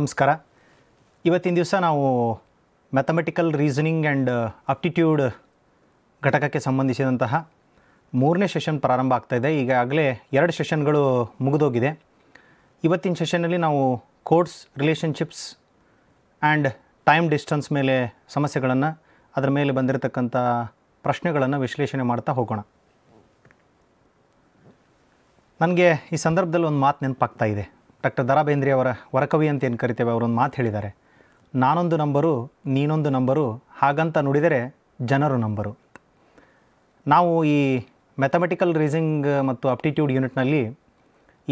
ನಮಸ್ಕಾರ ಇವತ್ತಿನ ದಿವಸ ನಾವು ಮ್ಯಾಥಮೆಟಿಕಲ್ ರೀಸನಿಂಗ್ ಆ್ಯಂಡ್ ಆಪ್ಟಿಟ್ಯೂಡ್ ಘಟಕಕ್ಕೆ ಸಂಬಂಧಿಸಿದಂತಹ ಮೂರನೇ ಸೆಷನ್ ಪ್ರಾರಂಭ ಆಗ್ತಾಯಿದೆ ಈಗಾಗಲೇ ಎರಡು ಸೆಷನ್ಗಳು ಮುಗಿದೋಗಿದೆ ಇವತ್ತಿನ ಸೆಷನ್ನಲ್ಲಿ ನಾವು codes relationships and time distance ಮೇಲೆ ಸಮಸ್ಯೆಗಳನ್ನು ಅದರ ಮೇಲೆ ಬಂದಿರತಕ್ಕಂಥ ಪ್ರಶ್ನೆಗಳನ್ನು ವಿಶ್ಲೇಷಣೆ ಮಾಡ್ತಾ ಹೋಗೋಣ ನನಗೆ ಈ ಸಂದರ್ಭದಲ್ಲಿ ಒಂದು ಮಾತು ನೆನಪಾಗ್ತಾ ಇದೆ ಡಾಕ್ಟರ್ ದರಾ ಬೇಂದ್ರಿ ಅವರ ವರಕವಿ ಅಂತ ಏನು ಕರಿತೇವೆ ಅವರೊಂದು ಮಾತು ಹೇಳಿದ್ದಾರೆ ನಾನೊಂದು ನಂಬರು ನೀನೊಂದು ನಂಬರು ಹಾಗಂತ ನುಡಿದರೆ ಜನರು ನಂಬರು ನಾವು ಈ ಮ್ಯಾಥಮೆಟಿಕಲ್ ರೀಸಿಂಗ್ ಮತ್ತು ಅಪ್ಟಿಟ್ಯೂಡ್ ಯೂನಿಟ್ನಲ್ಲಿ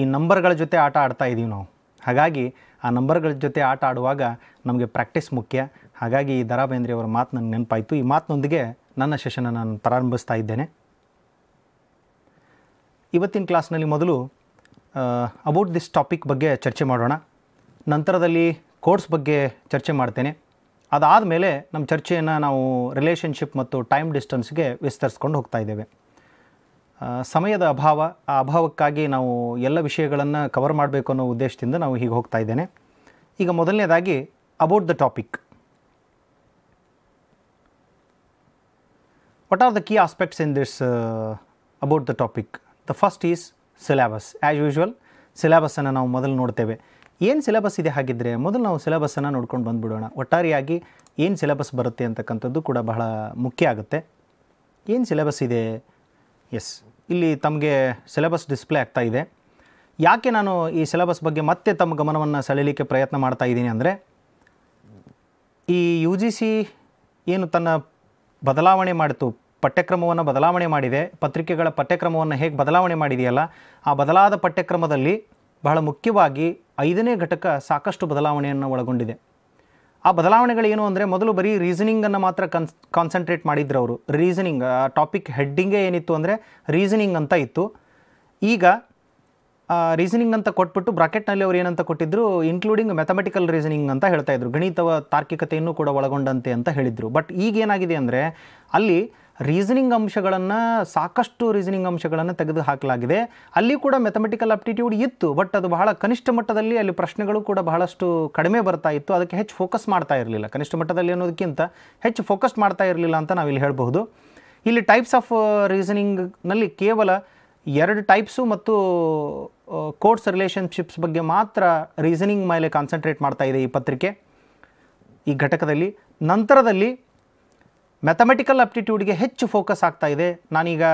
ಈ ನಂಬರ್ಗಳ ಜೊತೆ ಆಟ ಆಡ್ತಾ ಇದ್ದೀವಿ ನಾವು ಹಾಗಾಗಿ ಆ ನಂಬರ್ಗಳ ಜೊತೆ ಆಟ ಆಡುವಾಗ ನಮಗೆ ಪ್ರಾಕ್ಟೀಸ್ ಮುಖ್ಯ ಹಾಗಾಗಿ ಈ ದರಾ ಬೇಂದ್ರಿ ಅವರ ಮಾತು ನನಗೆ ನೆನಪಾಯಿತು ಈ ಮಾತಿನೊಂದಿಗೆ ನನ್ನ ಸೆಷನನ್ನು ನಾನು ಪ್ರಾರಂಭಿಸ್ತಾ ಇದ್ದೇನೆ ಇವತ್ತಿನ ಕ್ಲಾಸ್ನಲ್ಲಿ ಮೊದಲು ಅಬೌಟ್ ದಿಸ್ ಟಾಪಿಕ್ ಬಗ್ಗೆ ಚರ್ಚೆ ಮಾಡೋಣ ನಂತರದಲ್ಲಿ ಕೋರ್ಸ್ ಬಗ್ಗೆ ಚರ್ಚೆ ಮಾಡ್ತೇನೆ ಅದಾದ ಮೇಲೆ ನಮ್ಮ ಚರ್ಚೆಯನ್ನು ನಾವು ರಿಲೇಷನ್ಶಿಪ್ ಮತ್ತು ಟೈಮ್ ಡಿಸ್ಟೆನ್ಸ್ಗೆ ವಿಸ್ತರಿಸ್ಕೊಂಡು ಹೋಗ್ತಾ ಇದ್ದೇವೆ ಸಮಯದ ಅಭಾವ ಆ ಅಭಾವಕ್ಕಾಗಿ ನಾವು ಎಲ್ಲ ವಿಷಯಗಳನ್ನು ಕವರ್ ಮಾಡಬೇಕು ಅನ್ನೋ ಉದ್ದೇಶದಿಂದ ನಾವು ಹೀಗೆ ಹೋಗ್ತಾ ಇದ್ದೇನೆ ಈಗ ಮೊದಲನೇದಾಗಿ about the topic what are the key aspects in this about the topic the first is syllabus as usual ಸಿಲೆಬಸ್ಸನ್ನು ನಾವು ಮೊದಲು ನೋಡ್ತೇವೆ ಏನು ಸಿಲೆಬಸ್ ಇದೆ ಹಾಗಿದ್ದರೆ ಮೊದಲು ನಾವು ಸಿಲೆಬಸ್ಸನ್ನು ನೋಡ್ಕೊಂಡು ಬಂದುಬಿಡೋಣ ಒಟ್ಟಾರಿಯಾಗಿ ಏನು ಸಿಲೆಬಸ್ ಬರುತ್ತೆ ಅಂತಕ್ಕಂಥದ್ದು ಕೂಡ ಬಹಳ ಮುಖ್ಯ ಆಗುತ್ತೆ ಏನು ಸಿಲೆಬಸ್ ಇದೆ ಎಸ್ ಇಲ್ಲಿ ತಮಗೆ ಸಿಲೆಬಸ್ ಡಿಸ್ಪ್ಲೇ ಆಗ್ತಾ ಇದೆ ಯಾಕೆ ನಾನು ಈ ಸಿಲೆಬಸ್ ಬಗ್ಗೆ ಮತ್ತೆ ತಮ್ಮ ಗಮನವನ್ನು ಸೆಳೆಯಲಿಕ್ಕೆ ಪ್ರಯತ್ನ ಮಾಡ್ತಾ ಇದ್ದೀನಿ ಅಂದರೆ ಈ ಯು ಜಿ ಸಿ ಏನು ತನ್ನ ಬದಲಾವಣೆ ಮಾಡಿತು ಪಠ್ಯಕ್ರಮವನ್ನು ಬದಲಾವಣೆ ಮಾಡಿದೆ ಪತ್ರಿಕೆಗಳ ಪಠ್ಯಕ್ರಮವನ್ನು ಹೇಗೆ ಬದಲಾವಣೆ ಮಾಡಿದೆಯಲ್ಲ ಆ ಬದಲಾದ ಪಠ್ಯಕ್ರಮದಲ್ಲಿ ಬಹಳ ಮುಖ್ಯವಾಗಿ ಐದನೇ ಘಟಕ ಸಾಕಷ್ಟು ಬದಲಾವಣೆಯನ್ನು ಒಳಗೊಂಡಿದೆ ಆ ಬದಲಾವಣೆಗಳೇನು ಅಂದರೆ ಮೊದಲು ಬರೀ ರೀಸನಿಂಗನ್ನು ಮಾತ್ರ ಕನ್ಸ್ ಕಾನ್ಸಂಟ್ರೇಟ್ ಮಾಡಿದ್ರು ಅವರು ರೀಸನಿಂಗ್ ಟಾಪಿಕ್ ಹೆಡ್ಡಿಂಗೇ ಏನಿತ್ತು ಅಂದರೆ ರೀಸನಿಂಗ್ ಅಂತ ಇತ್ತು ಈಗ ರೀಸನಿಂಗ್ ಅಂತ ಕೊಟ್ಬಿಟ್ಟು ಬ್ರಾಕೆಟ್ನಲ್ಲಿ ಅವ್ರು ಏನಂತ ಕೊಟ್ಟಿದ್ದರು ಇನ್ಕ್ಲೂಡಿಂಗ್ ಮ್ಯಾಥಮೆಟಿಕಲ್ ರೀಸನಿಂಗ್ ಅಂತ ಹೇಳ್ತಾ ಇದ್ರು ಗಣಿತವ ತಾರ್ಕಿಕತೆಯನ್ನು ಕೂಡ ಒಳಗೊಂಡಂತೆ ಅಂತ ಹೇಳಿದರು ಬಟ್ ಈಗೇನಾಗಿದೆ ಅಂದರೆ ಅಲ್ಲಿ ರೀಸನಿಂಗ್ ಅಂಶಗಳನ್ನು ಸಾಕಷ್ಟು ರೀಸನಿಂಗ್ ಅಂಶಗಳನ್ನು ತೆಗೆದು ಹಾಕಲಾಗಿದೆ ಅಲ್ಲಿ ಕೂಡ ಮೆಥಮೆಟಿಕಲ್ ಅಪ್ಟಿಟ್ಯೂಡ್ ಇತ್ತು ಬಟ್ ಅದು ಬಹಳ ಕನಿಷ್ಠ ಮಟ್ಟದಲ್ಲಿ ಅಲ್ಲಿ ಪ್ರಶ್ನೆಗಳು ಕೂಡ ಬಹಳಷ್ಟು ಕಡಿಮೆ ಬರ್ತಾ ಇತ್ತು ಅದಕ್ಕೆ ಹೆಚ್ಚು ಫೋಕಸ್ ಮಾಡ್ತಾ ಇರಲಿಲ್ಲ ಕನಿಷ್ಠ ಮಟ್ಟದಲ್ಲಿ ಅನ್ನೋದಕ್ಕಿಂತ ಹೆಚ್ಚು ಫೋಕಸ್ ಮಾಡ್ತಾ ಇರಲಿಲ್ಲ ಅಂತ ನಾವಿಲ್ಲಿ ಹೇಳಬಹುದು ಇಲ್ಲಿ ಟೈಪ್ಸ್ ಆಫ್ ರೀಸನಿಂಗ್ನಲ್ಲಿ ಕೇವಲ ಎರಡು ಟೈಪ್ಸು ಮತ್ತು ಕೋರ್ಟ್ಸ್ uh, ರಿಲೇಷನ್ಶಿಪ್ಸ್ ಬಗ್ಗೆ ಮಾತ್ರ ರೀಸನಿಂಗ್ ಮೇಲೆ ಕಾನ್ಸಂಟ್ರೇಟ್ ಮಾಡ್ತಾ ಇದೆ ಈ ಪತ್ರಿಕೆ ಈ ಘಟಕದಲ್ಲಿ ನಂತರದಲ್ಲಿ ಮ್ಯಾಥಮೆಟಿಕಲ್ ಅಪ್ಟಿಟ್ಯೂಡ್ಗೆ ಹೆಚ್ಚು ಫೋಕಸ್ ಆಗ್ತಾ ಇದೆ ನಾನೀಗ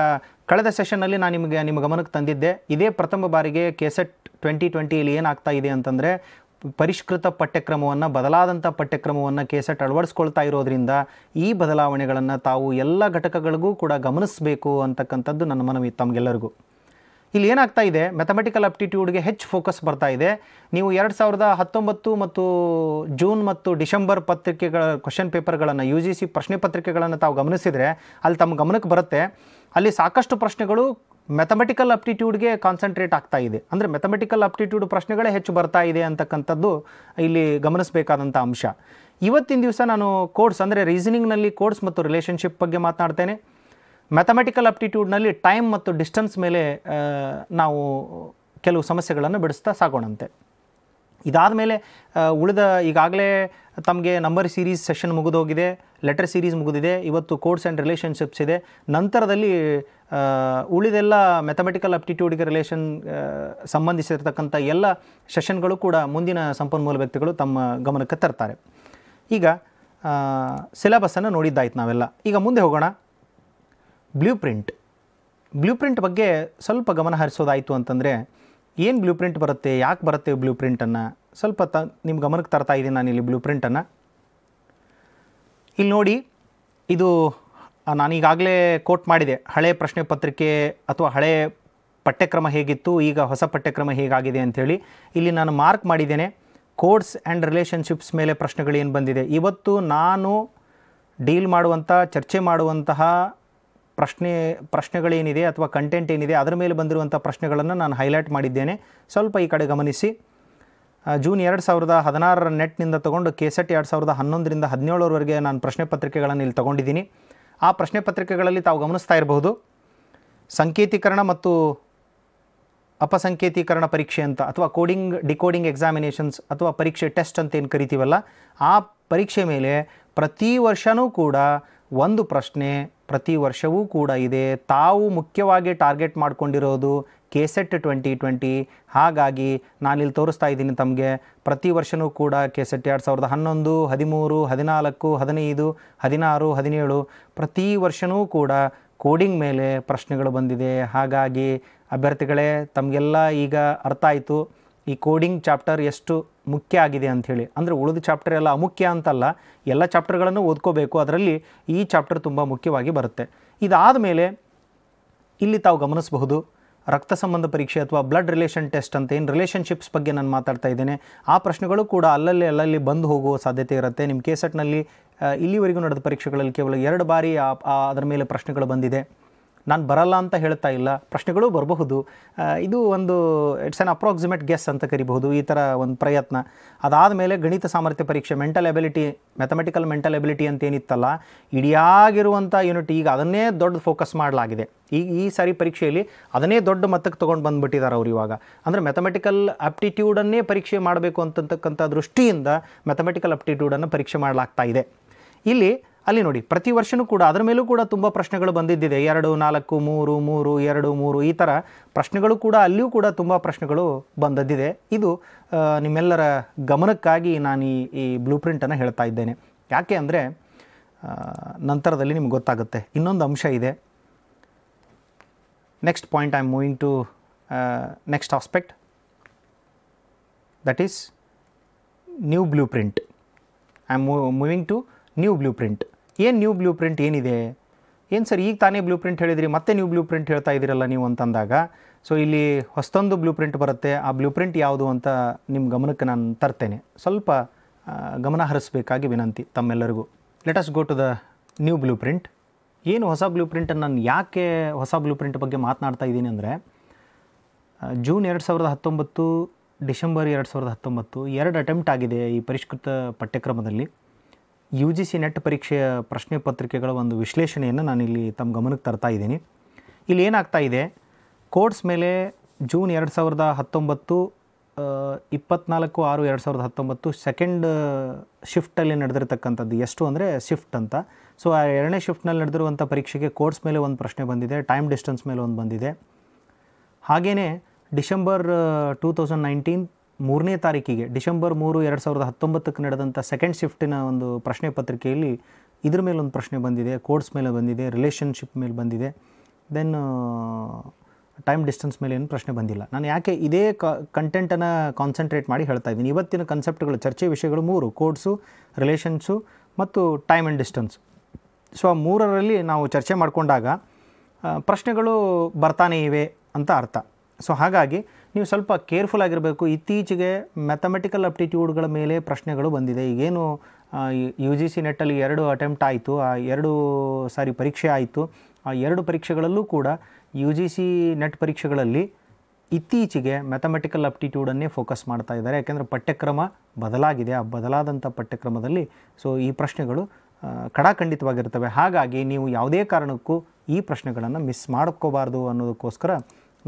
ಕಳೆದ ಸೆಷನ್ನಲ್ಲಿ ನಾನು ನಿಮಗೆ ನಿಮ್ಮ ಗಮನಕ್ಕೆ ತಂದಿದ್ದೆ ಇದೇ ಪ್ರಥಮ ಬಾರಿಗೆ ಕೆಸೆಟ್ ಟ್ವೆಂಟಿ ಟ್ವೆಂಟಿಯಲ್ಲಿ ಏನಾಗ್ತಾ ಇದೆ ಅಂತಂದರೆ ಪರಿಷ್ಕೃತ ಪಠ್ಯಕ್ರಮವನ್ನು ಬದಲಾದಂಥ ಪಠ್ಯಕ್ರಮವನ್ನು ಕೆಸೆಟ್ ಅಳವಡಿಸ್ಕೊಳ್ತಾ ಇರೋದ್ರಿಂದ ಈ ಬದಲಾವಣೆಗಳನ್ನು ತಾವು ಎಲ್ಲ ಘಟಕಗಳಿಗೂ ಕೂಡ ಗಮನಿಸಬೇಕು ಅಂತಕ್ಕಂಥದ್ದು ನನ್ನ ಮನವಿ ತಮಗೆಲ್ಲರಿಗೂ ಇಲ್ಲಿ ಏನಾಗ್ತಾ ಇದೆ ಮ್ಯಾಥಮೆಟಿಕಲ್ ಅಪ್ಟಿಟ್ಯೂಡ್ಗೆ ಹೆಚ್ಚು ಫೋಕಸ್ ಬರ್ತಾ ಇದೆ ನೀವು ಎರಡು ಸಾವಿರದ ಹತ್ತೊಂಬತ್ತು ಮತ್ತು ಜೂನ್ ಮತ್ತು ಡಿಸೆಂಬರ್ ಪತ್ರಿಕೆಗಳ ಕ್ವಶನ್ ಪೇಪರ್ಗಳನ್ನು ಯು ಜಿ ಸಿ ಪ್ರಶ್ನೆ ಪತ್ರಿಕೆಗಳನ್ನು ತಾವು ಗಮನಿಸಿದರೆ ಅಲ್ಲಿ ತಮ್ಮ ಗಮನಕ್ಕೆ ಬರುತ್ತೆ ಅಲ್ಲಿ ಸಾಕಷ್ಟು ಪ್ರಶ್ನೆಗಳು ಮ್ಯಾಥಮೆಟಿಕಲ್ ಅಪ್ಟಿಟ್ಯೂಡ್ಗೆ ಕಾನ್ಸಂಟ್ರೇಟ್ ಆಗ್ತಾ ಇದೆ ಅಂದರೆ ಮೆಥಮೆಟಿಕಲ್ ಅಪ್ಟಿಟ್ಯೂಡ್ ಪ್ರಶ್ನೆಗಳೇ ಹೆಚ್ಚು ಬರ್ತಾ ಇದೆ ಅಂತಕ್ಕಂಥದ್ದು ಇಲ್ಲಿ ಗಮನಿಸಬೇಕಾದಂಥ ಅಂಶ ಇವತ್ತಿನ ದಿವಸ ನಾನು ಕೋರ್ಸ್ ಅಂದರೆ ರೀಸನಿಂಗ್ನಲ್ಲಿ ಕೋರ್ಸ್ ಮತ್ತು ರಿಲೇಷನ್ಶಿಪ್ ಬಗ್ಗೆ ಮಾತನಾಡ್ತೇನೆ ಮ್ಯಾಥಮೆಟಿಕಲ್ ಅಪ್ಟಿಟ್ಯೂಡ್ನಲ್ಲಿ ಟೈಮ್ ಮತ್ತು ಡಿಸ್ಟೆನ್ಸ್ ಮೇಲೆ ನಾವು ಕೆಲವು ಸಮಸ್ಯೆಗಳನ್ನು ಬಿಡಿಸ್ತಾ ಸಾಗೋಣಂತೆ ಇದಾದ ಮೇಲೆ ಉಳಿದ ಈಗಾಗಲೇ ತಮಗೆ ನಂಬರ್ ಸೀರೀಸ್ ಸೆಷನ್ ಮುಗಿದೋಗಿದೆ ಲೆಟರ್ ಸೀರೀಸ್ ಮುಗಿದಿದೆ ಇವತ್ತು ಕೋಡ್ಸ್ ಆ್ಯಂಡ್ ರಿಲೇಷನ್ಶಿಪ್ಸ್ ಇದೆ ನಂತರದಲ್ಲಿ ಉಳಿದೆಲ್ಲ ಮ್ಯಾಥಮೆಟಿಕಲ್ ಅಪ್ಟಿಟ್ಯೂಡ್ಗೆ ರಿಲೇಷನ್ ಸಂಬಂಧಿಸಿರ್ತಕ್ಕಂಥ ಎಲ್ಲ ಸೆಷನ್ಗಳು ಕೂಡ ಮುಂದಿನ ಸಂಪನ್ಮೂಲ ವ್ಯಕ್ತಿಗಳು ತಮ್ಮ ಗಮನಕ್ಕೆ ತರ್ತಾರೆ ಈಗ ಸಿಲೆಬಸ್ಸನ್ನು ನೋಡಿದ್ದಾಯ್ತು ನಾವೆಲ್ಲ ಈಗ ಮುಂದೆ ಹೋಗೋಣ ಬ್ಲೂ ಪ್ರಿಂಟ್ ಬ್ಲೂ ಪ್ರಿಂಟ್ ಬಗ್ಗೆ ಸ್ವಲ್ಪ ಗಮನ ಹರಿಸೋದಾಯಿತು ಅಂತಂದರೆ ಏನು ಬ್ಲೂ ಪ್ರಿಂಟ್ ಬರುತ್ತೆ ಯಾಕೆ ಬರುತ್ತೆ ಬ್ಲೂ ಪ್ರಿಂಟನ್ನು ಸ್ವಲ್ಪ ತ ನಿಮ್ಮ ಗಮನಕ್ಕೆ ತರ್ತಾ ಇದ್ದೀನಿ ನಾನಿಲ್ಲಿ ಬ್ಲೂ ಪ್ರಿಂಟನ್ನು ಇಲ್ಲಿ ನೋಡಿ ಇದು ನಾನೀಗಾಗಲೇ ಕೋಟ್ ಮಾಡಿದೆ ಹಳೆ ಪ್ರಶ್ನೆ ಪತ್ರಿಕೆ ಅಥವಾ ಹಳೆ ಪಠ್ಯಕ್ರಮ ಹೇಗಿತ್ತು ಈಗ ಹೊಸ ಪಠ್ಯಕ್ರಮ ಹೇಗಾಗಿದೆ ಅಂಥೇಳಿ ಇಲ್ಲಿ ನಾನು ಮಾರ್ಕ್ ಮಾಡಿದ್ದೇನೆ ಕೋಡ್ಸ್ ಆ್ಯಂಡ್ ರಿಲೇಷನ್ಶಿಪ್ಸ್ ಮೇಲೆ ಪ್ರಶ್ನೆಗಳು ಏನು ಬಂದಿದೆ ಇವತ್ತು ನಾನು ಡೀಲ್ ಮಾಡುವಂಥ ಚರ್ಚೆ ಮಾಡುವಂತಹ ಪ್ರಶ್ನೆ ಪ್ರಶ್ನೆಗಳೇನಿದೆ ಅಥವಾ ಕಂಟೆಂಟ್ ಏನಿದೆ ಅದರ ಮೇಲೆ ಬಂದಿರುವಂಥ ಪ್ರಶ್ನೆಗಳನ್ನು ನಾನು ಹೈಲೈಟ್ ಮಾಡಿದ್ದೇನೆ ಸ್ವಲ್ಪ ಈ ಕಡೆ ಗಮನಿಸಿ ಜೂನ್ ಎರಡು ಸಾವಿರದ ಹದಿನಾರರ ನೆಟ್ನಿಂದ ತೊಗೊಂಡು ಕೆಸೆಟ್ ಎರಡು ಸಾವಿರದ ಹನ್ನೊಂದರಿಂದ ಹದಿನೇಳರವರೆಗೆ ನಾನು ಪ್ರಶ್ನೆ ಪತ್ರಿಕೆಗಳನ್ನು ಇಲ್ಲಿ ತೊಗೊಂಡಿದ್ದೀನಿ ಆ ಪ್ರಶ್ನೆ ಪತ್ರಿಕೆಗಳಲ್ಲಿ ತಾವು ಗಮನಿಸ್ತಾ ಇರಬಹುದು ಸಂಕೇತೀಕರಣ ಮತ್ತು ಅಪಸಂಕೇತೀಕರಣ ಪರೀಕ್ಷೆ ಅಂತ ಅಥವಾ ಕೋಡಿಂಗ್ ಡಿಕೋಡಿಂಗ್ ಎಕ್ಸಾಮಿನೇಷನ್ಸ್ ಅಥವಾ ಪರೀಕ್ಷೆ ಟೆಸ್ಟ್ ಅಂತ ಏನು ಕರಿತೀವಲ್ಲ ಆ ಪರೀಕ್ಷೆ ಮೇಲೆ ಪ್ರತಿ ವರ್ಷವೂ ಕೂಡ ಒಂದು ಪ್ರಶ್ನೆ ಪ್ರತಿ ವರ್ಷವೂ ಕೂಡ ಇದೆ ತಾವು ಮುಖ್ಯವಾಗಿ ಟಾರ್ಗೆಟ್ ಮಾಡಿಕೊಂಡಿರೋದು ಕೆಸೆಟ್ ಟ್ವೆಂಟಿ ಟ್ವೆಂಟಿ ಹಾಗಾಗಿ ನಾನಿಲ್ಲಿ ತೋರಿಸ್ತಾ ಇದ್ದೀನಿ ತಮಗೆ ಪ್ರತಿ ವರ್ಷವೂ ಕೂಡ ಕೆಸೆಟ್ ಎರಡು ಸಾವಿರದ ಹನ್ನೊಂದು ಹದಿಮೂರು ಹದಿನಾಲ್ಕು ಹದಿನೈದು ಹದಿನಾರು ಹದಿನೇಳು ಪ್ರತಿ ವರ್ಷವೂ ಕೂಡ ಕೋಡಿಂಗ್ ಮೇಲೆ ಪ್ರಶ್ನೆಗಳು ಬಂದಿದೆ ಹಾಗಾಗಿ ಅಭ್ಯರ್ಥಿಗಳೇ ತಮಗೆಲ್ಲ ಈಗ ಅರ್ಥ ಆಯಿತು ಈ ಕೋಡಿಂಗ್ ಚಾಪ್ಟರ್ ಎಷ್ಟು ಮುಖ್ಯ ಆಗಿದೆ ಅಂಥೇಳಿ ಅಂದರೆ ಉಳಿದ ಚಾಪ್ಟರ್ ಎಲ್ಲ ಅಮುಖ್ಯ ಅಂತಲ್ಲ ಎಲ್ಲ ಚಾಪ್ಟರ್ಗಳನ್ನು ಓದ್ಕೋಬೇಕು ಅದರಲ್ಲಿ ಈ ಚಾಪ್ಟರ್ ತುಂಬ ಮುಖ್ಯವಾಗಿ ಬರುತ್ತೆ ಇದಾದ ಮೇಲೆ ಇಲ್ಲಿ ತಾವು ಗಮನಿಸಬಹುದು ರಕ್ತ ಸಂಬಂಧ ಪರೀಕ್ಷೆ ಅಥವಾ ಬ್ಲಡ್ ರಿಲೇಷನ್ ಟೆಸ್ಟ್ ಅಂತ ಏನು ರಿಲೇಷನ್ಶಿಪ್ಸ್ ಬಗ್ಗೆ ನಾನು ಮಾತಾಡ್ತಾ ಇದ್ದೇನೆ ಆ ಪ್ರಶ್ನೆಗಳು ಕೂಡ ಅಲ್ಲಲ್ಲಿ ಅಲ್ಲಲ್ಲಿ ಬಂದು ಹೋಗುವ ಸಾಧ್ಯತೆ ಇರುತ್ತೆ ನಿಮ್ಮ ಸೆಟ್ನಲ್ಲಿ ಇಲ್ಲಿವರೆಗೂ ನಡೆದ ಪರೀಕ್ಷೆಗಳಲ್ಲಿ ಕೇವಲ ಎರಡು ಬಾರಿ ಅದರ ಮೇಲೆ ಪ್ರಶ್ನೆಗಳು ಬಂದಿದೆ ನಾನು ಬರಲ್ಲ ಅಂತ ಹೇಳ್ತಾ ಇಲ್ಲ ಪ್ರಶ್ನೆಗಳು ಬರಬಹುದು ಇದು ಒಂದು ಇಟ್ಸ್ ಆನ್ ಅಪ್ರಾಕ್ಸಿಮೇಟ್ ಗೆಸ್ ಅಂತ ಕರಿಬಹುದು ಈ ಥರ ಒಂದು ಪ್ರಯತ್ನ ಅದಾದ ಮೇಲೆ ಗಣಿತ ಸಾಮರ್ಥ್ಯ ಪರೀಕ್ಷೆ mental ability mathematical mental ability ಅಂತ ಏನಿತ್ತಲ್ಲ ಇಡಿಯಾಗಿರುವಂಥ ಯೂನಿಟ್ ಈಗ ಅದನ್ನೇ ದೊಡ್ಡ ಫೋಕಸ್ ಮಾಡಲಾಗಿದೆ ಈ ಈ ಸಾರಿ ಪರೀಕ್ಷೆಯಲ್ಲಿ ಅದನ್ನೇ ದೊಡ್ಡ ಮತಕ್ಕೆ ತೊಗೊಂಡು ಬಂದುಬಿಟ್ಟಿದ್ದಾರೆ ಅವ್ರು ಇವಾಗ ಅಂದರೆ ಮ್ಯಾಥಮೆಟಿಕಲ್ ಆಪ್ಟಿಟ್ಯೂಡನ್ನೇ ಪರೀಕ್ಷೆ ಮಾಡಬೇಕು ಅಂತಕ್ಕಂಥ ದೃಷ್ಟಿಯಿಂದ ಮೆಥಮೆಟಿಕಲ್ ಅಪ್ಟಿಟ್ಯೂಡನ್ನು ಪರೀಕ್ಷೆ ಮಾಡಲಾಗ್ತಾ ಇದೆ ಇಲ್ಲಿ ಅಲ್ಲಿ ನೋಡಿ ಪ್ರತಿ ವರ್ಷವೂ ಕೂಡ ಅದರ ಮೇಲೂ ಕೂಡ ತುಂಬ ಪ್ರಶ್ನೆಗಳು ಬಂದಿದ್ದಿದೆ ಎರಡು ನಾಲ್ಕು ಮೂರು ಮೂರು ಎರಡು ಮೂರು ಈ ಥರ ಪ್ರಶ್ನೆಗಳು ಕೂಡ ಅಲ್ಲಿಯೂ ಕೂಡ ತುಂಬ ಪ್ರಶ್ನೆಗಳು ಬಂದದ್ದಿದೆ ಇದು ನಿಮ್ಮೆಲ್ಲರ ಗಮನಕ್ಕಾಗಿ ನಾನು ಈ ಈ ಬ್ಲೂ ಪ್ರಿಂಟನ್ನು ಹೇಳ್ತಾ ಇದ್ದೇನೆ ಯಾಕೆ ಅಂದರೆ ನಂತರದಲ್ಲಿ ನಿಮ್ಗೆ ಗೊತ್ತಾಗುತ್ತೆ ಇನ್ನೊಂದು ಅಂಶ ಇದೆ next point I am moving to next aspect that is new blueprint I am moving to new blueprint ಏನು ನ್ಯೂ ಬ್ಲೂ ಪ್ರಿಂಟ್ ಏನಿದೆ ಏನು ಸರ್ ಈಗ ತಾನೇ ಬ್ಲೂ ಪ್ರಿಂಟ್ ಹೇಳಿದ್ರಿ ಮತ್ತೆ ನ್ಯೂ ಬ್ಲೂ ಪ್ರಿಂಟ್ ಹೇಳ್ತಾ ಇದ್ದೀರಲ್ಲ ನೀವು ಅಂತಂದಾಗ ಸೊ ಇಲ್ಲಿ ಹೊಸದೊಂದು ಬ್ಲೂ ಪ್ರಿಂಟ್ ಬರುತ್ತೆ ಆ ಬ್ಲೂ ಪ್ರಿಂಟ್ ಯಾವುದು ಅಂತ ನಿಮ್ಮ ಗಮನಕ್ಕೆ ನಾನು ತರ್ತೇನೆ ಸ್ವಲ್ಪ ಗಮನ ಹರಿಸಬೇಕಾಗಿ ವಿನಂತಿ ತಮ್ಮೆಲ್ಲರಿಗೂ let us go to the new blueprint ಏನು ಹೊಸ ಬ್ಲೂ ಪ್ರಿಂಟನ್ನು ನಾನು ಯಾಕೆ ಹೊಸ ಬ್ಲೂ ಪ್ರಿಂಟ್ ಬಗ್ಗೆ ಮಾತನಾಡ್ತಾ ಇದ್ದೀನಿ ಅಂದರೆ ಜೂನ್ ಎರಡು ಸಾವಿರದ ಹತ್ತೊಂಬತ್ತು ಡಿಸೆಂಬರ್ ಎರಡು ಸಾವಿರದ ಹತ್ತೊಂಬತ್ತು ಎರಡು ಅಟೆಂಪ್ಟ್ ಆಗಿದೆ ಈ ಪರಿಷ್ಕೃತ ಪಠ್ಯಕ್ರಮದಲ್ಲಿ ಯು ಜಿ ಸಿ ನೆಟ್ ಪರೀಕ್ಷೆಯ ಪ್ರಶ್ನೆ ಪತ್ರಿಕೆಗಳ ಒಂದು ವಿಶ್ಲೇಷಣೆಯನ್ನು ನಾನಿಲ್ಲಿ ತಮ್ಮ ಗಮನಕ್ಕೆ ತರ್ತಾ ಇದ್ದೀನಿ ಇಲ್ಲಿ ಏನಾಗ್ತಾ ಇದೆ ಕೋರ್ಟ್ಸ್ ಮೇಲೆ ಜೂನ್ ಎರಡು ಸಾವಿರದ ಹತ್ತೊಂಬತ್ತು ಇಪ್ಪತ್ನಾಲ್ಕು ಆರು ಎರಡು ಸಾವಿರದ ಹತ್ತೊಂಬತ್ತು ಸೆಕೆಂಡ್ ಶಿಫ್ಟಲ್ಲಿ ನಡೆದಿರತಕ್ಕಂಥದ್ದು ಎಷ್ಟು ಅಂದರೆ ಶಿಫ್ಟ್ ಅಂತ ಸೊ ಆ ಎರಡನೇ ಶಿಫ್ಟ್ನಲ್ಲಿ ನಡೆದಿರುವಂಥ ಪರೀಕ್ಷೆಗೆ ಕೋರ್ಸ್ ಮೇಲೆ ಒಂದು ಪ್ರಶ್ನೆ ಬಂದಿದೆ ಟೈಮ್ ಡಿಸ್ಟೆನ್ಸ್ ಮೇಲೆ ಒಂದು ಬಂದಿದೆ ಹಾಗೆಯೇ ಡಿಸೆಂಬರ್ ಟೂ ತೌಸಂಡ್ ನೈನ್ಟೀನ್ ಮೂರನೇ ತಾರೀಕಿಗೆ ಡಿಸೆಂಬರ್ ಮೂರು ಎರಡು ಸಾವಿರದ ಹತ್ತೊಂಬತ್ತಕ್ಕೆ ನಡೆದಂಥ ಸೆಕೆಂಡ್ ಶಿಫ್ಟಿನ ಒಂದು ಪ್ರಶ್ನೆ ಪತ್ರಿಕೆಯಲ್ಲಿ ಇದ್ರ ಮೇಲೊಂದು ಪ್ರಶ್ನೆ ಬಂದಿದೆ ಕೋರ್ಸ್ ಮೇಲೆ ಬಂದಿದೆ ರಿಲೇಷನ್ಶಿಪ್ ಮೇಲೆ ಬಂದಿದೆ ದೆನ್ ಟೈಮ್ ಡಿಸ್ಟೆನ್ಸ್ ಮೇಲೆ ಏನು ಪ್ರಶ್ನೆ ಬಂದಿಲ್ಲ ನಾನು ಯಾಕೆ ಇದೇ ಕ ಕಂಟೆಂಟನ್ನು ಕಾನ್ಸಂಟ್ರೇಟ್ ಮಾಡಿ ಹೇಳ್ತಾ ಇದ್ದೀನಿ ಇವತ್ತಿನ ಕನ್ಸೆಪ್ಟ್ಗಳು ಚರ್ಚೆ ವಿಷಯಗಳು ಮೂರು ಕೋಡ್ಸು ರಿಲೇಷನ್ಸು ಮತ್ತು ಟೈಮ್ ಆ್ಯಂಡ್ ಡಿಸ್ಟೆನ್ಸ್ ಸೊ ಆ ಮೂರರಲ್ಲಿ ನಾವು ಚರ್ಚೆ ಮಾಡಿಕೊಂಡಾಗ ಪ್ರಶ್ನೆಗಳು ಬರ್ತಾನೆ ಇವೆ ಅಂತ ಅರ್ಥ ಸೊ ಹಾಗಾಗಿ ನೀವು ಸ್ವಲ್ಪ ಕೇರ್ಫುಲ್ ಆಗಿರಬೇಕು ಇತ್ತೀಚೆಗೆ ಮ್ಯಾಥಮೆಟಿಕಲ್ ಅಪ್ಟಿಟ್ಯೂಡ್ಗಳ ಮೇಲೆ ಪ್ರಶ್ನೆಗಳು ಬಂದಿದೆ ಈಗೇನು ಯು ಜಿ ಸಿ ನೆಟ್ಟಲ್ಲಿ ಎರಡು ಅಟೆಂಪ್ಟ್ ಆಯಿತು ಆ ಎರಡು ಸಾರಿ ಪರೀಕ್ಷೆ ಆಯಿತು ಆ ಎರಡು ಪರೀಕ್ಷೆಗಳಲ್ಲೂ ಕೂಡ ಯು ಜಿ ಸಿ ನೆಟ್ ಪರೀಕ್ಷೆಗಳಲ್ಲಿ ಇತ್ತೀಚೆಗೆ ಮ್ಯಾಥಮೆಟಿಕಲ್ ಅಪ್ಟಿಟ್ಯೂಡನ್ನೇ ಫೋಕಸ್ ಮಾಡ್ತಾ ಇದ್ದಾರೆ ಯಾಕೆಂದರೆ ಪಠ್ಯಕ್ರಮ ಬದಲಾಗಿದೆ ಆ ಬದಲಾದಂಥ ಪಠ್ಯಕ್ರಮದಲ್ಲಿ ಸೊ ಈ ಪ್ರಶ್ನೆಗಳು ಕಡಾಖಂಡಿತವಾಗಿರ್ತವೆ ಹಾಗಾಗಿ ನೀವು ಯಾವುದೇ ಕಾರಣಕ್ಕೂ ಈ ಪ್ರಶ್ನೆಗಳನ್ನು ಮಿಸ್ ಮಾಡ್ಕೋಬಾರ್ದು ಅನ್ನೋದಕ್ಕೋಸ್ಕರ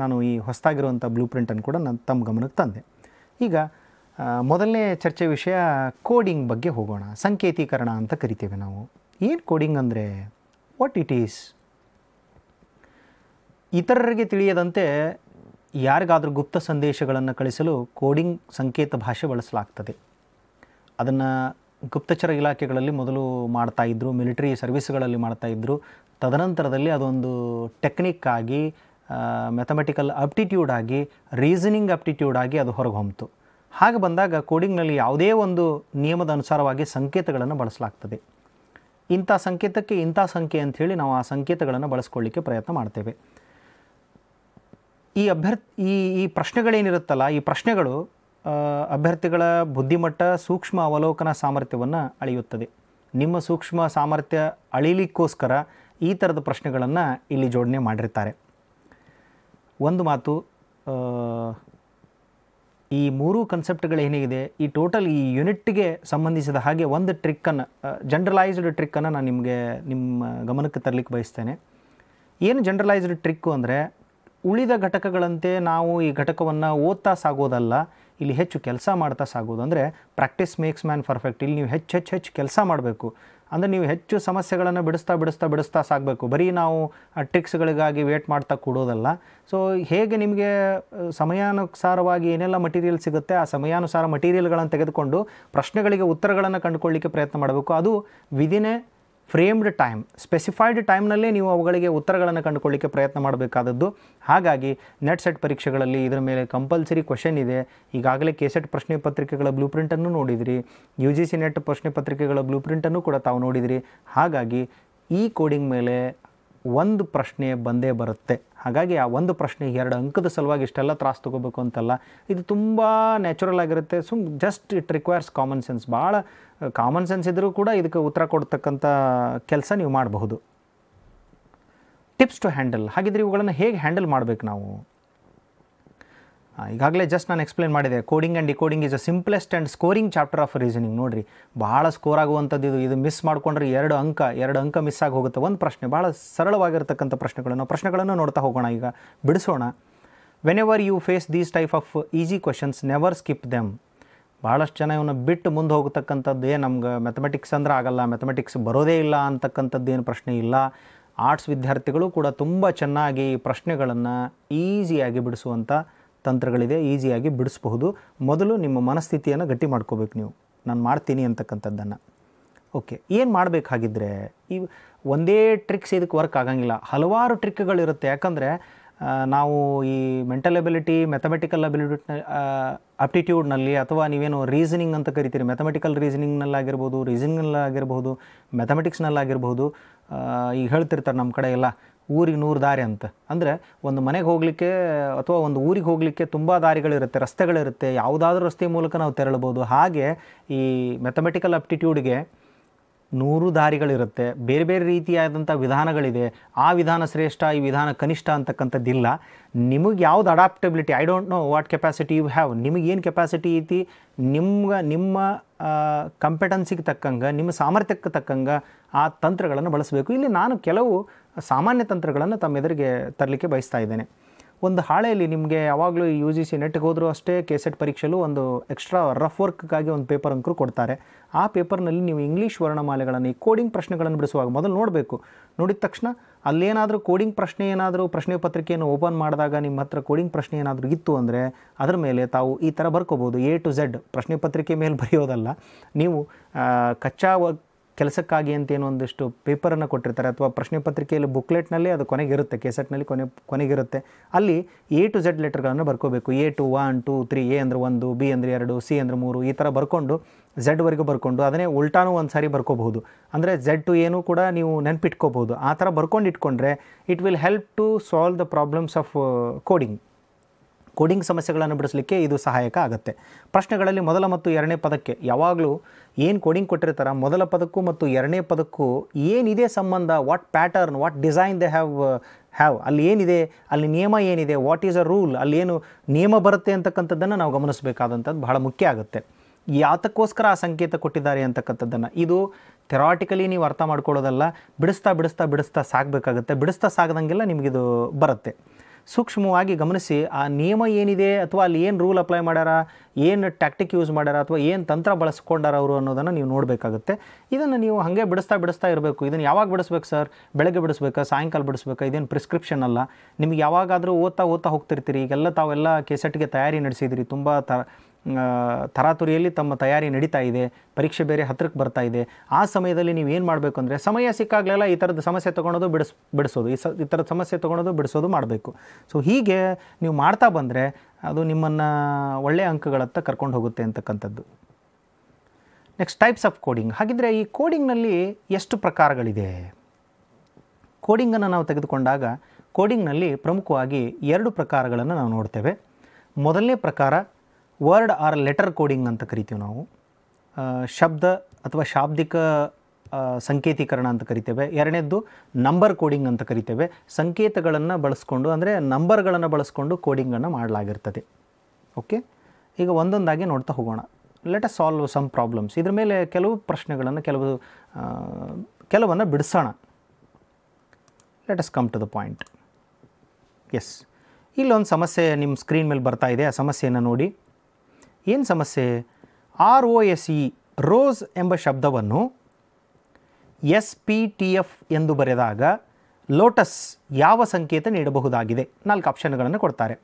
ನಾನು ಈ ಹೊಸದಾಗಿರುವಂಥ ಬ್ಲೂ ಪ್ರಿಂಟನ್ನು ಕೂಡ ನಾನು ತಮ್ಮ ಗಮನಕ್ಕೆ ತಂದೆ ಈಗ ಮೊದಲನೇ ಚರ್ಚೆ ವಿಷಯ ಕೋಡಿಂಗ್ ಬಗ್ಗೆ ಹೋಗೋಣ ಸಂಕೇತೀಕರಣ ಅಂತ ಕರಿತೇವೆ ನಾವು ಏನು ಕೋಡಿಂಗ್ ಅಂದರೆ ವಾಟ್ ಇಟ್ ಈಸ್ ಇತರರಿಗೆ ತಿಳಿಯದಂತೆ ಯಾರಿಗಾದರೂ ಗುಪ್ತ ಸಂದೇಶಗಳನ್ನು ಕಳಿಸಲು ಕೋಡಿಂಗ್ ಸಂಕೇತ ಭಾಷೆ ಬಳಸಲಾಗ್ತದೆ ಅದನ್ನು ಗುಪ್ತಚರ ಇಲಾಖೆಗಳಲ್ಲಿ ಮೊದಲು ಮಾಡ್ತಾಯಿದ್ರು ಮಿಲಿಟರಿ ಸರ್ವಿಸ್ಗಳಲ್ಲಿ ಮಾಡ್ತಾಯಿದ್ರು ತದನಂತರದಲ್ಲಿ ಅದೊಂದು ಟೆಕ್ನಿಕ್ ಆಗಿ ಮೆಥಮೆಟಿಕಲ್ ಅಪ್ಟಿಟ್ಯೂಡ್ ಆಗಿ ರೀಸನಿಂಗ್ ಅಪ್ಟಿಟ್ಯೂಡ್ ಆಗಿ ಅದು ಹೊರಗೆ ಹೊಮ್ತು ಹಾಗೆ ಬಂದಾಗ ಕೋಡಿಂಗ್ನಲ್ಲಿ ಯಾವುದೇ ಒಂದು ನಿಯಮದ ಅನುಸಾರವಾಗಿ ಸಂಕೇತಗಳನ್ನು ಬಳಸಲಾಗ್ತದೆ ಇಂಥ ಸಂಕೇತಕ್ಕೆ ಇಂಥ ಸಂಖ್ಯೆ ಅಂಥೇಳಿ ನಾವು ಆ ಸಂಕೇತಗಳನ್ನು ಬಳಸ್ಕೊಳ್ಳಿಕ್ಕೆ ಪ್ರಯತ್ನ ಮಾಡ್ತೇವೆ ಈ ಅಭ್ಯರ್ಥಿ ಈ ಈ ಪ್ರಶ್ನೆಗಳೇನಿರುತ್ತಲ್ಲ ಈ ಪ್ರಶ್ನೆಗಳು ಅಭ್ಯರ್ಥಿಗಳ ಬುದ್ಧಿಮಟ್ಟ ಸೂಕ್ಷ್ಮ ಅವಲೋಕನ ಸಾಮರ್ಥ್ಯವನ್ನು ಅಳೆಯುತ್ತದೆ ನಿಮ್ಮ ಸೂಕ್ಷ್ಮ ಸಾಮರ್ಥ್ಯ ಅಳಿಲಿಕ್ಕೋಸ್ಕರ ಈ ಥರದ ಪ್ರಶ್ನೆಗಳನ್ನು ಇಲ್ಲಿ ಜೋಡಣೆ ಮಾಡಿರ್ತಾರೆ ಒಂದು ಮಾತು ಈ ಮೂರು ಕನ್ಸೆಪ್ಟ್ಗಳು ಏನಿದೆ ಈ ಟೋಟಲ್ ಈ ಯೂನಿಟ್ಗೆ ಸಂಬಂಧಿಸಿದ ಹಾಗೆ ಒಂದು ಟ್ರಿಕ್ಕನ್ನು ಜನ್ರಲೈಸ್ಡ್ ಟ್ರಿಕ್ಕನ್ನು ನಾನು ನಿಮಗೆ ನಿಮ್ಮ ಗಮನಕ್ಕೆ ತರಲಿಕ್ಕೆ ಬಯಸ್ತೇನೆ ಏನು ಜನ್ರಲೈಸ್ಡ್ ಟ್ರಿಕ್ಕು ಅಂದರೆ ಉಳಿದ ಘಟಕಗಳಂತೆ ನಾವು ಈ ಘಟಕವನ್ನು ಓದ್ತಾ ಸಾಗೋದಲ್ಲ ಇಲ್ಲಿ ಹೆಚ್ಚು ಕೆಲಸ ಮಾಡ್ತಾ ಸಾಗೋದು ಅಂದರೆ ಪ್ರಾಕ್ಟೀಸ್ ಮೇಕ್ಸ್ ಮ್ಯಾನ್ ಪರ್ಫೆಕ್ಟ್ ಇಲ್ಲಿ ನೀವು ಹೆಚ್ಚು ಹೆಚ್ಚು ಹೆಚ್ಚು ಕೆಲಸ ಮಾಡಬೇಕು ಅಂದರೆ ನೀವು ಹೆಚ್ಚು ಸಮಸ್ಯೆಗಳನ್ನು ಬಿಡಿಸ್ತಾ ಬಿಡಿಸ್ತಾ ಬಿಡಿಸ್ತಾ ಸಾಕಬೇಕು ಬರೀ ನಾವು ಟ್ರಿಕ್ಸ್ಗಳಿಗಾಗಿ ವೇಟ್ ಮಾಡ್ತಾ ಕೂಡೋದಲ್ಲ ಸೊ ಹೇಗೆ ನಿಮಗೆ ಸಮಯಾನುಸಾರವಾಗಿ ಏನೆಲ್ಲ ಮಟೀರಿಯಲ್ ಸಿಗುತ್ತೆ ಆ ಸಮಯಾನುಸಾರ ಮಟೀರಿಯಲ್ಗಳನ್ನು ತೆಗೆದುಕೊಂಡು ಪ್ರಶ್ನೆಗಳಿಗೆ ಉತ್ತರಗಳನ್ನು ಕಂಡುಕೊಳ್ಳಿಕ್ಕೆ ಪ್ರಯತ್ನ ಮಾಡಬೇಕು ಅದು ವಿದಿನೇ ಫ್ರೇಮ್ಡ್ ಟೈಮ್ ಸ್ಪೆಸಿಫೈಡ್ ಟೈಮ್ನಲ್ಲೇ ನೀವು ಅವುಗಳಿಗೆ ಉತ್ತರಗಳನ್ನು ಕಂಡುಕೊಳ್ಳಿಕ್ಕೆ ಪ್ರಯತ್ನ ಮಾಡಬೇಕಾದದ್ದು ಹಾಗಾಗಿ ನೆಟ್ ಸೆಟ್ ಪರೀಕ್ಷೆಗಳಲ್ಲಿ ಇದರ ಮೇಲೆ ಕಂಪಲ್ಸರಿ ಕ್ವಶನ್ ಇದೆ ಈಗಾಗಲೇ ಕೆಸೆಟ್ ಪ್ರಶ್ನೆ ಪತ್ರಿಕೆಗಳ ಬ್ಲೂ ಪ್ರಿಂಟನ್ನು ನೋಡಿದಿರಿ ಯು ಜಿ ಸಿ ನೆಟ್ ಪ್ರಶ್ನೆ ಪತ್ರಿಕೆಗಳ ಬ್ಲೂ ಪ್ರಿಂಟನ್ನು ಕೂಡ ತಾವು ನೋಡಿದಿರಿ ಹಾಗಾಗಿ ಈ ಕೋಡಿಂಗ್ ಮೇಲೆ ಒಂದು ಪ್ರಶ್ನೆ ಬಂದೇ ಬರುತ್ತೆ ಹಾಗಾಗಿ ಆ ಒಂದು ಪ್ರಶ್ನೆ ಎರಡು ಅಂಕದ ಸಲುವಾಗಿ ಇಷ್ಟೆಲ್ಲ ತ್ರಾಸು ತೊಗೋಬೇಕು ಅಂತಲ್ಲ ಇದು ತುಂಬ ನ್ಯಾಚುರಲ್ ಆಗಿರುತ್ತೆ ಸುಮ್ just it requires common sense ಭಾಳ ಕಾಮನ್ ಸೆನ್ಸ್ ಇದ್ದರೂ ಕೂಡ ಇದಕ್ಕೆ ಉತ್ತರ ಕೊಡ್ತಕ್ಕಂಥ ಕೆಲಸ ನೀವು ಮಾಡಬಹುದು ಟಿಪ್ಸ್ ಟು ಹ್ಯಾಂಡಲ್ ಹಾಗಿದ್ರೆ ಇವುಗಳನ್ನು ಹೇಗೆ ಹ್ಯಾಂಡಲ್ ಮಾಡಬೇಕು ನಾವು ಈಗಾಗಲೇ ಜಸ್ಟ್ ನಾನು ಎಕ್ಸ್ಪ್ಲೇನ್ ಮಾಡಿದೆ coding and decoding is a simplest and scoring chapter of reasoning ನೋಡಿರಿ ಭಾಳ ಸ್ಕೋರ್ ಆಗುವಂಥದ್ದು ಇದು ಇದು ಮಿಸ್ ಮಾಡಿಕೊಂಡ್ರೆ ಎರಡು ಅಂಕ ಎರಡು ಅಂಕ ಮಿಸ್ ಆಗಿ ಹೋಗುತ್ತೆ ಒಂದು ಪ್ರಶ್ನೆ ಭಾಳ ಸರಳವಾಗಿರ್ತಕ್ಕಂಥ ಪ್ರಶ್ನೆಗಳನ್ನು ಪ್ರಶ್ನೆಗಳನ್ನು ನೋಡ್ತಾ ಹೋಗೋಣ ಈಗ ಬಿಡಿಸೋಣ whenever you face these type of easy questions never skip them ಭಾಳಷ್ಟು ಜನ ಇವನ್ನ ಬಿಟ್ಟು ಮುಂದೆ ಹೋಗತಕ್ಕಂಥದ್ದೇ ನಮ್ಗೆ ಮ್ಯಾಥಮೆಟಿಕ್ಸ್ ಅಂದ್ರೆ ಆಗಲ್ಲ ಮೆಥಮೆಟಿಕ್ಸ್ ಬರೋದೇ ಇಲ್ಲ ಅಂತಕ್ಕಂಥದ್ದು ಏನು ಪ್ರಶ್ನೆ ಇಲ್ಲ ಆರ್ಟ್ಸ್ ವಿದ್ಯಾರ್ಥಿಗಳು ಕೂಡ ತುಂಬ ಚೆನ್ನಾಗಿ ಪ್ರಶ್ನೆಗಳನ್ನು ಈಸಿಯಾಗಿ ಬಿಡಿಸುವಂಥ ತಂತ್ರಗಳಿದೆ ಈಸಿಯಾಗಿ ಬಿಡಿಸ್ಬಹುದು ಮೊದಲು ನಿಮ್ಮ ಮನಸ್ಥಿತಿಯನ್ನು ಗಟ್ಟಿ ಮಾಡ್ಕೋಬೇಕು ನೀವು ನಾನು ಮಾಡ್ತೀನಿ ಅಂತಕ್ಕಂಥದ್ದನ್ನು ಓಕೆ ಏನು ಮಾಡಬೇಕಾಗಿದ್ದರೆ ಈ ಒಂದೇ ಟ್ರಿಕ್ಸ್ ಇದಕ್ಕೆ ವರ್ಕ್ ಆಗಂಗಿಲ್ಲ ಹಲವಾರು ಟ್ರಿಕ್ಗಳಿರುತ್ತೆ ಯಾಕಂದರೆ ನಾವು ಈ ಮೆಂಟಲ್ ಎಬಿಲಿಟಿ ಮ್ಯಾಥಮೆಟಿಕಲ್ ಅಬಿಲಿಟಿ ಅಪ್ಟಿಟ್ಯೂಡ್ನಲ್ಲಿ ಅಥವಾ ನೀವೇನು ರೀಸನಿಂಗ್ ಅಂತ ಕರಿತೀರಿ ಮೆಥಮೆಟಿಕಲ್ ರೀಸನಿಂಗ್ನಲ್ಲಾಗಿರ್ಬೋದು ರೀಸನಿಂಗ್ನಲ್ಲಾಗಿರ್ಬೋದು ಮೆಥಮೆಟಿಕ್ಸ್ನಲ್ಲಾಗಿರ್ಬೋದು ಈಗ ಹೇಳ್ತಿರ್ತಾರೆ ನಮ್ಮ ಕಡೆ ಎಲ್ಲ ಊರಿಗೆ ನೂರು ದಾರಿ ಅಂತ ಅಂದರೆ ಒಂದು ಮನೆಗೆ ಹೋಗಲಿಕ್ಕೆ ಅಥವಾ ಒಂದು ಊರಿಗೆ ಹೋಗಲಿಕ್ಕೆ ತುಂಬ ದಾರಿಗಳಿರುತ್ತೆ ರಸ್ತೆಗಳಿರುತ್ತೆ ಯಾವುದಾದ್ರೂ ರಸ್ತೆ ಮೂಲಕ ನಾವು ತೆರಳ್ಬೋದು ಹಾಗೆ ಈ ಮೆಥಮೆಟಿಕಲ್ ಅಪ್ಟಿಟ್ಯೂಡ್ಗೆ ನೂರು ದಾರಿಗಳಿರುತ್ತೆ ಬೇರೆ ಬೇರೆ ರೀತಿಯಾದಂಥ ವಿಧಾನಗಳಿದೆ ಆ ವಿಧಾನ ಶ್ರೇಷ್ಠ ಈ ವಿಧಾನ ಕನಿಷ್ಠ ಅಂತಕ್ಕಂಥದ್ದಿಲ್ಲ ನಿಮಗೆ ಯಾವ್ದು adaptability I don't know what capacity you have ನಿಮಗೇನು ಕೆಪಾಸಿಟಿ ಐತಿ ನಿಮ್ಗೆ ನಿಮ್ಮ ಕಂಪೆಟೆನ್ಸಿಗೆ ತಕ್ಕಂಗೆ ನಿಮ್ಮ ಸಾಮರ್ಥ್ಯಕ್ಕೆ ತಕ್ಕಂಗೆ ಆ ತಂತ್ರಗಳನ್ನು ಬಳಸಬೇಕು ಇಲ್ಲಿ ನಾನು ಕೆಲವು ಸಾಮಾನ್ಯ ತಂತ್ರಗಳನ್ನು ತಮ್ಮೆದುರಿಗೆ ತರಲಿಕ್ಕೆ ಬಯಸ್ತಾ ಇದ್ದೇನೆ ಒಂದು ಹಾಳೆಯಲ್ಲಿ ನಿಮಗೆ ಯಾವಾಗಲೂ ಯು ಜಿ ಸಿ ನೆಟ್ಗೆ ಹೋದರೂ ಅಷ್ಟೇ ಕೆ ಸೆಟ್ ಪರೀಕ್ಷೆಲೂ ಒಂದು ಎಕ್ಸ್ಟ್ರಾ ರಫ್ ವರ್ಕ್ಗಾಗಿ ಒಂದು ಪೇಪರ್ ಅಂಕರು ಕೊಡ್ತಾರೆ ಆ ಪೇಪರ್ನಲ್ಲಿ ನೀವು ಇಂಗ್ಲೀಷ್ ವರ್ಣಮಾಲೆಗಳನ್ನು ಈ ಕೋಡಿಂಗ್ ಪ್ರಶ್ನೆಗಳನ್ನು ಬಿಡಿಸುವಾಗ ಮೊದಲು ನೋಡಬೇಕು ನೋಡಿದ ತಕ್ಷಣ ಅಲ್ಲೇನಾದರೂ ಕೋಡಿಂಗ್ ಪ್ರಶ್ನೆ ಏನಾದರೂ ಪ್ರಶ್ನೆ ಪತ್ರಿಕೆಯನ್ನು ಓಪನ್ ಮಾಡಿದಾಗ ನಿಮ್ಮ ಹತ್ರ ಕೋಡಿಂಗ್ ಪ್ರಶ್ನೆ ಏನಾದರೂ ಇತ್ತು ಅಂದರೆ ಅದರ ಮೇಲೆ ತಾವು ಈ ಥರ ಬರ್ಕೋಬೋದು ಎ ಟು ಝೆಡ್ ಪ್ರಶ್ನೆ ಪತ್ರಿಕೆ ಮೇಲೆ ಬರೆಯೋದಲ್ಲ ನೀವು ಕಚ್ಚಾ ಕೆಲಸಕ್ಕಾಗಿ ಅಂತೇನೋ ಒಂದಿಷ್ಟು ಪೇಪರನ್ನು ಕೊಟ್ಟಿರ್ತಾರೆ ಅಥವಾ ಪ್ರಶ್ನೆ ಪತ್ರಿಕೆಯಲ್ಲಿ ಬುಕ್ಲೆಟ್ನಲ್ಲಿ ಅದು ಕೊನೆಗಿರುತ್ತೆ ಕೆಸೆಟ್ನಲ್ಲಿ ಕೊನೆ ಕೊನೆಗಿರುತ್ತೆ ಅಲ್ಲಿ ಎ ಟು ಝೆಡ್ ಲೆಟರ್ಗಳನ್ನು ಬರ್ಕೋಬೇಕು A to one two three A ಅಂದರೆ ಒಂದು ಬಿ ಅಂದರೆ ಎರಡು ಸಿ ಅಂದರೆ ಮೂರು ಈ ಥರ ಬರ್ಕೊಂಡು ಝೆಡ್ವರೆಗೂ ಬರ್ಕೊಂಡು ಅದನ್ನೇ ಉಲ್ಟಾನೂ ಒಂದು ಸಾರಿ ಬರ್ಕೋಬಹುದು ಅಂದರೆ ಝೆಡ್ ಟು ಏನು ಕೂಡ ನೀವು ನೆನಪಿಟ್ಕೋಬಹುದು ಆ ಥರ ಬರ್ಕೊಂಡು ಇಟ್ಕೊಂಡ್ರೆ it will help to solve the problems of coding coding ಸಮಸ್ಯೆಗಳನ್ನು ಬಿಡಿಸಲಿಕ್ಕೆ ಇದು ಸಹಾಯಕ ಆಗುತ್ತೆ ಪ್ರಶ್ನೆಗಳಲ್ಲಿ ಮೊದಲ ಮತ್ತು ಎರಡನೇ ಪದಕ್ಕೆ ಯಾವಾಗಲೂ ಏನು ಕೋಡಿಂಗ್ ಕೊಟ್ಟಿರ್ತಾರೆ ಮೊದಲ ಪದಕ್ಕೂ ಮತ್ತು ಎರಡನೇ ಪದಕ್ಕೂ ಏನಿದೆ ಸಂಬಂಧ what pattern what design they have have ಅಲ್ಲಿ ಏನಿದೆ ಅಲ್ಲಿ ನಿಯಮ ಏನಿದೆ ವಾಟ್ ಈಸ್ ಅ ರೂಲ್ ಅಲ್ಲಿ ಏನು ನಿಯಮ ಬರುತ್ತೆ ಅಂತಕ್ಕಂಥದ್ದನ್ನು ನಾವು ಗಮನಿಸಬೇಕಾದಂಥದ್ದು ಬಹಳ ಮುಖ್ಯ ಆಗುತ್ತೆ ಯಾತಕ್ಕೋಸ್ಕರ ಆ ಸಂಕೇತ ಕೊಟ್ಟಿದ್ದಾರೆ ಅಂತಕ್ಕಂಥದ್ದನ್ನು ಇದು ಥೆರಾಟಿಕಲಿ ನೀವು ಅರ್ಥ ಮಾಡ್ಕೊಳ್ಳೋದಲ್ಲ ಬಿಡಿಸ್ತಾ ಬಿಡಿಸ್ತಾ ಬಿಡಿಸ್ತಾ ಸಾಗಬೇಕಾಗುತ್ತೆ ಬಿಡಿಸ್ತಾ ಸಾಗದಂಗೆಲ್ಲ ನಿಮಗಿದು ಬರುತ್ತೆ ಸೂಕ್ಷ್ಮವಾಗಿ ಗಮನಿಸಿ ಆ ನಿಯಮ ಏನಿದೆ ಅಥವಾ ಅಲ್ಲಿ ಏನು ರೂಲ್ ಅಪ್ಲೈ ಮಾಡ್ಯಾರ ಏನು ಟ್ಯಾಕ್ಟಿಕ್ ಯೂಸ್ ಮಾಡ್ಯಾರ ಅಥವಾ ಏನು ತಂತ್ರ ಬಳಸ್ಕೊಂಡಾರ ಅವರು ಅನ್ನೋದನ್ನು ನೀವು ನೋಡಬೇಕಾಗುತ್ತೆ ಇದನ್ನು ನೀವು ಹಾಗೆ ಬಿಡಿಸ್ತಾ ಬಿಡಿಸ್ತಾ ಇರಬೇಕು ಇದನ್ನು ಯಾವಾಗ ಬಿಡಿಸ್ಬೇಕು ಸರ್ ಬೆಳಗ್ಗೆ ಬಿಡಿಸ್ಬೇಕಾ ಸಾಯಂಕಾಲ ಬಿಡಿಸ್ಬೇಕಾ ಇದೇನು ಪ್ರಿಸ್ಕ್ರಿಪ್ಷನ್ ಅಲ್ಲ ನಿಮಗೆ ಯಾವಾಗಾದರೂ ಓದ್ತಾ ಓದ್ತಾ ಹೋಗ್ತಿರ್ತೀರಿ ಈಗೆಲ್ಲ ತಾವೆಲ್ಲ ಕೆಸೆಟ್ಗೆ ತಯಾರಿ ನಡೆಸಿದಿರಿ ತುಂಬ ತ ತರಾತುರಿಯಲ್ಲಿ ತಮ್ಮ ತಯಾರಿ ನಡೀತಾ ಇದೆ ಪರೀಕ್ಷೆ ಬೇರೆ ಹತ್ತಿರಕ್ಕೆ ಬರ್ತಾ ಇದೆ ಆ ಸಮಯದಲ್ಲಿ ನೀವು ಏನು ಮಾಡಬೇಕು ಅಂದರೆ ಸಮಯ ಸಿಕ್ಕಾಗಲೆಲ್ಲ ಈ ಥರದ ಸಮಸ್ಯೆ ತೊಗೊಳೋದು ಬಿಡಿಸ್ ಬಿಡಿಸೋದು ಈ ಸ ಈ ಥರದ ಸಮಸ್ಯೆ ತೊಗೊಳೋದು ಬಿಡಿಸೋದು ಮಾಡಬೇಕು ಸೊ ಹೀಗೆ ನೀವು ಮಾಡ್ತಾ ಬಂದರೆ ಅದು ನಿಮ್ಮನ್ನು ಒಳ್ಳೆಯ ಅಂಕಗಳತ್ತ ಕರ್ಕೊಂಡು ಹೋಗುತ್ತೆ ಅಂತಕ್ಕಂಥದ್ದು ನೆಕ್ಸ್ಟ್ ಟೈಪ್ಸ್ ಆಫ್ ಕೋಡಿಂಗ್ ಹಾಗಿದ್ರೆ ಈ ಕೋಡಿಂಗ್ನಲ್ಲಿ ಎಷ್ಟು ಪ್ರಕಾರಗಳಿದೆ ಕೋಡಿಂಗನ್ನು ನಾವು ತೆಗೆದುಕೊಂಡಾಗ ಕೋಡಿಂಗ್ನಲ್ಲಿ ಪ್ರಮುಖವಾಗಿ ಎರಡು ಪ್ರಕಾರಗಳನ್ನು ನಾವು ನೋಡ್ತೇವೆ ಮೊದಲನೇ ಪ್ರಕಾರ ವರ್ಡ್ ಆರ್ ಲೆಟರ್ ಕೋಡಿಂಗ್ ಅಂತ ಕರಿತೀವಿ ನಾವು ಶಬ್ದ ಅಥವಾ ಶಾಬ್ದಿಕ ಸಂಕೇತೀಕರಣ ಅಂತ ಕರಿತೇವೆ ಎರಡನೇದ್ದು ನಂಬರ್ ಕೋಡಿಂಗ್ ಅಂತ ಕರಿತೇವೆ ಸಂಕೇತಗಳನ್ನು ಬಳಸ್ಕೊಂಡು ಅಂದರೆ ನಂಬರ್ಗಳನ್ನು ಬಳಸ್ಕೊಂಡು ಕೋಡಿಂಗನ್ನು ಮಾಡಲಾಗಿರ್ತದೆ ಓಕೆ ಈಗ ಒಂದೊಂದಾಗಿ ನೋಡ್ತಾ ಹೋಗೋಣ let a solve some problems ಇದ್ರ ಮೇಲೆ ಕೆಲವು ಪ್ರಶ್ನೆಗಳನ್ನು ಕೆಲವು ಕೆಲವನ್ನು ಬಿಡಿಸೋಣ let us come to the point ಎಸ್ ಇಲ್ಲೊಂದು ಸಮಸ್ಯೆ ನಿಮ್ಮ ಸ್ಕ್ರೀನ್ ಮೇಲೆ ಬರ್ತಾ ಇದೆ ಆ ಸಮಸ್ಯೆಯನ್ನು ನೋಡಿ ಏನು ಸಮಸ್ಯೆ R O S E rose ಎಂಬ ಶಬ್ದವನ್ನು ಎಸ್ ಪಿ ಟಿ ಎಫ್ ಎಂದು ಬರೆದಾಗ ಲೋಟಸ್ ಯಾವ ಸಂಕೇತ ನೀಡಬಹುದಾಗಿದೆ ನಾಲ್ಕು ಆಪ್ಷನ್ಗಳನ್ನು ಕೊಡ್ತಾರೆ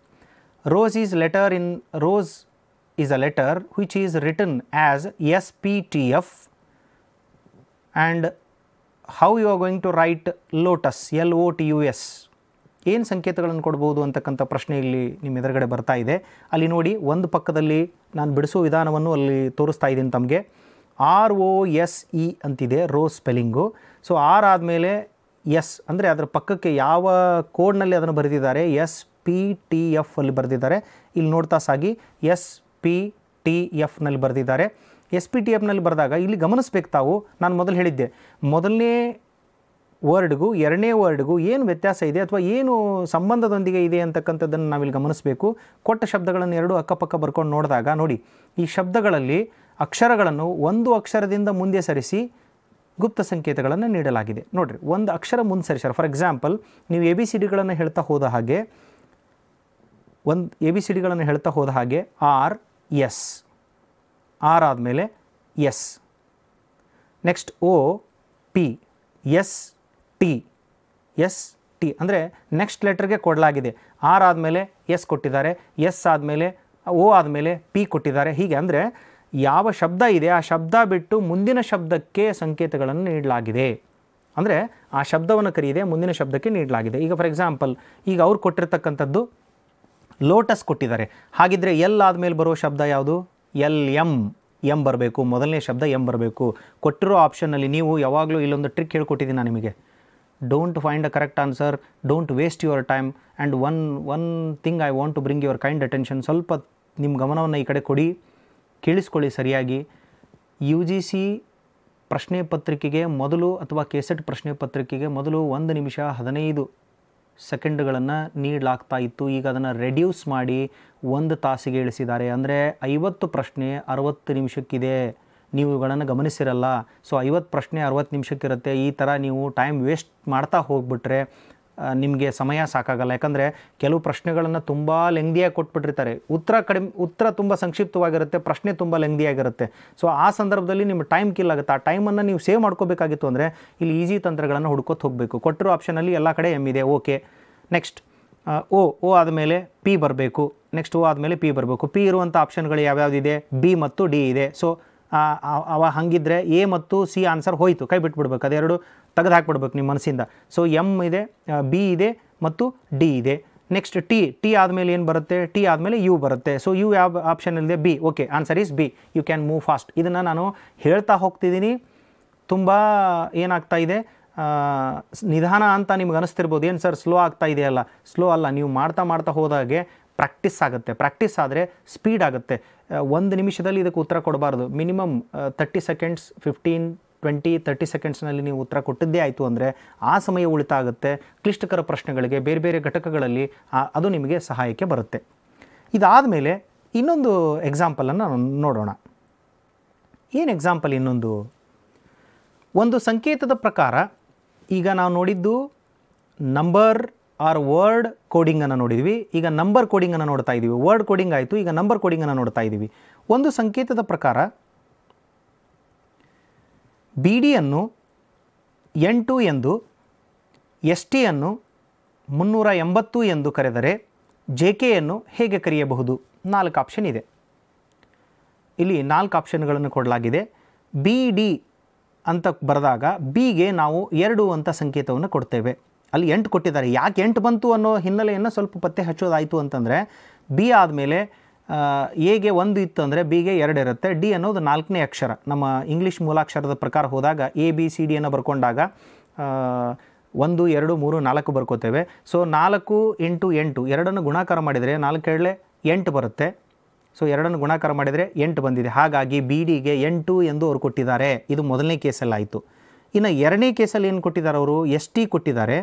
rose is letter in rose is a letter which is written as S P T F and how you are going to write lotus L O T U S ಏನು ಸಂಕೇತಗಳನ್ನು ಕೊಡ್ಬೋದು ಅಂತಕ್ಕಂಥ ಪ್ರಶ್ನೆ ಇಲ್ಲಿ ನಿಮ್ಮ ಎದುರುಗಡೆ ಬರ್ತಾ ಇದೆ ಅಲ್ಲಿ ನೋಡಿ ಒಂದು ಪಕ್ಕದಲ್ಲಿ ನಾನು ಬಿಡಿಸೋ ವಿಧಾನವನ್ನು ಅಲ್ಲಿ ತೋರಿಸ್ತಾ ಇದ್ದೀನಿ ತಮಗೆ ಆರ್ ಓ ಎಸ್ ಇ ಅಂತಿದೆ ರೋ ಸ್ಪೆಲ್ಲಿಂಗು ಸೊ ಆರ್ ಆದಮೇಲೆ ಎಸ್ ಅಂದರೆ ಅದರ ಪಕ್ಕಕ್ಕೆ ಯಾವ ಕೋಡ್ನಲ್ಲಿ ಅದನ್ನು ಬರೆದಿದ್ದಾರೆ ಎಸ್ ಪಿ ಟಿ ಎಫ್ ಅಲ್ಲಿ ಬರೆದಿದ್ದಾರೆ ಇಲ್ಲಿ ನೋಡ್ತಾ ಸಾಗಿ ಎಸ್ ಪಿ ಟಿ ಎಫ್ನಲ್ಲಿ ಬರೆದಿದ್ದಾರೆ ಎಸ್ ಪಿ ಟಿ ಎಫ್ನಲ್ಲಿ ಬರೆದಾಗ ಇಲ್ಲಿ ಗಮನಿಸ್ಬೇಕು ತಾವು ನಾನು ಮೊದಲು ಹೇಳಿದ್ದೆ ಮೊದಲನೇ ವರ್ಡ್ಗೂ ಎರಡನೇ ವರ್ಡ್ಗೂ ಏನು ವ್ಯತ್ಯಾಸ ಇದೆ ಅಥವಾ ಏನು ಸಂಬಂಧದೊಂದಿಗೆ ಇದೆ ಅಂತಕ್ಕಂಥದ್ದನ್ನು ನಾವಿಲ್ಲಿ ಗಮನಿಸಬೇಕು ಕೊಟ್ಟ ಶಬ್ದಗಳನ್ನು ಎರಡೂ ಅಕ್ಕಪಕ್ಕ ಬರ್ಕೊಂಡು ನೋಡಿದಾಗ ನೋಡಿ ಈ ಶಬ್ದಗಳಲ್ಲಿ ಅಕ್ಷರಗಳನ್ನು ಒಂದು ಅಕ್ಷರದಿಂದ ಮುಂದೆ ಸರಿಸಿ ಗುಪ್ತ ಸಂಕೇತಗಳನ್ನು ನೀಡಲಾಗಿದೆ ನೋಡಿರಿ ಒಂದು ಅಕ್ಷರ ಮುಂದೆ ಸರಿಸರ ಫಾರ್ ಎಕ್ಸಾಂಪಲ್ ನೀವು ಎ ಬಿ ಸಿ ಡಿಗಳನ್ನು ಹೇಳ್ತಾ ಹೋದ ಹಾಗೆ ಒಂದು ಎ ಬಿ ಸಿ ಡಿಗಳನ್ನು ಹೇಳ್ತಾ ಹೋದ ಹಾಗೆ ಆರ್ ಎಸ್ ಆರ್ ಆದಮೇಲೆ S next O P S T S T ಅಂದರೆ ನೆಕ್ಸ್ಟ್ ಲೆಟರ್ಗೆ ಕೊಡಲಾಗಿದೆ ಆರ್ ಆದಮೇಲೆ ಎಸ್ ಕೊಟ್ಟಿದ್ದಾರೆ ಎಸ್ ಆದಮೇಲೆ ಓ ಆದಮೇಲೆ ಪಿ ಕೊಟ್ಟಿದ್ದಾರೆ ಹೀಗೆ ಅಂದರೆ ಯಾವ ಶಬ್ದ ಇದೆ ಆ ಶಬ್ದ ಬಿಟ್ಟು ಮುಂದಿನ ಶಬ್ದಕ್ಕೆ ಸಂಕೇತಗಳನ್ನು ನೀಡಲಾಗಿದೆ ಅಂದರೆ ಆ ಶಬ್ದವನ್ನು ಕರೆಯಿದೆ ಮುಂದಿನ ಶಬ್ದಕ್ಕೆ ನೀಡಲಾಗಿದೆ ಈಗ ಫಾರ್ ಎಕ್ಸಾಂಪಲ್ ಈಗ ಅವ್ರು ಕೊಟ್ಟಿರ್ತಕ್ಕಂಥದ್ದು ಲೋಟಸ್ ಕೊಟ್ಟಿದ್ದಾರೆ ಹಾಗಿದ್ದರೆ ಎಲ್ ಆದಮೇಲೆ ಬರೋ ಶಬ್ದ ಯಾವುದು ಎಲ್ ಎಮ್ ಎಂ ಬರಬೇಕು ಮೊದಲನೇ ಶಬ್ದ ಎಂ ಬರಬೇಕು ಕೊಟ್ಟಿರೋ ಆಪ್ಷನ್ನಲ್ಲಿ ನೀವು ಯಾವಾಗಲೂ ಇಲ್ಲೊಂದು ಟ್ರಿಕ್ ಹೇಳ್ಕೊಟ್ಟಿದ್ದೀನಿ ನಾನು ನಿಮಗೆ don't find a correct answer don't waste your time and one one thing I want to bring your kind attention ಸ್ವಲ್ಪ ನಿಮ್ಮ ಗಮನವನ್ನು ಈ ಕಡೆ ಕೊಡಿ ಕೇಳಿಸ್ಕೊಳ್ಳಿ ಸರಿಯಾಗಿ ಯು ಜಿ ಸಿ ಪ್ರಶ್ನೆ ಪತ್ರಿಕೆಗೆ ಮೊದಲು ಅಥವಾ ಕೆಸೆಟ್ ಪ್ರಶ್ನೆ ಪತ್ರಿಕೆಗೆ ಮೊದಲು ಒಂದು ನಿಮಿಷ ಹದಿನೈದು ಸೆಕೆಂಡ್ಗಳನ್ನು ನೀಡಲಾಗ್ತಾ ಇತ್ತು ಈಗ ಅದನ್ನು ರೆಡ್ಯೂಸ್ ಮಾಡಿ ಒಂದು ತಾಸಿಗೆ ಇಳಿಸಿದ್ದಾರೆ ಅಂದರೆ ಐವತ್ತು ಪ್ರಶ್ನೆ ಅರವತ್ತು ನಿಮಿಷಕ್ಕಿದೆ ನೀವು ಇವುಗಳನ್ನು ಗಮನಿಸಿರಲ್ಲ ಸೊ ಐವತ್ತು ಪ್ರಶ್ನೆ ಅರುವತ್ತು ನಿಮಿಷಕ್ಕಿರುತ್ತೆ ಈ ಥರ ನೀವು ಟೈಮ್ ವೇಸ್ಟ್ ಮಾಡ್ತಾ ಹೋಗ್ಬಿಟ್ರೆ ನಿಮಗೆ ಸಮಯ ಸಾಕಾಗಲ್ಲ ಯಾಕಂದರೆ ಕೆಲವು ಪ್ರಶ್ನೆಗಳನ್ನು ತುಂಬ ಲೆಂಗ್ದಿಯಾಗಿ ಕೊಟ್ಬಿಟ್ಟಿರ್ತಾರೆ ಉತ್ತರ ಕಡಿಮೆ ಉತ್ತರ ತುಂಬ ಸಂಕ್ಷಿಪ್ತವಾಗಿರುತ್ತೆ ಪ್ರಶ್ನೆ ತುಂಬ ಲೆಂಗ್ದಿಯಾಗಿರುತ್ತೆ ಸೊ ಆ ಸಂದರ್ಭದಲ್ಲಿ ನಿಮ್ಮ ಟೈಮ್ ಕಿಲ್ ಆಗುತ್ತೆ ಆ ಟೈಮನ್ನು ನೀವು ಸೇವ್ ಮಾಡ್ಕೋಬೇಕಾಗಿತ್ತು ಅಂದರೆ ಇಲ್ಲಿ ಈಸಿ ತಂತ್ರಗಳನ್ನು ಹುಡ್ಕೋತ ಹೋಗಬೇಕು ಕೊಟ್ಟಿರೋ ಆಪ್ಷನಲ್ಲಿ ಎಲ್ಲ ಕಡೆ ಎಮ್ ಇದೆ ಓಕೆ ನೆಕ್ಸ್ಟ್ ಓ ಓ ಆದಮೇಲೆ ಪಿ ಬರಬೇಕು ನೆಕ್ಸ್ಟ್ ಓ ಆದಮೇಲೆ ಪಿ ಬರಬೇಕು ಪಿ ಇರುವಂಥ ಆಪ್ಷನ್ಗಳು ಯಾವ್ಯಾವುದಿದೆ ಬಿ ಮತ್ತು ಡಿ ಇದೆ ಸೊ ಅವ ಹಂಗಿದ್ರೆ ಎ ಮತ್ತು ಸಿ ಆನ್ಸರ್ ಹೋಯಿತು ಕೈ ಬಿಟ್ಬಿಡ್ಬೇಕು ಅದೆರಡು ತೆಗೆದು ಹಾಕ್ಬಿಡ್ಬೇಕು ನಿಮ್ಮ ಮನಸ್ಸಿಂದ ಸೊ ಎಮ್ ಇದೆ ಬಿ ಇದೆ ಮತ್ತು ಡಿ ಇದೆ ನೆಕ್ಸ್ಟ್ ಟಿ ಟಿ ಆದಮೇಲೆ ಏನು ಬರುತ್ತೆ ಟಿ ಆದಮೇಲೆ ಯು ಬರುತ್ತೆ ಸೊ ಯು ಯಾವ ಆಪ್ಷನ್ ಇಲ್ಲದೆ B okay answer is B you can move fast ಇದನ್ನು ನಾನು ಹೇಳ್ತಾ ಹೋಗ್ತಿದ್ದೀನಿ ತುಂಬ ಏನಾಗ್ತಾ ಇದೆ ನಿಧಾನ ಅಂತ ನಿಮ್ಗೆ ಅನಿಸ್ತಿರ್ಬೋದು ಏನು ಸರ್ ಸ್ಲೋ ಆಗ್ತಾ ಇದೆಯಲ್ಲ ಸ್ಲೋ ಅಲ್ಲ ನೀವು ಮಾಡ್ತಾ ಮಾಡ್ತಾ ಹೋದಾಗೆ ಪ್ರಾಕ್ಟೀಸ್ ಆಗುತ್ತೆ ಪ್ರಾಕ್ಟೀಸ್ ಆದರೆ ಸ್ಪೀಡ್ ಆಗುತ್ತೆ ಒಂದು ನಿಮಿಷದಲ್ಲಿ ಇದಕ್ಕೆ ಉತ್ತರ ಕೊಡಬಾರ್ದು minimum thirty seconds fifteen twenty thirty ಸೆಕೆಂಡ್ಸ್ನಲ್ಲಿ ನೀವು ಉತ್ತರ ಕೊಟ್ಟಿದ್ದೇ ಆಯಿತು ಅಂದರೆ ಆ ಸಮಯ ಉಳಿತ ಆಗುತ್ತೆ ಕ್ಲಿಷ್ಟಕರ ಪ್ರಶ್ನೆಗಳಿಗೆ ಬೇರೆ ಬೇರೆ ಘಟಕಗಳಲ್ಲಿ ಅದು ನಿಮಗೆ ಸಹಾಯಕ್ಕೆ ಬರುತ್ತೆ ಇದಾದ ಮೇಲೆ ಇನ್ನೊಂದು ಎಕ್ಸಾಂಪಲನ್ನು ನೋಡೋಣ ಏನು ಎಕ್ಸಾಂಪಲ್ ಇನ್ನೊಂದು ಒಂದು ಸಂಕೇತದ ಪ್ರಕಾರ ಈಗ ನಾವು ನೋಡಿದ್ದು ನಂಬರ್ ಆರ್ ವರ್ಡ್ ಕೋಡಿಂಗನ್ನು ನೋಡಿದ್ವಿ ಈಗ ನಂಬರ್ ಕೋಡಿಂಗನ್ನು ನೋಡ್ತಾ ಇದ್ದೀವಿ ವರ್ಡ್ ಕೋಡಿಂಗ್ ಆಯಿತು ಈಗ ನಂಬರ್ ಕೋಡಿಂಗನ್ನು ನೋಡ್ತಾ ಇದ್ದೀವಿ ಒಂದು ಸಂಕೇತದ ಪ್ರಕಾರ ಬಿ ಡಿಯನ್ನು ಎಂಟು ಎಂದು ಎಸ್ ಟಿಯನ್ನು ಮುನ್ನೂರ ಎಂಬತ್ತು ಎಂದು ಕರೆದರೆ ಜೆ ಕೆಯನ್ನು ಹೇಗೆ ಕರೆಯಬಹುದು ನಾಲ್ಕು ಆಪ್ಷನ್ ಇದೆ ಇಲ್ಲಿ ನಾಲ್ಕು ಆಪ್ಷನ್ಗಳನ್ನು ಕೊಡಲಾಗಿದೆ ಬಿ ಡಿ ಅಂತ ಬರೆದಾಗ ಬಿಗೆ ನಾವು ಎರಡು ಅಂತ ಸಂಕೇತವನ್ನು ಕೊಡ್ತೇವೆ ಅಲ್ಲಿ ಎಂಟು ಕೊಟ್ಟಿದ್ದಾರೆ ಯಾಕೆ ಎಂಟು ಬಂತು ಅನ್ನೋ ಹಿನ್ನೆಲೆಯನ್ನು ಸ್ವಲ್ಪ ಪತ್ತೆ ಹಚ್ಚೋದಾಯಿತು ಅಂತಂದರೆ ಬಿ ಆದಮೇಲೆ ಎಗೆ ಒಂದು ಇತ್ತು ಅಂದರೆ ಬಿಗೆ ಎರಡು ಇರುತ್ತೆ ಡಿ ಅನ್ನೋದು ನಾಲ್ಕನೇ ಅಕ್ಷರ ನಮ್ಮ ಇಂಗ್ಲೀಷ್ ಮೂಲಾಕ್ಷರದ ಪ್ರಕಾರ ಹೋದಾಗ ಎ ಬಿ ಸಿ ಡಿಯನ್ನು ಬರ್ಕೊಂಡಾಗ ಒಂದು ಎರಡು ಮೂರು ನಾಲ್ಕು ಬರ್ಕೋತೇವೆ ಸೊ ನಾಲ್ಕು ಎಂಟು ಎಂಟು ಎರಡನ್ನು ಗುಣಾಕಾರ ಮಾಡಿದರೆ ನಾಲ್ಕು ಎರಡಲೆ ಎಂಟು ಬರುತ್ತೆ ಸೊ ಎರಡನ್ನು ಗುಣಾಕಾರ ಮಾಡಿದರೆ ಎಂಟು ಬಂದಿದೆ ಹಾಗಾಗಿ ಬಿ ಡಿಗೆ ಎಂಟು ಎಂದು ಅವರು ಕೊಟ್ಟಿದ್ದಾರೆ ಇದು ಮೊದಲನೇ ಕೇಸಲ್ಲಾಯಿತು ಇನ್ನು ಎರಡನೇ ಕೇಸಲ್ಲಿ ಏನು ಕೊಟ್ಟಿದ್ದಾರೆ ಅವರು ಎಸ್ ಟಿ ಕೊಟ್ಟಿದ್ದಾರೆ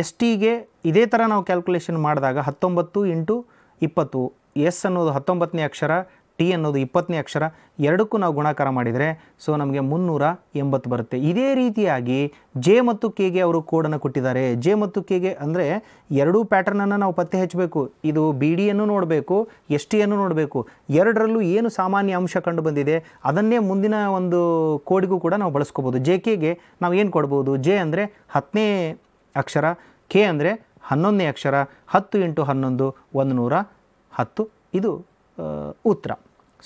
ಎಸ್ ಟಿಗೆ ಇದೇ ಥರ ನಾವು ಕ್ಯಾಲ್ಕುಲೇಷನ್ ಮಾಡಿದಾಗ ಹತ್ತೊಂಬತ್ತು ಇಂಟು ಇಪ್ಪತ್ತು ಎಸ್ ಅನ್ನೋದು ಹತ್ತೊಂಬತ್ತನೇ ಅಕ್ಷರ ಟಿ ಅನ್ನೋದು ಇಪ್ಪತ್ತನೇ ಅಕ್ಷರ ಎರಡಕ್ಕೂ ನಾವು ಗುಣಾಕಾರ ಮಾಡಿದರೆ ಸೊ ನಮಗೆ ಮುನ್ನೂರ ಎಂಬತ್ತು ಬರುತ್ತೆ ಇದೇ ರೀತಿಯಾಗಿ ಜೆ ಮತ್ತು ಕೆಗೆ ಅವರು ಕೋಡನ್ನು ಕೊಟ್ಟಿದ್ದಾರೆ ಜೆ ಮತ್ತು ಕೆಗೆ ಅಂದರೆ ಎರಡೂ ಪ್ಯಾಟರ್ನನ್ನು ನಾವು ಪತ್ತೆ ಹಚ್ಚಬೇಕು ಇದು ಬಿ ಡಿಯನ್ನು ನೋಡಬೇಕು ಎಸ್ ಟಿಯನ್ನು ನೋಡಬೇಕು ಎರಡರಲ್ಲೂ ಏನು ಸಾಮಾನ್ಯ ಅಂಶ ಕಂಡು ಬಂದಿದೆ ಅದನ್ನೇ ಮುಂದಿನ ಒಂದು ಕೋಡಿಗೂ ಕೂಡ ನಾವು ಬಳಸ್ಕೋಬೋದು ಜೆ ಕೆಗೆ ನಾವು ಏನು ಕೊಡ್ಬೋದು ಜೆ ಅಂದರೆ ಹತ್ತನೇ ಅಕ್ಷರ ಕೆ ಅಂದರೆ ಹನ್ನೊಂದನೇ ಅಕ್ಷರ ಹತ್ತು ಇಂಟು ಹನ್ನೊಂದು ಒಂದು ನೂರ ಹತ್ತು ಇದು ಉತ್ತರ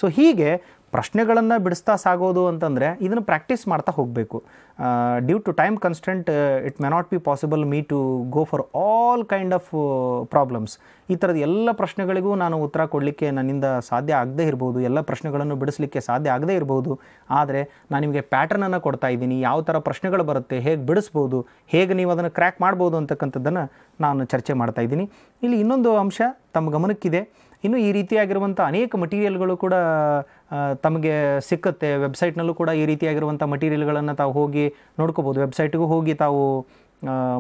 ಸೊ ಹೀಗೆ ಪ್ರಶ್ನೆಗಳನ್ನು ಬಿಡಿಸ್ತಾ ಸಾಗೋದು ಅಂತಂದರೆ ಇದನ್ನು ಪ್ರಾಕ್ಟೀಸ್ ಮಾಡ್ತಾ ಹೋಗಬೇಕು due to time constant it may not be possible me to go for all kind of problems ಈ ಥರದ ಎಲ್ಲ ಪ್ರಶ್ನೆಗಳಿಗೂ ನಾನು ಉತ್ತರ ಕೊಡಲಿಕ್ಕೆ ನನ್ನಿಂದ ಸಾಧ್ಯ ಆಗದೇ ಇರ್ಬೋದು ಎಲ್ಲ ಪ್ರಶ್ನೆಗಳನ್ನು ಬಿಡಿಸಲಿಕ್ಕೆ ಸಾಧ್ಯ ಆಗದೇ ಇರ್ಬೋದು ಆದರೆ ನಾನು ನಿಮಗೆ ಪ್ಯಾಟರ್ನನ್ನು ಕೊಡ್ತಾ ಇದ್ದೀನಿ ಯಾವ ಥರ ಪ್ರಶ್ನೆಗಳು ಬರುತ್ತೆ ಹೇಗೆ ಬಿಡಿಸ್ಬೋದು ಹೇಗೆ ನೀವು ಅದನ್ನು ಕ್ರ್ಯಾಕ್ ಮಾಡ್ಬೋದು ಅಂತಕ್ಕಂಥದ್ದನ್ನು ನಾನು ಚರ್ಚೆ ಮಾಡ್ತಾ ಇದ್ದೀನಿ ಇಲ್ಲಿ ಇನ್ನೊಂದು ಅಂಶ ತಮ್ಮ ಗಮನಕ್ಕಿದೆ ಇನ್ನು ಈ ರೀತಿಯಾಗಿರುವಂಥ ಅನೇಕ ಮಟೀರಿಯಲ್ಗಳು ಕೂಡ ತಮಗೆ ಸಿಕ್ಕತ್ತೆ ವೆಬ್ಸೈಟ್ನಲ್ಲೂ ಕೂಡ ಈ ರೀತಿಯಾಗಿರುವಂಥ ಮಟೀರಿಯಲ್ಗಳನ್ನು ತಾವು ಹೋಗಿ ನೋಡ್ಕೋಬೋದು ವೆಬ್ಸೈಟ್ಗೂ ಹೋಗಿ ತಾವು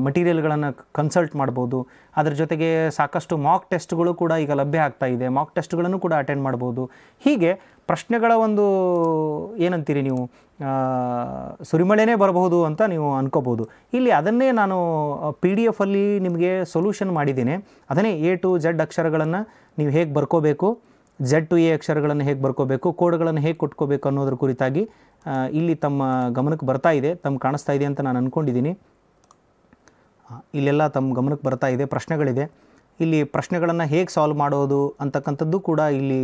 ಮಟೀರಿಯಲ್ಗಳನ್ನು ಕನ್ಸಲ್ಟ್ ಮಾಡ್ಬೋದು ಅದರ ಜೊತೆಗೆ ಸಾಕಷ್ಟು ಮಾಕ್ ಟೆಸ್ಟ್ಗಳು ಕೂಡ ಈಗ ಲಭ್ಯ ಆಗ್ತಾ ಇದೆ ಮಾಕ್ ಟೆಸ್ಟ್ಗಳನ್ನು ಕೂಡ ಅಟೆಂಡ್ ಮಾಡ್ಬೋದು ಹೀಗೆ ಪ್ರಶ್ನೆಗಳ ಒಂದು ಏನಂತೀರಿ ನೀವು ಸುರಿಮಳೆನೇ ಬರಬಹುದು ಅಂತ ನೀವು ಅನ್ಕೋಬೋದು ಇಲ್ಲಿ ಅದನ್ನೇ ನಾನು ಪಿ ಡಿ ಎಫಲ್ಲಿ ನಿಮಗೆ ಸೊಲ್ಯೂಷನ್ ಮಾಡಿದ್ದೀನಿ ಅದನ್ನೇ ಎ ಟು ಜೆಡ್ ಅಕ್ಷರಗಳನ್ನು ನೀವು ಹೇಗೆ ಬರ್ಕೋಬೇಕು ಜೆಡ್ ಟು ಎ ಅಕ್ಷರಗಳನ್ನು ಹೇಗೆ ಬರ್ಕೋಬೇಕು ಕೋಡ್ಗಳನ್ನು ಹೇಗೆ ಕೊಟ್ಕೋಬೇಕು ಅನ್ನೋದ್ರ ಕುರಿತಾಗಿ ಇಲ್ಲಿ ತಮ್ಮ ಗಮನಕ್ಕೆ ಬರ್ತಾ ಇದೆ ತಮ್ಮ ಕಾಣಿಸ್ತಾ ಇದೆ ಅಂತ ನಾನು ಅಂದ್ಕೊಂಡಿದ್ದೀನಿ ಇಲ್ಲೆಲ್ಲ ತಮ್ಮ ಗಮನಕ್ಕೆ ಬರ್ತಾ ಇದೆ ಪ್ರಶ್ನೆಗಳಿದೆ ಇಲ್ಲಿ ಪ್ರಶ್ನೆಗಳನ್ನು ಹೇಗೆ ಸಾಲ್ವ್ ಮಾಡೋದು ಅಂತಕ್ಕಂಥದ್ದು ಕೂಡ ಇಲ್ಲಿ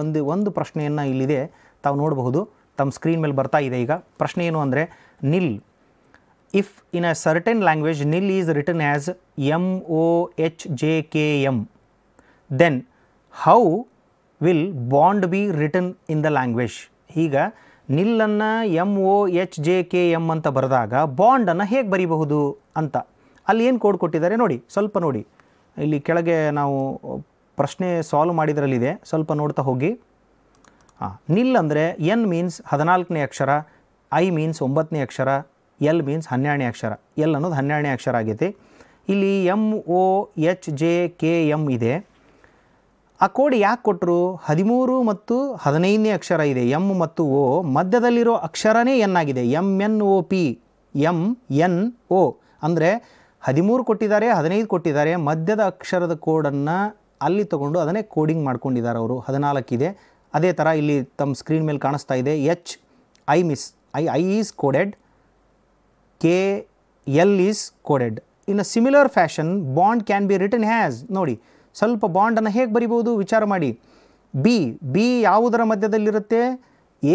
ಒಂದು ಒಂದು ಪ್ರಶ್ನೆಯನ್ನು ಇಲ್ಲಿದೆ ತಾವು ನೋಡಬಹುದು ತಮ್ಮ ಸ್ಕ್ರೀನ್ ಮೇಲೆ ಬರ್ತಾ ಇದೆ ಈಗ ಪ್ರಶ್ನೆ ಏನು ಅಂದರೆ nil if in a certain language nil is written as M O H J K M then how will bond be written in the language ಈಗ ನಿಲ್ಲನ್ನು M O H J K M ಅಂತ ಬರೆದಾಗ ಬಾಂಡನ್ನು ಹೇಗೆ ಬರೀಬಹುದು ಅಂತ ಅಲ್ಲಿ ಏನು code ಕೊಟ್ಟಿದ್ದಾರೆ ನೋಡಿ ಸ್ವಲ್ಪ ನೋಡಿ ಇಲ್ಲಿ ಕೆಳಗೆ ನಾವು ಪ್ರಶ್ನೆ ಸಾಲ್ವ್ ಮಾಡಿದ್ರಲ್ಲಿದೆ ಸ್ವಲ್ಪ ನೋಡ್ತಾ ಹೋಗಿ ಹಾಂ ನಿಲ್ ಅಂದರೆ ಎನ್ ಮೀನ್ಸ್ ಹದಿನಾಲ್ಕನೇ ಅಕ್ಷರ ಐ ಮೀನ್ಸ್ ಒಂಬತ್ತನೇ ಅಕ್ಷರ ಎಲ್ ಮೀನ್ಸ್ ಹನ್ನೆರಡನೇ ಅಕ್ಷರ ಎಲ್ ಅನ್ನೋದು ಹನ್ನೆರಡನೇ ಅಕ್ಷರ ಆಗೈತಿ ಇಲ್ಲಿ M O H J K M ಇದೆ ಆ ಕೋಡ್ ಯಾಕೆ ಕೊಟ್ಟರು ಹದಿಮೂರು ಮತ್ತು ಹದಿನೈದನೇ ಅಕ್ಷರ ಇದೆ ಎಮ್ ಮತ್ತು ಓ ಮಧ್ಯದಲ್ಲಿರೋ ಅಕ್ಷರನೇ ಎನ್ ಆಗಿದೆ M N O P M N O ಅಂದರೆ ಹದಿಮೂರು ಕೊಟ್ಟಿದ್ದಾರೆ ಹದಿನೈದು ಕೊಟ್ಟಿದ್ದಾರೆ ಮಧ್ಯದ ಅಕ್ಷರದ ಕೋಡನ್ನು ಅಲ್ಲಿ ತಗೊಂಡು ಅದನ್ನೇ ಕೋಡಿಂಗ್ ಮಾಡ್ಕೊಂಡಿದ್ದಾರೆ ಅವರು ಹದಿನಾಲ್ಕಿದೆ ಅದೇ ಥರ ಇಲ್ಲಿ ತಮ್ಮ ಸ್ಕ್ರೀನ್ ಮೇಲೆ ಕಾಣಿಸ್ತಾ ಇದೆ H I miss I I is coded K L is coded in a similar fashion bond can be return has ನೋಡಿ ಸ್ವಲ್ಪ ಬಾಂಡನ್ನು ಹೇಗೆ ಬರಿಬೋದು ವಿಚಾರ ಮಾಡಿ ಬಿ ಬಿ ಯಾವುದರ ಮಧ್ಯದಲ್ಲಿರುತ್ತೆ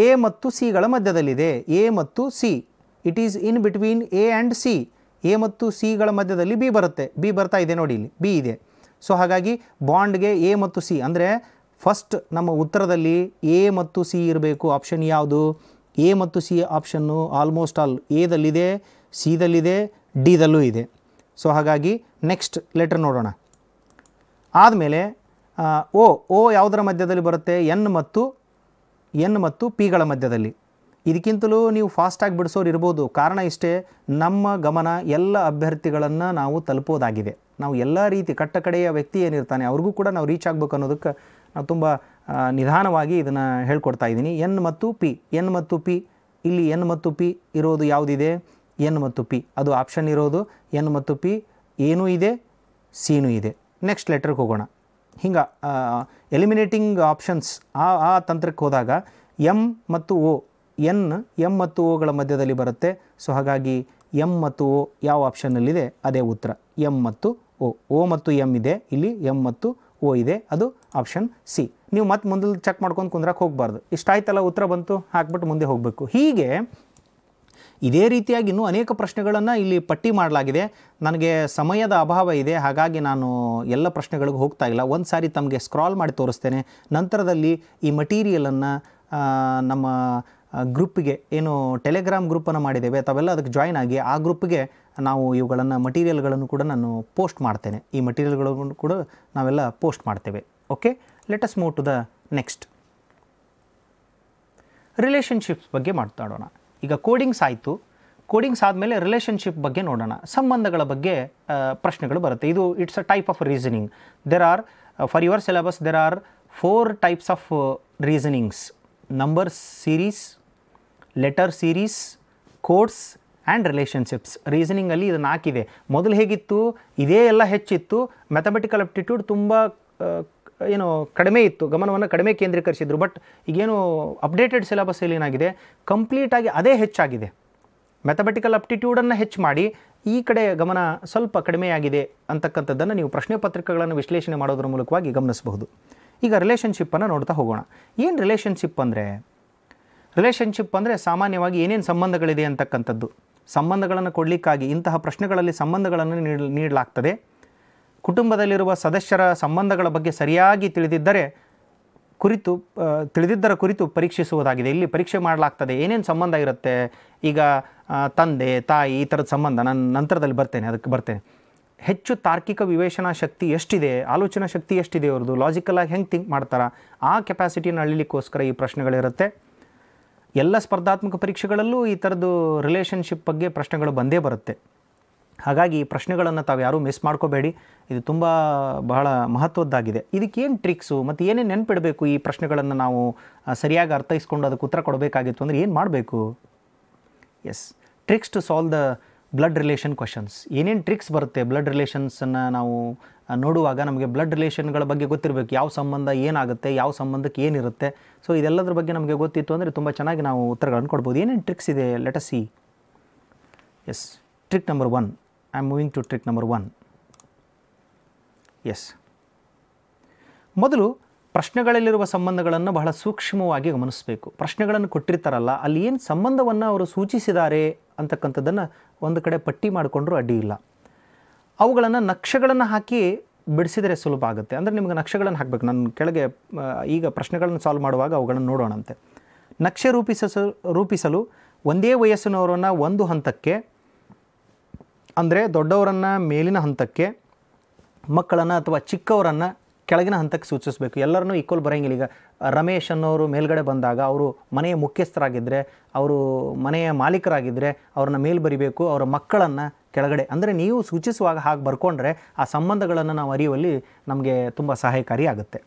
ಎ ಮತ್ತು ಸಿಗಳ ಮಧ್ಯದಲ್ಲಿದೆ ಎ ಮತ್ತು C it is in between A and C A ಮತ್ತು ಸಿಗಳ ಮಧ್ಯದಲ್ಲಿ ಬಿ ಬರುತ್ತೆ ಬಿ ಬರ್ತಾ ಇದೆ ನೋಡಿ ಇಲ್ಲಿ ಬಿ ಇದೆ ಸೊ ಹಾಗಾಗಿ ಬಾಂಡ್ಗೆ ಎ ಮತ್ತು ಸಿ ಅಂದರೆ ಫಸ್ಟ್ ನಮ್ಮ ಉತ್ತರದಲ್ಲಿ ಎ ಮತ್ತು ಸಿ ಇರಬೇಕು ಆಪ್ಷನ್ ಯಾವುದು ಎ ಮತ್ತು ಸಿ ಆಪ್ಷನ್ನು ಆಲ್ಮೋಸ್ಟ್ ಆಲ್ ಎದಲ್ಲಿದೆ ಸಿದಲ್ಲಿದೆ ಡಿದಲ್ಲೂ ಇದೆ ಸೊ ಹಾಗಾಗಿ ನೆಕ್ಸ್ಟ್ ಲೆಟರ್ ನೋಡೋಣ ಆದಮೇಲೆ ಓ ಓ ಯಾವುದರ ಮಧ್ಯದಲ್ಲಿ ಬರುತ್ತೆ ಎನ್ ಮತ್ತು ಎನ್ ಮತ್ತು ಪಿಗಳ ಮಧ್ಯದಲ್ಲಿ ಇದಕ್ಕಿಂತಲೂ ನೀವು ಫಾಸ್ಟಾಗಿ ಬಿಡಿಸೋರು ಇರ್ಬೋದು ಕಾರಣ ಇಷ್ಟೇ ನಮ್ಮ ಗಮನ ಎಲ್ಲ ಅಭ್ಯರ್ಥಿಗಳನ್ನು ನಾವು ತಲುಪೋದಾಗಿದೆ ನಾವು ಎಲ್ಲ ರೀತಿ ಕಟ್ಟಕಡೆಯ ವ್ಯಕ್ತಿ ಏನಿರ್ತಾನೆ ಅವ್ರಿಗೂ ಕೂಡ ನಾವು ರೀಚ್ ಆಗಬೇಕು ಅನ್ನೋದಕ್ಕೆ ನಾವು ತುಂಬ ನಿಧಾನವಾಗಿ ಇದನ್ನು ಹೇಳ್ಕೊಡ್ತಾ ಇದ್ದೀನಿ ಎನ್ ಮತ್ತು ಪಿ ಎನ್ ಮತ್ತು ಪಿ ಇಲ್ಲಿ ಎನ್ ಮತ್ತು ಪಿ ಇರೋದು ಯಾವುದಿದೆ ಎನ್ ಮತ್ತು ಪಿ ಅದು ಆಪ್ಷನ್ ಇರೋದು ಎನ್ ಮತ್ತು ಪಿ ಏನೂ ಇದೆ ಸೀನೂ ಇದೆ ನೆಕ್ಸ್ಟ್ ಲೆಟ್ರಿಗೆ ಹೋಗೋಣ ಹಿಂಗೆ ಎಲಿಮಿನೇಟಿಂಗ್ ಆಪ್ಷನ್ಸ್ ಆ ಆ ತಂತ್ರಕ್ಕೆ ಹೋದಾಗ ಎಮ್ ಮತ್ತು ಓ ಎನ್ ಎಮ್ ಮತ್ತು ಓಗಳ ಮಧ್ಯದಲ್ಲಿ ಬರುತ್ತೆ ಸೊ ಹಾಗಾಗಿ ಎಮ್ ಮತ್ತು ಓ ಯಾವ ಆಪ್ಷನ್ನಲ್ಲಿದೆ ಅದೇ ಉತ್ತರ ಎಮ್ ಮತ್ತು ಓ ಓ ಮತ್ತು ಎಮ್ ಇದೆ ಇಲ್ಲಿ ಎಮ್ ಮತ್ತು ಓ ಇದೆ ಅದು ಆಪ್ಷನ್ ಸಿ ನೀವು ಮತ್ತೆ ಮುಂದೆ ಚೆಕ್ ಮಾಡ್ಕೊಂಡು ಕುಂದ್ರಕ್ಕೆ ಹೋಗಬಾರ್ದು ಇಷ್ಟಾಯ್ತಲ್ಲ ಉತ್ತರ ಬಂತು ಹಾಕ್ಬಿಟ್ಟು ಮುಂದೆ ಹೋಗಬೇಕು ಹೀಗೆ ಇದೇ ರೀತಿಯಾಗಿ ಇನ್ನೂ ಅನೇಕ ಪ್ರಶ್ನೆಗಳನ್ನು ಇಲ್ಲಿ ಪಟ್ಟಿ ಮಾಡಲಾಗಿದೆ ನನಗೆ ಸಮಯದ ಅಭಾವ ಇದೆ ಹಾಗಾಗಿ ನಾನು ಎಲ್ಲ ಪ್ರಶ್ನೆಗಳಿಗೂ ಹೋಗ್ತಾ ಇಲ್ಲ ಒಂದು ಸಾರಿ ತಮಗೆ ಸ್ಕ್ರಾಲ್ ಮಾಡಿ ತೋರಿಸ್ತೇನೆ ನಂತರದಲ್ಲಿ ಈ ಮಟೀರಿಯಲನ್ನು ನಮ್ಮ ಗ್ರೂಪ್ಗೆ ಏನು ಟೆಲಿಗ್ರಾಮ್ ಗ್ರೂಪನ್ನು ಮಾಡಿದ್ದೇವೆ ತಾವೆಲ್ಲ ಅದಕ್ಕೆ ಜಾಯ್ನ್ ಆಗಿ ಆ ಗ್ರೂಪ್ಗೆ ನಾವು ಇವುಗಳನ್ನು ಮಟೀರಿಯಲ್ಗಳನ್ನು ಕೂಡ ನಾನು ಪೋಸ್ಟ್ ಮಾಡ್ತೇನೆ ಈ ಮಟೀರಿಯಲ್ಗಳನ್ನು ಕೂಡ ನಾವೆಲ್ಲ ಪೋಸ್ಟ್ ಮಾಡ್ತೇವೆ okay us move to the next relationships ಬಗ್ಗೆ ಮಾತಾಡೋಣ ಈಗ ಕೋಡಿಂಗ್ಸ್ ಆಯಿತು ಕೋಡಿಂಗ್ಸ್ ಆದಮೇಲೆ ರಿಲೇಷನ್ಶಿಪ್ ಬಗ್ಗೆ ನೋಡೋಣ ಸಂಬಂಧಗಳ ಬಗ್ಗೆ ಪ್ರಶ್ನೆಗಳು ಬರುತ್ತೆ ಇದು it's a type of reasoning there are for your syllabus there are four types of reasonings number series letter series codes and relationships ರೀಸನಿಂಗಲ್ಲಿ ಇದನ್ನು ಹಾಕಿದೆ ಮೊದಲು ಹೇಗಿತ್ತು ಇದೇ ಎಲ್ಲ ಹೆಚ್ಚಿತ್ತು ಮ್ಯಾಥಮೆಟಿಕಲ್ ಅಪ್ಟಿಟ್ಯೂಡ್ ತುಂಬ ಏನು ಕಡಿಮೆ ಇತ್ತು ಗಮನವನ್ನು ಕಡಿಮೆ ಕೇಂದ್ರೀಕರಿಸಿದ್ರು ಬಟ್ ಈಗೇನು ಅಪ್ಡೇಟೆಡ್ ಸಿಲೆಬಸ್ಸಲ್ಲಿ ಏನಾಗಿದೆ ಕಂಪ್ಲೀಟಾಗಿ ಅದೇ ಹೆಚ್ಚಾಗಿದೆ ಮ್ಯಾಥಮೆಟಿಕಲ್ ಅಪ್ಟಿಟ್ಯೂಡನ್ನು ಹೆಚ್ಚು ಮಾಡಿ ಈ ಕಡೆ ಗಮನ ಸ್ವಲ್ಪ ಕಡಿಮೆಯಾಗಿದೆ ಅಂತಕ್ಕಂಥದ್ದನ್ನು ನೀವು ಪ್ರಶ್ನೆ ಪತ್ರಿಕೆಗಳನ್ನು ವಿಶ್ಲೇಷಣೆ ಮಾಡೋದ್ರ ಮೂಲಕವಾಗಿ ಗಮನಿಸಬಹುದು ಈಗ ರಿಲೇಷನ್ಶಿಪ್ಪನ್ನು ನೋಡ್ತಾ ಹೋಗೋಣ ಏನು ರಿಲೇಷನ್ಶಿಪ್ ಅಂದರೆ ರಿಲೇಷನ್ಶಿಪ್ ಅಂದರೆ ಸಾಮಾನ್ಯವಾಗಿ ಏನೇನು ಸಂಬಂಧಗಳಿದೆ ಅಂತಕ್ಕಂಥದ್ದು ಸಂಬಂಧಗಳನ್ನು ಕೊಡಲಿಕ್ಕಾಗಿ ಇಂತಹ ಪ್ರಶ್ನೆಗಳಲ್ಲಿ ಸಂಬಂಧಗಳನ್ನು ನೀಡಲಾಗ್ತದೆ ಕುಟುಂಬದಲ್ಲಿರುವ ಸದಸ್ಯರ ಸಂಬಂಧಗಳ ಬಗ್ಗೆ ಸರಿಯಾಗಿ ತಿಳಿದಿದ್ದರೆ ಕುರಿತು ತಿಳಿದಿದ್ದರ ಕುರಿತು ಪರೀಕ್ಷಿಸುವುದಾಗಿದೆ ಇಲ್ಲಿ ಪರೀಕ್ಷೆ ಮಾಡಲಾಗ್ತದೆ ಏನೇನು ಸಂಬಂಧ ಇರುತ್ತೆ ಈಗ ತಂದೆ ತಾಯಿ ಈ ಥರದ ಸಂಬಂಧ ನಾನು ನಂತರದಲ್ಲಿ ಬರ್ತೇನೆ ಅದಕ್ಕೆ ಬರ್ತೇನೆ ಹೆಚ್ಚು ತಾರ್ಕಿಕ ವಿವೇಚನಾ ಶಕ್ತಿ ಎಷ್ಟಿದೆ ಆಲೋಚನಾ ಶಕ್ತಿ ಎಷ್ಟಿದೆ ಅವ್ರದ್ದು ಲಾಜಿಕಲಾಗಿ ಹೆಂಗೆ ಥಿಂಕ್ ಮಾಡ್ತಾರೆ ಆ ಕೆಪಾಸಿಟಿನ ಅಳಿಲಿಕ್ಕೋಸ್ಕರ ಈ ಪ್ರಶ್ನೆಗಳಿರುತ್ತೆ ಎಲ್ಲ ಸ್ಪರ್ಧಾತ್ಮಕ ಪರೀಕ್ಷೆಗಳಲ್ಲೂ ಈ ಥರದ್ದು ರಿಲೇಷನ್ಶಿಪ್ ಬಗ್ಗೆ ಪ್ರಶ್ನೆಗಳು ಬಂದೇ ಬರುತ್ತೆ ಹಾಗಾಗಿ ಈ ಪ್ರಶ್ನೆಗಳನ್ನು ತಾವು ಯಾರೂ ಮಿಸ್ ಮಾಡ್ಕೋಬೇಡಿ ಇದು ತುಂಬ ಬಹಳ ಮಹತ್ವದ್ದಾಗಿದೆ ಇದಕ್ಕೇನು ಟ್ರಿಕ್ಸು ಮತ್ತು ಏನೇನು ನೆನಪಿಡಬೇಕು ಈ ಪ್ರಶ್ನೆಗಳನ್ನು ನಾವು ಸರಿಯಾಗಿ ಅರ್ಥೈಸ್ಕೊಂಡು ಅದಕ್ಕೆ ಉತ್ತರ ಕೊಡಬೇಕಾಗಿತ್ತು ಅಂದರೆ ಏನು ಮಾಡಬೇಕು ಎಸ್ tricks to solve the blood relation questions ಏನೇನು ಟ್ರಿಕ್ಸ್ ಬರುತ್ತೆ ಬ್ಲಡ್ ರಿಲೇಷನ್ಸನ್ನು ನಾವು ನೋಡುವಾಗ ನಮಗೆ ಬ್ಲಡ್ ರಿಲೇಷನ್ಗಳ ಬಗ್ಗೆ ಗೊತ್ತಿರಬೇಕು ಯಾವ ಸಂಬಂಧ ಏನಾಗುತ್ತೆ ಯಾವ ಸಂಬಂಧಕ್ಕೆ ಏನಿರುತ್ತೆ ಸೊ ಇದೆಲ್ಲದರ ಬಗ್ಗೆ ನಮಗೆ ಗೊತ್ತಿತ್ತು ಅಂದರೆ ತುಂಬ ಚೆನ್ನಾಗಿ ನಾವು ಉತ್ತರಗಳನ್ನು ಕೊಡ್ಬೋದು ಏನೇನು ಟ್ರಿಕ್ಸ್ ಇದೆ let's see yes trick number one I am moving to trick number 1. Yes ಮೊದಲು ಪ್ರಶ್ನೆಗಳಲ್ಲಿರುವ ಸಂಬಂಧಗಳನ್ನು ಬಹಳ ಸೂಕ್ಷ್ಮವಾಗಿ ಗಮನಿಸಬೇಕು ಪ್ರಶ್ನೆಗಳನ್ನು ಕೊಟ್ಟಿರ್ತಾರಲ್ಲ ಅಲ್ಲಿ ಏನು ಸಂಬಂಧವನ್ನು ಅವರು ಸೂಚಿಸಿದ್ದಾರೆ ಅಂತಕ್ಕಂಥದ್ದನ್ನು ಒಂದು ಕಡೆ ಪಟ್ಟಿ ಮಾಡಿಕೊಂಡ್ರೂ ಅಡ್ಡಿ ಇಲ್ಲ ಅವುಗಳನ್ನು ನಕ್ಷೆಗಳನ್ನು ಹಾಕಿ ಬಿಡಿಸಿದರೆ ಸುಲಭ ಆಗುತ್ತೆ ಅಂದರೆ ನಿಮಗೆ ನಕ್ಷೆಗಳನ್ನು ಹಾಕಬೇಕು ನನ್ನ ಕೆಳಗೆ ಈಗ ಪ್ರಶ್ನೆಗಳನ್ನು ಸಾಲ್ವ್ ಮಾಡುವಾಗ ಅವುಗಳನ್ನು ನೋಡೋಣಂತೆ ನಕ್ಷೆ ರೂಪಿಸ ರೂಪಿಸಲು ಒಂದೇ ವಯಸ್ಸಿನವರನ್ನು ಒಂದು ಹಂತಕ್ಕೆ ಅಂದರೆ ದೊಡ್ಡವರನ್ನು ಮೇಲಿನ ಹಂತಕ್ಕೆ ಮಕ್ಕಳನ್ನು ಅಥವಾ ಚಿಕ್ಕವರನ್ನು ಕೆಳಗಿನ ಹಂತಕ್ಕೆ ಸೂಚಿಸಬೇಕು ಎಲ್ಲರನ್ನೂ ಈಕ್ವಲ್ ಬರೋಂಗಿಲ್ಲ ಈಗ ರಮೇಶ್ ಅನ್ನೋರು ಮೇಲ್ಗಡೆ ಬಂದಾಗ ಅವರು ಮನೆಯ ಮುಖ್ಯಸ್ಥರಾಗಿದ್ದರೆ ಅವರು ಮನೆಯ ಮಾಲೀಕರಾಗಿದ್ದರೆ ಅವ್ರನ್ನ ಮೇಲೆ ಬರಿಬೇಕು ಅವರ ಮಕ್ಕಳನ್ನು ಕೆಳಗಡೆ ಅಂದರೆ ನೀವು ಸೂಚಿಸುವಾಗ ಹಾಗೆ ಬರ್ಕೊಂಡ್ರೆ ಆ ಸಂಬಂಧಗಳನ್ನು ನಾವು ಅರಿಯುವಲ್ಲಿ ನಮಗೆ ತುಂಬ ಸಹಾಯಕಾರಿ ಆಗುತ್ತೆ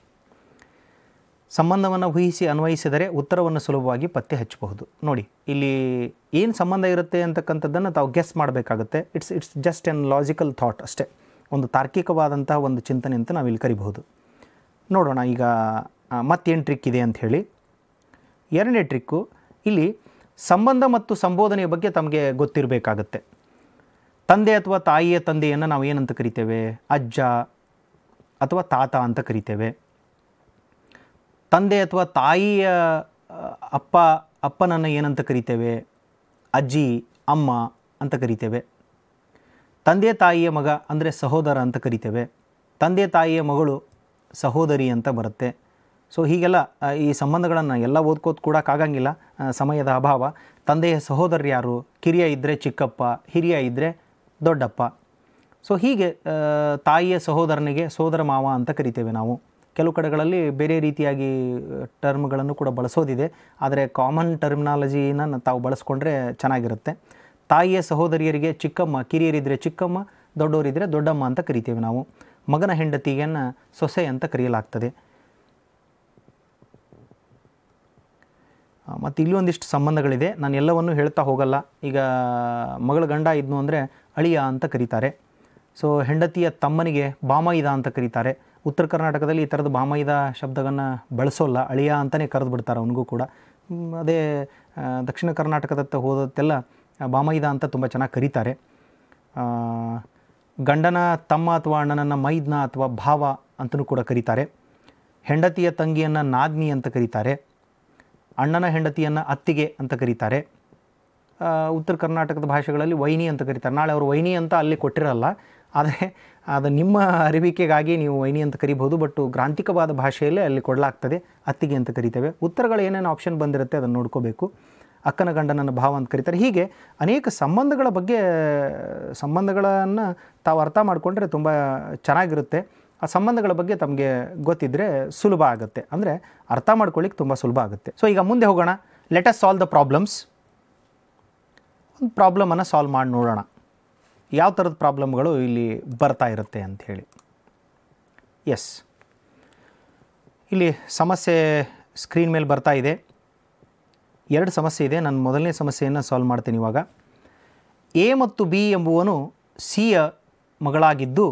ಸಂಬಂಧವನ್ನು ಊಹಿಸಿ ಅನ್ವಯಿಸಿದರೆ ಉತ್ತರವನ್ನು ಸುಲಭವಾಗಿ ಪತ್ತೆ ಹಚ್ಚಬಹುದು ನೋಡಿ ಇಲ್ಲಿ ಏನು ಸಂಬಂಧ ಇರುತ್ತೆ ಅಂತಕ್ಕಂಥದ್ದನ್ನು ತಾವು ಗೆಸ್ ಮಾಡಬೇಕಾಗುತ್ತೆ it's it's just an logical thought ಅಷ್ಟೇ ಒಂದು ತಾರ್ಕಿಕವಾದಂತಹ ಒಂದು ಚಿಂತನೆ ಅಂತ ನಾವಿಲ್ಲಿ ಕರಿಬಹುದು ನೋಡೋಣ ಈಗ ಮತ್ತೇನು ಟ್ರಿಕ್ ಇದೆ ಹೇಳಿ ಎರಡನೇ ಟ್ರಿಕ್ಕು ಇಲ್ಲಿ ಸಂಬಂಧ ಮತ್ತು ಸಂಬೋಧನೆಯ ಬಗ್ಗೆ ತಮಗೆ ಗೊತ್ತಿರಬೇಕಾಗತ್ತೆ ತಂದೆ ಅಥವಾ ತಾಯಿಯ ತಂದೆಯನ್ನು ನಾವು ಏನಂತ ಕರಿತೇವೆ ಅಜ್ಜ ಅಥವಾ ತಾತ ಅಂತ ಕರಿತೇವೆ ತಂದೆ ಅಥವಾ ತಾಯಿಯ ಅಪ್ಪ ಅಪ್ಪನನ್ನು ಏನಂತ ಕರಿತೇವೆ ಅಜ್ಜಿ ಅಮ್ಮ ಅಂತ ಕರಿತೇವೆ ತಂದೆ ತಾಯಿಯ ಮಗ ಅಂದರೆ ಸಹೋದರ ಅಂತ ಕರಿತೇವೆ ತಂದೆ ತಾಯಿಯ ಮಗಳು ಸಹೋದರಿ ಅಂತ ಬರುತ್ತೆ ಸೊ ಹೀಗೆಲ್ಲ ಈ ಸಂಬಂಧಗಳನ್ನು ಎಲ್ಲ ಓದ್ಕೋದು ಕೂಡಕ್ಕಾಗಂಗಿಲ್ಲ ಸಮಯದ ಅಭಾವ ತಂದೆಯ ಸಹೋದರರು ಯಾರು ಕಿರಿಯ ಇದ್ದರೆ ಚಿಕ್ಕಪ್ಪ ಹಿರಿಯ ಇದ್ದರೆ ದೊಡ್ಡಪ್ಪ ಸೊ ಹೀಗೆ ತಾಯಿಯ ಸಹೋದರನಿಗೆ ಸೋದರ ಮಾವ ಅಂತ ಕರಿತೇವೆ ನಾವು ಕೆಲವು ಕಡೆಗಳಲ್ಲಿ ಬೇರೆ ರೀತಿಯಾಗಿ ಟರ್ಮ್ಗಳನ್ನು ಕೂಡ ಬಳಸೋದಿದೆ ಆದರೆ ಕಾಮನ್ ಟರ್ಮಿನಾಲಜಿನ ತಾವು ಬಳಸ್ಕೊಂಡ್ರೆ ಚೆನ್ನಾಗಿರುತ್ತೆ ತಾಯಿಯ ಸಹೋದರಿಯರಿಗೆ ಚಿಕ್ಕಮ್ಮ ಕಿರಿಯರಿದ್ದರೆ ಚಿಕ್ಕಮ್ಮ ದೊಡ್ಡವರಿದ್ದರೆ ದೊಡ್ಡಮ್ಮ ಅಂತ ಕರಿತೀವಿ ನಾವು ಮಗನ ಹೆಂಡತಿಯನ್ನು ಸೊಸೆ ಅಂತ ಕರೆಯಲಾಗ್ತದೆ ಮತ್ತು ಇಲ್ಲಿ ಒಂದಿಷ್ಟು ಸಂಬಂಧಗಳಿದೆ ನಾನು ಎಲ್ಲವನ್ನೂ ಹೇಳ್ತಾ ಹೋಗಲ್ಲ ಈಗ ಮಗಳ ಗಂಡ ಇದ್ನು ಅಂದರೆ ಅಳಿಯ ಅಂತ ಕರೀತಾರೆ ಸೊ ಹೆಂಡತಿಯ ತಮ್ಮನಿಗೆ ಬಾಮ ಇದ ಅಂತ ಕರೀತಾರೆ ಉತ್ತರ ಕರ್ನಾಟಕದಲ್ಲಿ ಈ ಥರದ ಬಾಮೈದ ಶಬ್ದವನ್ನು ಬಳಸೋಲ್ಲ ಅಳಿಯ ಅಂತಲೇ ಕರೆದು ಬಿಡ್ತಾರೆ ಅವನಿಗೂ ಕೂಡ ಅದೇ ದಕ್ಷಿಣ ಕರ್ನಾಟಕದತ್ತ ಹೋದತ್ತೆಲ್ಲ ಬಾಮೈದ ಅಂತ ತುಂಬ ಚೆನ್ನಾಗಿ ಕರೀತಾರೆ ಗಂಡನ ತಮ್ಮ ಅಥವಾ ಅಣ್ಣನನ್ನು ಮೈದ್ನ ಅಥವಾ ಭಾವ ಅಂತಲೂ ಕೂಡ ಕರೀತಾರೆ ಹೆಂಡತಿಯ ತಂಗಿಯನ್ನು ನಾದ್ನಿ ಅಂತ ಕರೀತಾರೆ ಅಣ್ಣನ ಹೆಂಡತಿಯನ್ನು ಅತ್ತಿಗೆ ಅಂತ ಕರೀತಾರೆ ಉತ್ತರ ಕರ್ನಾಟಕದ ಭಾಷೆಗಳಲ್ಲಿ ವೈನಿ ಅಂತ ಕರೀತಾರೆ ನಾಳೆ ಅವರು ವೈನಿ ಅಂತ ಅಲ್ಲಿ ಕೊಟ್ಟಿರಲ್ಲ ಆದರೆ ಅದು ನಿಮ್ಮ ಅರಿವಿಕೆಗಾಗಿ ನೀವು ವೈನಿ ಅಂತ ಕರಿಬೋದು ಬಟ್ ಗ್ರಾಂಥಿಕವಾದ ಭಾಷೆಯಲ್ಲೇ ಅಲ್ಲಿ ಕೊಡಲಾಗ್ತದೆ ಅತ್ತಿಗೆ ಅಂತ ಕರಿತೇವೆ ಉತ್ತರಗಳು ಏನೇನು ಆಪ್ಷನ್ ಬಂದಿರುತ್ತೆ ಅದನ್ನು ನೋಡ್ಕೋಬೇಕು ಅಕ್ಕನ ಗಂಡನನ್ನು ಭಾವ ಅಂತ ಕರೀತಾರೆ ಹೀಗೆ ಅನೇಕ ಸಂಬಂಧಗಳ ಬಗ್ಗೆ ಸಂಬಂಧಗಳನ್ನು ತಾವು ಅರ್ಥ ಮಾಡಿಕೊಂಡ್ರೆ ತುಂಬ ಚೆನ್ನಾಗಿರುತ್ತೆ ಆ ಸಂಬಂಧಗಳ ಬಗ್ಗೆ ತಮಗೆ ಗೊತ್ತಿದ್ದರೆ ಸುಲಭ ಆಗುತ್ತೆ ಅಂದರೆ ಅರ್ಥ ಮಾಡ್ಕೊಳ್ಳಿಕ್ಕೆ ತುಂಬ ಸುಲಭ ಆಗುತ್ತೆ ಸೊ ಈಗ ಮುಂದೆ ಹೋಗೋಣ let us solve the problems ಒಂದು ಪ್ರಾಬ್ಲಮನ್ನು ಸಾಲ್ವ್ ಮಾಡಿ ನೋಡೋಣ ಯಾವ ಥರದ ಪ್ರಾಬ್ಲಮ್ಗಳು ಇಲ್ಲಿ ಬರ್ತಾ ಇರುತ್ತೆ ಅಂಥೇಳಿ ಎಸ್ ಇಲ್ಲಿ ಸಮಸ್ಯೆ ಸ್ಕ್ರೀನ್ ಮೇಲೆ ಬರ್ತಾ ಇದೆ ಎರಡು ಸಮಸ್ಯೆ ಇದೆ ನಾನು ಮೊದಲನೇ ಸಮಸ್ಯೆಯನ್ನು ಸಾಲ್ವ್ ಮಾಡ್ತೀನಿ ಇವಾಗ ಎ ಮತ್ತು ಬಿ ಎಂಬುವನು ಸಿಯ ಮಗಳಾಗಿದ್ದು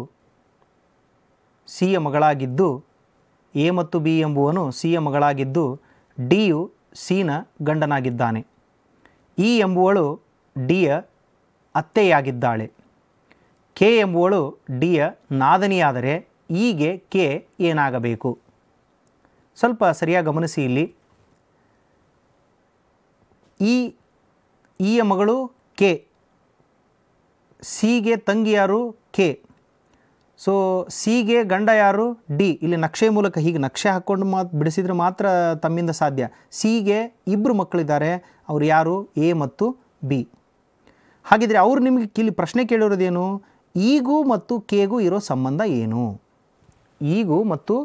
ಸಿಯ ಮಗಳಾಗಿದ್ದು ಎ ಮತ್ತು ಬಿ ಎಂಬುವನು ಸಿಯ ಮಗಳಾಗಿದ್ದು ಡಿಯು ಸಿನ ಗಂಡನಾಗಿದ್ದಾನೆ ಇ e ಎಂಬುವಳು ಡಿಯ ಅತ್ತೆಯಾಗಿದ್ದಾಳೆ ಕೆ ಎಂಬುವಳು ಡಿಯ ನಾದನಿಯಾದರೆ ಈಗೆ ಕೆ ಏನಾಗಬೇಕು ಸ್ವಲ್ಪ ಸರಿಯಾಗಿ ಗಮನಿಸಿ ಇಲ್ಲಿ ಈ ಈಯ ಮಗಳು ಕೆ ಸಿಗೆ ತಂಗಿ ಯಾರು ಕೆ ಸೊ ಸಿಗೆ ಗಂಡ ಯಾರು ಡಿ ಇಲ್ಲಿ ನಕ್ಷೆ ಮೂಲಕ ಹೀಗೆ ನಕ್ಷೆ ಹಾಕ್ಕೊಂಡು ಮಾ ಬಿಡಿಸಿದರೆ ಮಾತ್ರ ತಮ್ಮಿಂದ ಸಾಧ್ಯ ಸಿಗೆ ಇಬ್ಬರು ಮಕ್ಕಳಿದ್ದಾರೆ ಅವರು ಯಾರು ಎ ಮತ್ತು ಬಿ ಹಾಗಿದ್ರೆ ಅವರು ನಿಮಗೆ ಇಲ್ಲಿ ಪ್ರಶ್ನೆ ಕೇಳಿರೋದೇನು ಈಗೂ ಮತ್ತು ಕೆಗೂ ಇರೋ ಸಂಬಂಧ ಏನು ಈಗೂ ಮತ್ತು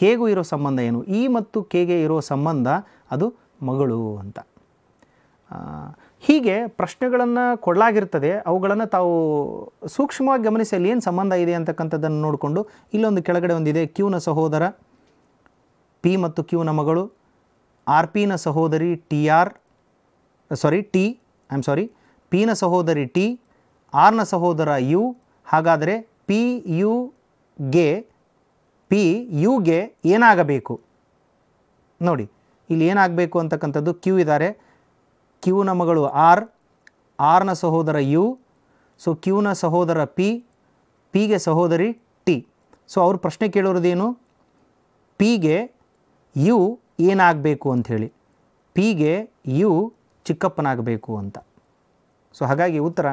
ಕೆಗೂ ಇರೋ ಸಂಬಂಧ ಏನು ಈ ಮತ್ತು ಕೆಗೆ ಇರೋ ಸಂಬಂಧ ಅದು ಮಗಳು ಅಂತ ಹೀಗೆ ಪ್ರಶ್ನೆಗಳನ್ನು ಕೊಡಲಾಗಿರ್ತದೆ ಅವುಗಳನ್ನು ತಾವು ಸೂಕ್ಷ್ಮವಾಗಿ ಗಮನಿಸಿ ಅಲ್ಲಿ ಏನು ಸಂಬಂಧ ಇದೆ ಅಂತಕ್ಕಂಥದ್ದನ್ನು ನೋಡಿಕೊಂಡು ಇಲ್ಲೊಂದು ಕೆಳಗಡೆ ಒಂದಿದೆ ಕ್ಯೂನ ಸಹೋದರ ಪಿ ಮತ್ತು ಕ್ಯೂನ ಮಗಳು ಆರ್ ಪಿನ ಸಹೋದರಿ T R sorry T I am sorry ಪಿನ ಸಹೋದರಿ ಟಿ ಆರ್ನ ಸಹೋದರ ಯು ಹಾಗಾದರೆ ಪಿ ಯು ಗೆ ಪಿ ಯುಗೆ ಏನಾಗಬೇಕು ನೋಡಿ ಇಲ್ಲಿ ಏನಾಗಬೇಕು ಅಂತಕ್ಕಂಥದ್ದು ಕ್ಯೂ ಇದ್ದಾರೆ ಕ್ಯೂನ ಮಗಳು ಆರ್ ಆರ್ನ ಸಹೋದರ ಯು ಸೊ ಕ್ಯೂನ ಸಹೋದರ ಪಿ ಪಿಗೆ ಸಹೋದರಿ ಟಿ ಸೊ ಅವ್ರ ಪ್ರಶ್ನೆ ಕೇಳೋರದೇನು ಪಿಗೆ ಯು ಏನಾಗಬೇಕು ಅಂಥೇಳಿ ಪಿಗೆ ಯು ಚಿಕ್ಕಪ್ಪನಾಗಬೇಕು ಅಂತ ಸೊ ಹಾಗಾಗಿ ಉತ್ತರ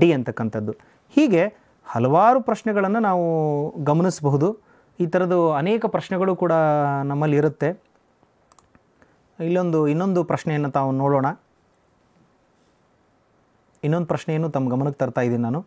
ಡಿ ಅಂತಕ್ಕಂಥದ್ದು ಹೀಗೆ ಹಲವಾರು ಪ್ರಶ್ನೆಗಳನ್ನು ನಾವು ಗಮನಿಸಬಹುದು ಈ ಥರದ್ದು ಅನೇಕ ಪ್ರಶ್ನೆಗಳು ಕೂಡ ನಮ್ಮಲ್ಲಿ ಇರುತ್ತೆ ಇಲ್ಲೊಂದು ಇನ್ನೊಂದು ಪ್ರಶ್ನೆಯನ್ನು ತಾವು ನೋಡೋಣ ಇನ್ನೊಂದು ಪ್ರಶ್ನೆಯನ್ನು ತಮ್ಮ ಗಮನಕ್ಕೆ ತರ್ತಾ ಇದ್ದೀನಿ ನಾನು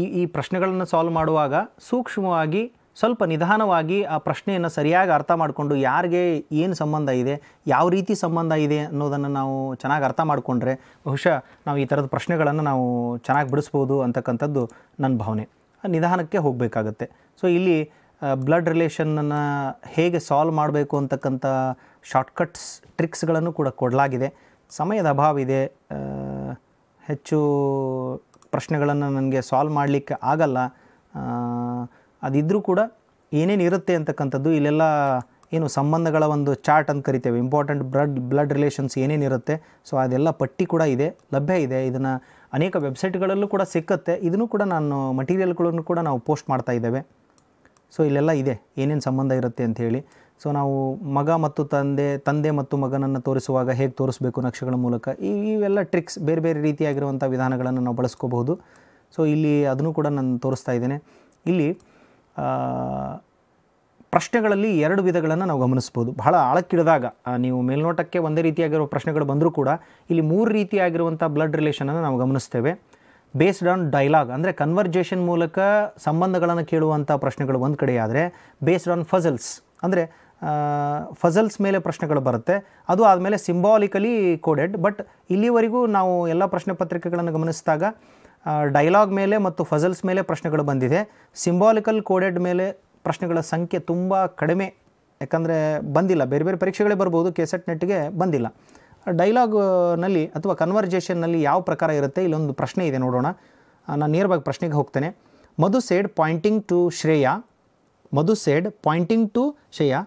ಈ ಈ ಪ್ರಶ್ನೆಗಳನ್ನು ಸಾಲ್ವ್ ಮಾಡುವಾಗ ಸೂಕ್ಷ್ಮವಾಗಿ ಸ್ವಲ್ಪ ನಿಧಾನವಾಗಿ ಆ ಪ್ರಶ್ನೆಯನ್ನು ಸರಿಯಾಗಿ ಅರ್ಥ ಮಾಡಿಕೊಂಡು ಯಾರಿಗೆ ಏನು ಸಂಬಂಧ ಇದೆ ಯಾವ ರೀತಿ ಸಂಬಂಧ ಇದೆ ಅನ್ನೋದನ್ನು ನಾವು ಚೆನ್ನಾಗಿ ಅರ್ಥ ಮಾಡಿಕೊಂಡ್ರೆ ಬಹುಶಃ ನಾವು ಈ ಥರದ ಪ್ರಶ್ನೆಗಳನ್ನು ನಾವು ಚೆನ್ನಾಗಿ ಬಿಡಿಸ್ಬೋದು ಅಂತಕ್ಕಂಥದ್ದು ನನ್ನ ಭಾವನೆ ನಿಧಾನಕ್ಕೆ ಹೋಗಬೇಕಾಗತ್ತೆ ಸೊ ಇಲ್ಲಿ ಬ್ಲಡ್ ರಿಲೇಷನ್ನನ್ನು ಹೇಗೆ ಸಾಲ್ವ್ ಮಾಡಬೇಕು ಅಂತಕ್ಕಂಥ ಶಾರ್ಟ್ಕಟ್ಸ್ ಟ್ರಿಕ್ಸ್ಗಳನ್ನು ಕೂಡ ಕೊಡಲಾಗಿದೆ ಸಮಯದ ಅಭಾವ ಇದೆ ಹೆಚ್ಚು ಪ್ರಶ್ನೆಗಳನ್ನು ನನಗೆ ಸಾಲ್ವ್ ಮಾಡಲಿಕ್ಕೆ ಆಗಲ್ಲ ಅದಿದ್ದರೂ ಕೂಡ ಏನೇನು ಇರುತ್ತೆ ಅಂತಕ್ಕಂಥದ್ದು ಇಲ್ಲೆಲ್ಲ ಏನು ಸಂಬಂಧಗಳ ಒಂದು ಚಾರ್ಟ್ ಅಂತ ಕರಿತೇವೆ ಇಂಪಾರ್ಟೆಂಟ್ ಬ್ಲಡ್ ಬ್ಲಡ್ ರಿಲೇಷನ್ಸ್ ಏನೇನಿರುತ್ತೆ ಸೊ ಅದೆಲ್ಲ ಪಟ್ಟಿ ಕೂಡ ಇದೆ ಲಭ್ಯ ಇದೆ ಇದನ್ನು ಅನೇಕ ವೆಬ್ಸೈಟ್ಗಳಲ್ಲೂ ಕೂಡ ಸಿಕ್ಕತ್ತೆ ಇದನ್ನು ಕೂಡ ನಾನು ಮಟೀರಿಯಲ್ಗಳನ್ನು ಕೂಡ ನಾವು ಪೋಸ್ಟ್ ಮಾಡ್ತಾ ಇದ್ದೇವೆ ಸೊ ಇಲ್ಲೆಲ್ಲ ಇದೆ ಏನೇನು ಸಂಬಂಧ ಇರುತ್ತೆ ಅಂಥೇಳಿ ಸೊ ನಾವು ಮಗ ಮತ್ತು ತಂದೆ ತಂದೆ ಮತ್ತು ಮಗನನ್ನು ತೋರಿಸುವಾಗ ಹೇಗೆ ತೋರಿಸಬೇಕು ನಕ್ಷೆಗಳ ಮೂಲಕ ಈ ಇವೆಲ್ಲ ಟ್ರಿಕ್ಸ್ ಬೇರೆ ಬೇರೆ ರೀತಿಯಾಗಿರುವಂಥ ವಿಧಾನಗಳನ್ನು ನಾವು ಬಳಸ್ಕೋಬಹುದು ಸೊ ಇಲ್ಲಿ ಅದನ್ನು ಕೂಡ ನಾನು ತೋರಿಸ್ತಾ ಇದ್ದೇನೆ ಇಲ್ಲಿ ಪ್ರಶ್ನೆಗಳಲ್ಲಿ ಎರಡು ವಿಧಗಳನ್ನು ನಾವು ಗಮನಿಸ್ಬೋದು ಬಹಳ ಆಳಕ್ಕಿಡಿದಾಗ ನೀವು ಮೇಲ್ನೋಟಕ್ಕೆ ಒಂದೇ ರೀತಿಯಾಗಿರುವ ಪ್ರಶ್ನೆಗಳು ಬಂದರೂ ಕೂಡ ಇಲ್ಲಿ ಮೂರು ರೀತಿಯಾಗಿರುವಂಥ ಬ್ಲಡ್ ರಿಲೇಷನನ್ನು ನಾವು ಗಮನಿಸ್ತೇವೆ ಬೇಸ್ಡ್ ಆನ್ ಡೈಲಾಗ್ ಅಂದರೆ ಕನ್ವರ್ಜೇಷನ್ ಮೂಲಕ ಸಂಬಂಧಗಳನ್ನು ಕೇಳುವಂಥ ಪ್ರಶ್ನೆಗಳು ಒಂದು ಕಡೆ ಆದರೆ ಬೇಸ್ಡ್ ಆನ್ ಫಝಲ್ಸ್ ಅಂದರೆ ಫಝಲ್ಸ್ ಮೇಲೆ ಪ್ರಶ್ನೆಗಳು ಬರುತ್ತೆ ಅದು ಆದಮೇಲೆ ಸಿಂಬಾಲಿಕಲಿ ಕೋಡೆಡ್ ಬಟ್ ಇಲ್ಲಿವರೆಗೂ ನಾವು ಎಲ್ಲ ಪ್ರಶ್ನೆ ಪತ್ರಿಕೆಗಳನ್ನು ಗಮನಿಸಿದಾಗ ಡೈಲಾಗ್ ಮೇಲೆ ಮತ್ತು ಫಜಲ್ಸ್ ಮೇಲೆ ಪ್ರಶ್ನೆಗಳು ಬಂದಿದೆ ಸಿಂಬಾಲಿಕಲ್ ಕೋಡೆಡ್ ಮೇಲೆ ಪ್ರಶ್ನೆಗಳ ಸಂಖ್ಯೆ ತುಂಬ ಕಡಿಮೆ ಯಾಕಂದರೆ ಬಂದಿಲ್ಲ ಬೇರೆ ಬೇರೆ ಪರೀಕ್ಷೆಗಳೇ ಬರ್ಬೋದು ಕೆಸೆಟ್ ನೆಟ್ಗೆ ಬಂದಿಲ್ಲ ಡೈಲಾಗ್ನಲ್ಲಿ ಅಥವಾ ಕನ್ವರ್ಜೇಷನ್ನಲ್ಲಿ ಯಾವ ಪ್ರಕಾರ ಇರುತ್ತೆ ಇಲ್ಲೊಂದು ಪ್ರಶ್ನೆ ಇದೆ ನೋಡೋಣ ನಾನು ನೇರವಾಗಿ ಪ್ರಶ್ನೆಗೆ ಹೋಗ್ತೇನೆ Madhu said pointing to Shreya Madhu said pointing to Shreya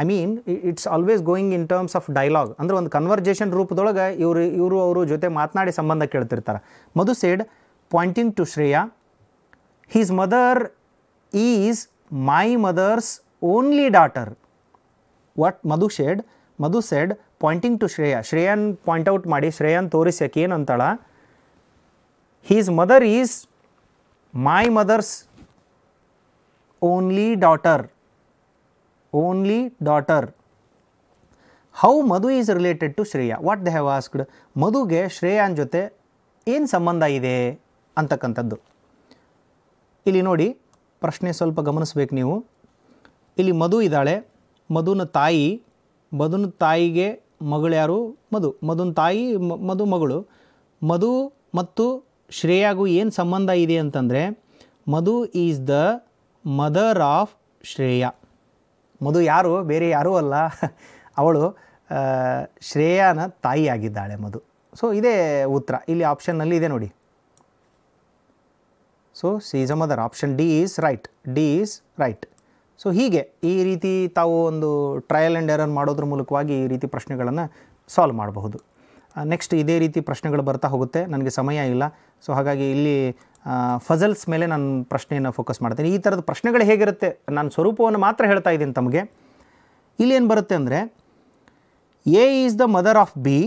I mean it's always going in terms of dialogue ಅಂದರೆ ಒಂದು ಕನ್ವರ್ಜೇಷನ್ ರೂಪದೊಳಗೆ ಇವರು ಇವರು ಅವರು ಜೊತೆ ಮಾತನಾಡಿ ಸಂಬಂಧ ಕೇಳ್ತಿರ್ತಾರೆ Madhu said pointing to Shreya. His mother is my mother's only daughter. What Madhu said? Madhu said, pointing to Shreya. Shreyan point out Madhi. Shreyan Tori Sekin Antala. His mother is my mother's only daughter. Only daughter. How Madhu is related to Shreya? What they have asked? Madhu ge Shreya Anjote in ide? ಅಂತಕ್ಕಂಥದ್ದು ಇಲ್ಲಿ ನೋಡಿ ಪ್ರಶ್ನೆ ಸ್ವಲ್ಪ ಗಮನಿಸ್ಬೇಕು ನೀವು ಇಲ್ಲಿ ಮಧು ಇದ್ದಾಳೆ ಮಧುನ ತಾಯಿ ಮಧುನ ತಾಯಿಗೆ ಮಗಳು ಯಾರು ಮಧು ಮಧುನ ತಾಯಿ ಮಧು ಮಗಳು ಮಧು ಮತ್ತು ಶ್ರೇಯಾಗೂ ಏನು ಸಂಬಂಧ ಇದೆ ಅಂತಂದರೆ Madhu is the mother of Shreya Madhu ಯಾರು ಬೇರೆ ಯಾರೂ ಅಲ್ಲ ಅವಳು ಶ್ರೇಯಾನ ತಾಯಿಯಾಗಿದ್ದಾಳೆ ಮಧು ಸೊ ಇದೇ ಉತ್ತರ ಇಲ್ಲಿ ಆಪ್ಷನ್ನಲ್ಲಿ ಇದೆ ನೋಡಿ so C is a mother option D is right D is right so ಹೀಗೆ ಈ ರೀತಿ ತಾವು ಒಂದು ಟ್ರಯಲ್ ಆ್ಯಂಡ್ ಎರರ್ ಮಾಡೋದ್ರ ಮೂಲಕವಾಗಿ ಈ ರೀತಿ ಪ್ರಶ್ನೆಗಳನ್ನು ಸಾಲ್ವ್ ಮಾಡಬಹುದು ನೆಕ್ಸ್ಟ್ ಇದೇ ರೀತಿ ಪ್ರಶ್ನೆಗಳು ಬರ್ತಾ ಹೋಗುತ್ತೆ ನನಗೆ ಸಮಯ ಇಲ್ಲ ಸೊ ಹಾಗಾಗಿ ಇಲ್ಲಿ ಫಜಲ್ಸ್ ಮೇಲೆ ನಾನು ಪ್ರಶ್ನೆಯನ್ನು ಫೋಕಸ್ ಮಾಡ್ತೀನಿ ಈ ಥರದ ಪ್ರಶ್ನೆಗಳು ಹೇಗಿರುತ್ತೆ ನಾನು ಸ್ವರೂಪವನ್ನು ಮಾತ್ರ ಹೇಳ್ತಾ ಇದ್ದೀನಿ ತಮಗೆ ಇಲ್ಲಿ ಏನು ಬರುತ್ತೆ ಅಂದರೆ A is the mother of B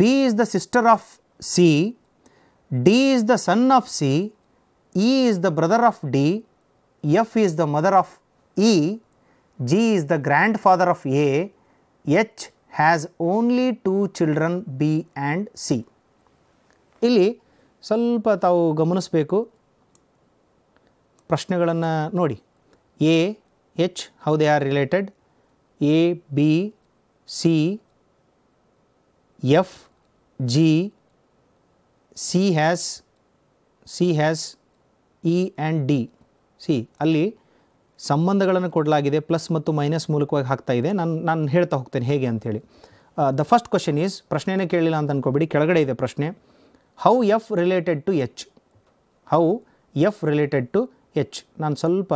B is the sister of C D is the son of C E is the brother of D, F is the mother of E, G is the grandfather of A, H has only two children B and C. ಇಲ್ಲಿ ಸ್ವಲ್ಪ ತಾವು ಗಮನಿಸಬೇಕು ಪ್ರಶ್ನೆಗಳನ್ನು ನೋಡಿ A H how they are related A B C F G C has C F G E and D C ಅಲ್ಲಿ ಸಂಬಂಧಗಳನ್ನು ಕೊಡಲಾಗಿದೆ plus ಮತ್ತು ಮೈನಸ್ ಮೂಲಕವಾಗಿ ಹಾಕ್ತಾ ಇದೆ ನಾನು ನಾನು ಹೇಳ್ತಾ ಹೋಗ್ತೇನೆ ಹೇಗೆ ಅಂಥೇಳಿ ದ ಫಸ್ಟ್ ಕ್ವಶನ್ ಈಸ್ ಪ್ರಶ್ನೆಯೇ ಕೇಳಿಲ್ಲ ಅಂತ ಅಂದ್ಕೊಬಿಡಿ ಕೆಳಗಡೆ ಇದೆ ಪ್ರಶ್ನೆ how F related to H how F related to H ನಾನು ಸ್ವಲ್ಪ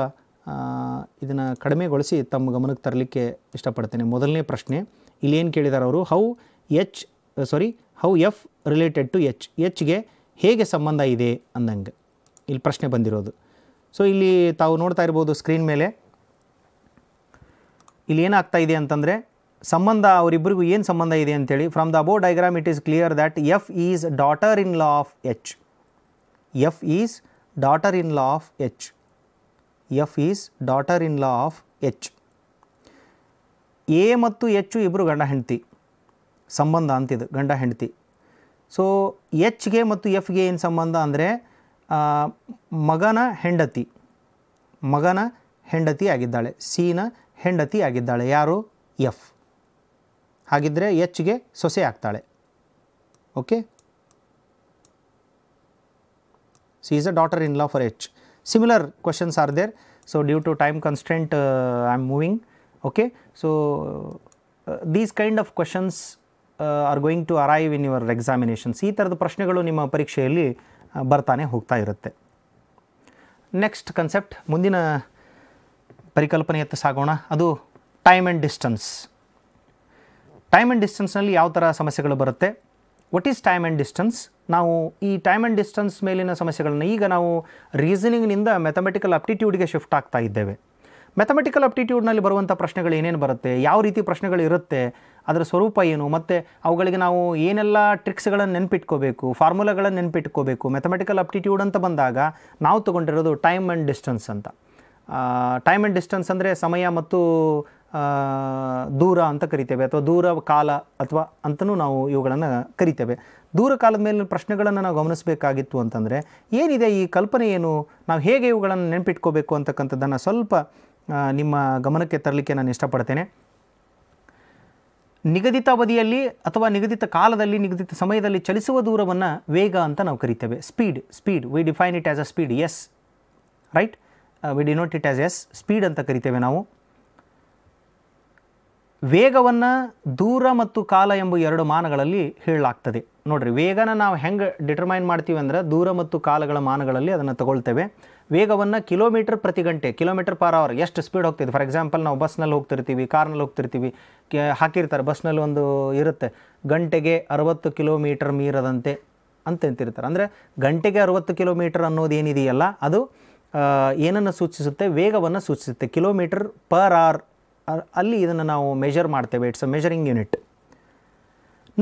ಇದನ್ನು ಕಡಿಮೆಗೊಳಿಸಿ ತಮ್ಮ ಗಮನಕ್ಕೆ ತರಲಿಕ್ಕೆ ಇಷ್ಟಪಡ್ತೇನೆ ಮೊದಲನೇ ಪ್ರಶ್ನೆ ಇಲ್ಲೇನು ಕೇಳಿದ್ದಾರೆ ಅವರು how H sorry how F related to H ಎಚ್ಗೆ ಹೇಗೆ ಸಂಬಂಧ ಇದೆ ಅಂದಂಗೆ ಇಲ್ಲಿ ಪ್ರಶ್ನೆ ಬಂದಿರೋದು ಸೊ ಇಲ್ಲಿ ತಾವು ನೋಡ್ತಾ ಇರ್ಬೋದು ಸ್ಕ್ರೀನ್ ಮೇಲೆ ಇಲ್ಲಿ ಏನಾಗ್ತಾ ಇದೆ ಅಂತಂದರೆ ಸಂಬಂಧ ಅವರಿಬ್ಬರಿಗೂ ಏನು ಸಂಬಂಧ ಇದೆ ಅಂತೇಳಿ from the above diagram it is clear that F is daughter in law of H F is daughter in law of H F is daughter in law of H A ಮತ್ತು ಎಚ್ ಇಬ್ಬರು ಗಂಡ ಹೆಂಡತಿ ಸಂಬಂಧ ಅಂತಿದ್ದು ಗಂಡ ಹೆಂಡತಿ so ಎಚ್ಗೆ ಮತ್ತು ಎಫ್ಗೆ ಏನು ಸಂಬಂಧ ಅಂದರೆ ಮಗನ ಹೆಂಡತಿ ಮಗನ ಹೆಂಡತಿ ಆಗಿದ್ದಾಳೆ ಸೀನ ಹೆಂಡತಿ ಆಗಿದ್ದಾಳೆ ಯಾರು ಎಫ್ ಹಾಗಿದ್ದರೆ ಎಚ್ಗೆ ಸೊಸೆ ಆಗ್ತಾಳೆ okay C is a daughter in law for H similar questions are there so due to time constraint I am moving okay so these kind of questions are going to arrive in your examinations ಈ ಥರದ ಪ್ರಶ್ನೆಗಳು ನಿಮ್ಮ ಪರೀಕ್ಷೆಯಲ್ಲಿ ಬರ್ತಾನೆ ಹೋಗ್ತಾ ಇರುತ್ತೆ next concept ಮುಂದಿನ ಪರಿಕಲ್ಪನೆಯತ್ತ ಸಾಗೋಣ ಅದು time and distance time and ಡಿಸ್ಟನ್ಸ್ನಲ್ಲಿ ಯಾವ ಥರ ಸಮಸ್ಯೆಗಳು ಬರುತ್ತೆ what is time and distance ನಾವು ಈ ಟೈಮ್ ಆ್ಯಂಡ್ ಡಿಸ್ಟೆನ್ಸ್ ಮೇಲಿನ ಸಮಸ್ಯೆಗಳನ್ನ ಈಗ ನಾವು ರೀಸನಿಂಗ್ನಿಂದ ಮೆಥಮೆಟಿಕಲ್ ಅಪ್ಟಿಟ್ಯೂಡ್ಗೆ ಶಿಫ್ಟ್ ಆಗ್ತಾ ಇದ್ದೇವೆ ಮೆಥಮೆಟಿಕಲ್ ಅಪ್ಟಿಟ್ಯೂಡ್ನಲ್ಲಿ ಬರುವಂಥ ಪ್ರಶ್ನೆಗಳು ಏನೇನು ಬರುತ್ತೆ ಯಾವ ರೀತಿ ಪ್ರಶ್ನೆಗಳು ಇರುತ್ತೆ ಅದರ ಸ್ವರೂಪ ಏನು ಮತ್ತು ಅವುಗಳಿಗೆ ನಾವು ಏನೆಲ್ಲ ಟ್ರಿಕ್ಸ್ಗಳನ್ನು ನೆನ್ಪಿಟ್ಕೋಬೇಕು ಫಾರ್ಮುಲಾಗಳನ್ನು ನೆನ್ಪಿಟ್ಕೋಬೇಕು ಮೆಥಮೆಟಿಕಲ್ ಅಪ್ಟಿಟ್ಯೂಡ್ ಅಂತ ಬಂದಾಗ ನಾವು ತೊಗೊಂಡಿರೋದು ಟೈಮ್ ಆ್ಯಂಡ್ ಡಿಸ್ಟೆನ್ಸ್ ಅಂತ ಟೈಮ್ ಆ್ಯಂಡ್ ಡಿಸ್ಟೆನ್ಸ್ ಅಂದರೆ ಸಮಯ ಮತ್ತು ದೂರ ಅಂತ ಕರಿತೇವೆ ಅಥವಾ ದೂರ ಕಾಲ ಅಥವಾ ಅಂತಲೂ ನಾವು ಇವುಗಳನ್ನು ಕರಿತೇವೆ ದೂರ ಕಾಲದ ಮೇಲಿನ ಪ್ರಶ್ನೆಗಳನ್ನು ನಾವು ಗಮನಿಸಬೇಕಾಗಿತ್ತು ಅಂತಂದರೆ ಏನಿದೆ ಈ ಕಲ್ಪನೆ ಏನು ನಾವು ಹೇಗೆ ಇವುಗಳನ್ನು ನೆನ್ಪಿಟ್ಕೋಬೇಕು ಅಂತಕ್ಕಂಥದ್ದನ್ನು ಸ್ವಲ್ಪ ನಿಮ್ಮ ಗಮನಕ್ಕೆ ತರಲಿಕ್ಕೆ ನಾನು ಇಷ್ಟಪಡ್ತೇನೆ ನಿಗದಿತ ಅವಧಿಯಲ್ಲಿ ಅಥವಾ ನಿಗದಿತ ಕಾಲದಲ್ಲಿ ನಿಗದಿತ ಸಮಯದಲ್ಲಿ ಚಲಿಸುವ ದೂರವನ್ನು ವೇಗ ಅಂತ ನಾವು ಕರಿತೇವೆ speed speed we define it as a speed S right we denote it as S speed ಅಂತ ಕರಿತೇವೆ ನಾವು ವೇಗವನ್ನು ದೂರ ಮತ್ತು ಕಾಲ ಎಂಬ ಎರಡು ಮಾನಗಳಲ್ಲಿ ಹೇಳಲಾಗ್ತದೆ ನೋಡಿರಿ ವೇಗನ ನಾವು ಹೆಂಗೆ ಡಿಟರ್ಮೈನ್ ಮಾಡ್ತೀವಿ ಅಂದ್ರೆ ದೂರ ಮತ್ತು ಕಾಲಗಳ ಮಾನಗಳಲ್ಲಿ ಅದನ್ನು ತಗೊಳ್ತೇವೆ ವೇಗವನ್ನು ಕಿಲೋಮೀಟರ್ ಪ್ರತಿ ಗಂಟೆ ಕಿಲೋಮೀಟರ್ ಪರ್ ಅವರ್ ಎಷ್ಟು ಸ್ಪೀಡ್ ಹೋಗ್ತಿದೆ ಫಾರ್ ಎಕ್ಸಾಂಪಲ್ ನಾವು ಬಸ್ನಲ್ಲಿ ಹೋಗ್ತಿರ್ತೀವಿ ಕಾರ್ನಲ್ಲಿ ಹೋಗ್ತಿರ್ತೀವಿ ಕೆ ಹಾಕಿರ್ತಾರೆ ಬಸ್ನಲ್ಲಿ ಒಂದು ಇರುತ್ತೆ ಗಂಟೆಗೆ ಅರವತ್ತು ಕಿಲೋಮೀಟರ್ ಮೀರದಂತೆ ಅಂತ ಅಂತಿರ್ತಾರೆ ಅಂದರೆ ಗಂಟೆಗೆ ಅರವತ್ತು ಕಿಲೋಮೀಟರ್ ಅನ್ನೋದೇನಿದೆಯಲ್ಲ ಅದು ಏನನ್ನು ಸೂಚಿಸುತ್ತೆ ವೇಗವನ್ನು ಸೂಚಿಸುತ್ತೆ ಕಿಲೋಮೀಟರ್ ಪರ್ ಅವರ್ ಅಲ್ಲಿ ಇದನ್ನು ನಾವು ಮೆಷರ್ ಮಾಡ್ತೇವೆ ಇಟ್ಸ್ ಅ ಮೆಜರಿಂಗ್ ಯೂನಿಟ್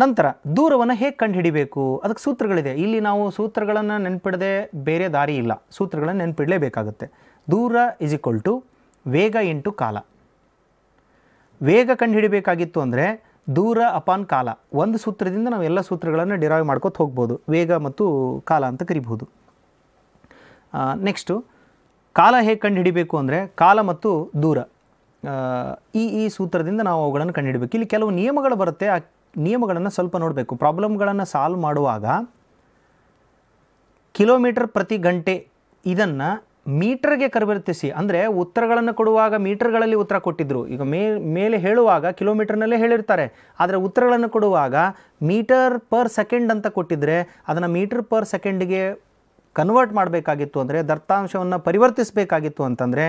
ನಂತರ ದೂರವನ್ನು ಹೇಗೆ ಕಂಡುಹಿಡಿಬೇಕು ಅದಕ್ಕೆ ಸೂತ್ರಗಳಿದೆ ಇಲ್ಲಿ ನಾವು ಸೂತ್ರಗಳನ್ನು ನೆನ್ಪಿಡದೆ ಬೇರೆ ದಾರಿ ಇಲ್ಲ ಸೂತ್ರಗಳನ್ನು ನೆನ್ಪಿಡಲೇಬೇಕಾಗುತ್ತೆ ದೂರ ಇಸ್ ಈಕ್ವಲ್ ಟು ವೇಗ ಇಂಟು ಕಾಲ ವೇಗ ಕಂಡುಹಿಡಿಬೇಕಾಗಿತ್ತು ಅಂದರೆ ದೂರ ಅಪಾನ್ ಕಾಲ ಒಂದು ಸೂತ್ರದಿಂದ ನಾವು ಎಲ್ಲ ಸೂತ್ರಗಳನ್ನು ಡಿರೈವ್ ಮಾಡ್ಕೊತ ಹೋಗ್ಬೋದು ವೇಗ ಮತ್ತು ಕಾಲ ಅಂತ ಕರಿಬೋದು ನೆಕ್ಸ್ಟು ಕಾಲ ಹೇಗೆ ಕಂಡುಹಿಡಿಬೇಕು ಅಂದರೆ ಕಾಲ ಮತ್ತು ದೂರ ಈ ಈ ಸೂತ್ರದಿಂದ ನಾವು ಅವುಗಳನ್ನು ಕಂಡುಹಿಡಬೇಕು ಇಲ್ಲಿ ಕೆಲವು ನಿಯಮಗಳು ಬರುತ್ತೆ ಆ ನಿಯಮಗಳನ್ನು ಸ್ವಲ್ಪ ನೋಡಬೇಕು ಪ್ರಾಬ್ಲಮ್ಗಳನ್ನು ಸಾಲ್ವ್ ಮಾಡುವಾಗ ಕಿಲೋಮೀಟರ್ ಪ್ರತಿ ಗಂಟೆ ಇದನ್ನು ಮೀಟರ್ಗೆ ಕರ್ವರ್ತಿಸಿ ಅಂದರೆ ಉತ್ತರಗಳನ್ನು ಕೊಡುವಾಗ ಮೀಟರ್ಗಳಲ್ಲಿ ಉತ್ತರ ಕೊಟ್ಟಿದ್ದರು ಈಗ ಮೇ ಮೇಲೆ ಹೇಳುವಾಗ ಕಿಲೋಮೀಟರ್ನಲ್ಲೇ ಹೇಳಿರ್ತಾರೆ ಆದರೆ ಉತ್ತರಗಳನ್ನು ಕೊಡುವಾಗ ಮೀಟರ್ ಪರ್ ಸೆಕೆಂಡ್ ಅಂತ ಕೊಟ್ಟಿದ್ದರೆ ಅದನ್ನು ಮೀಟರ್ ಪರ್ ಸೆಕೆಂಡಿಗೆ ಕನ್ವರ್ಟ್ ಮಾಡಬೇಕಾಗಿತ್ತು ಅಂದರೆ ದತ್ತಾಂಶವನ್ನು ಪರಿವರ್ತಿಸಬೇಕಾಗಿತ್ತು ಅಂತಂದರೆ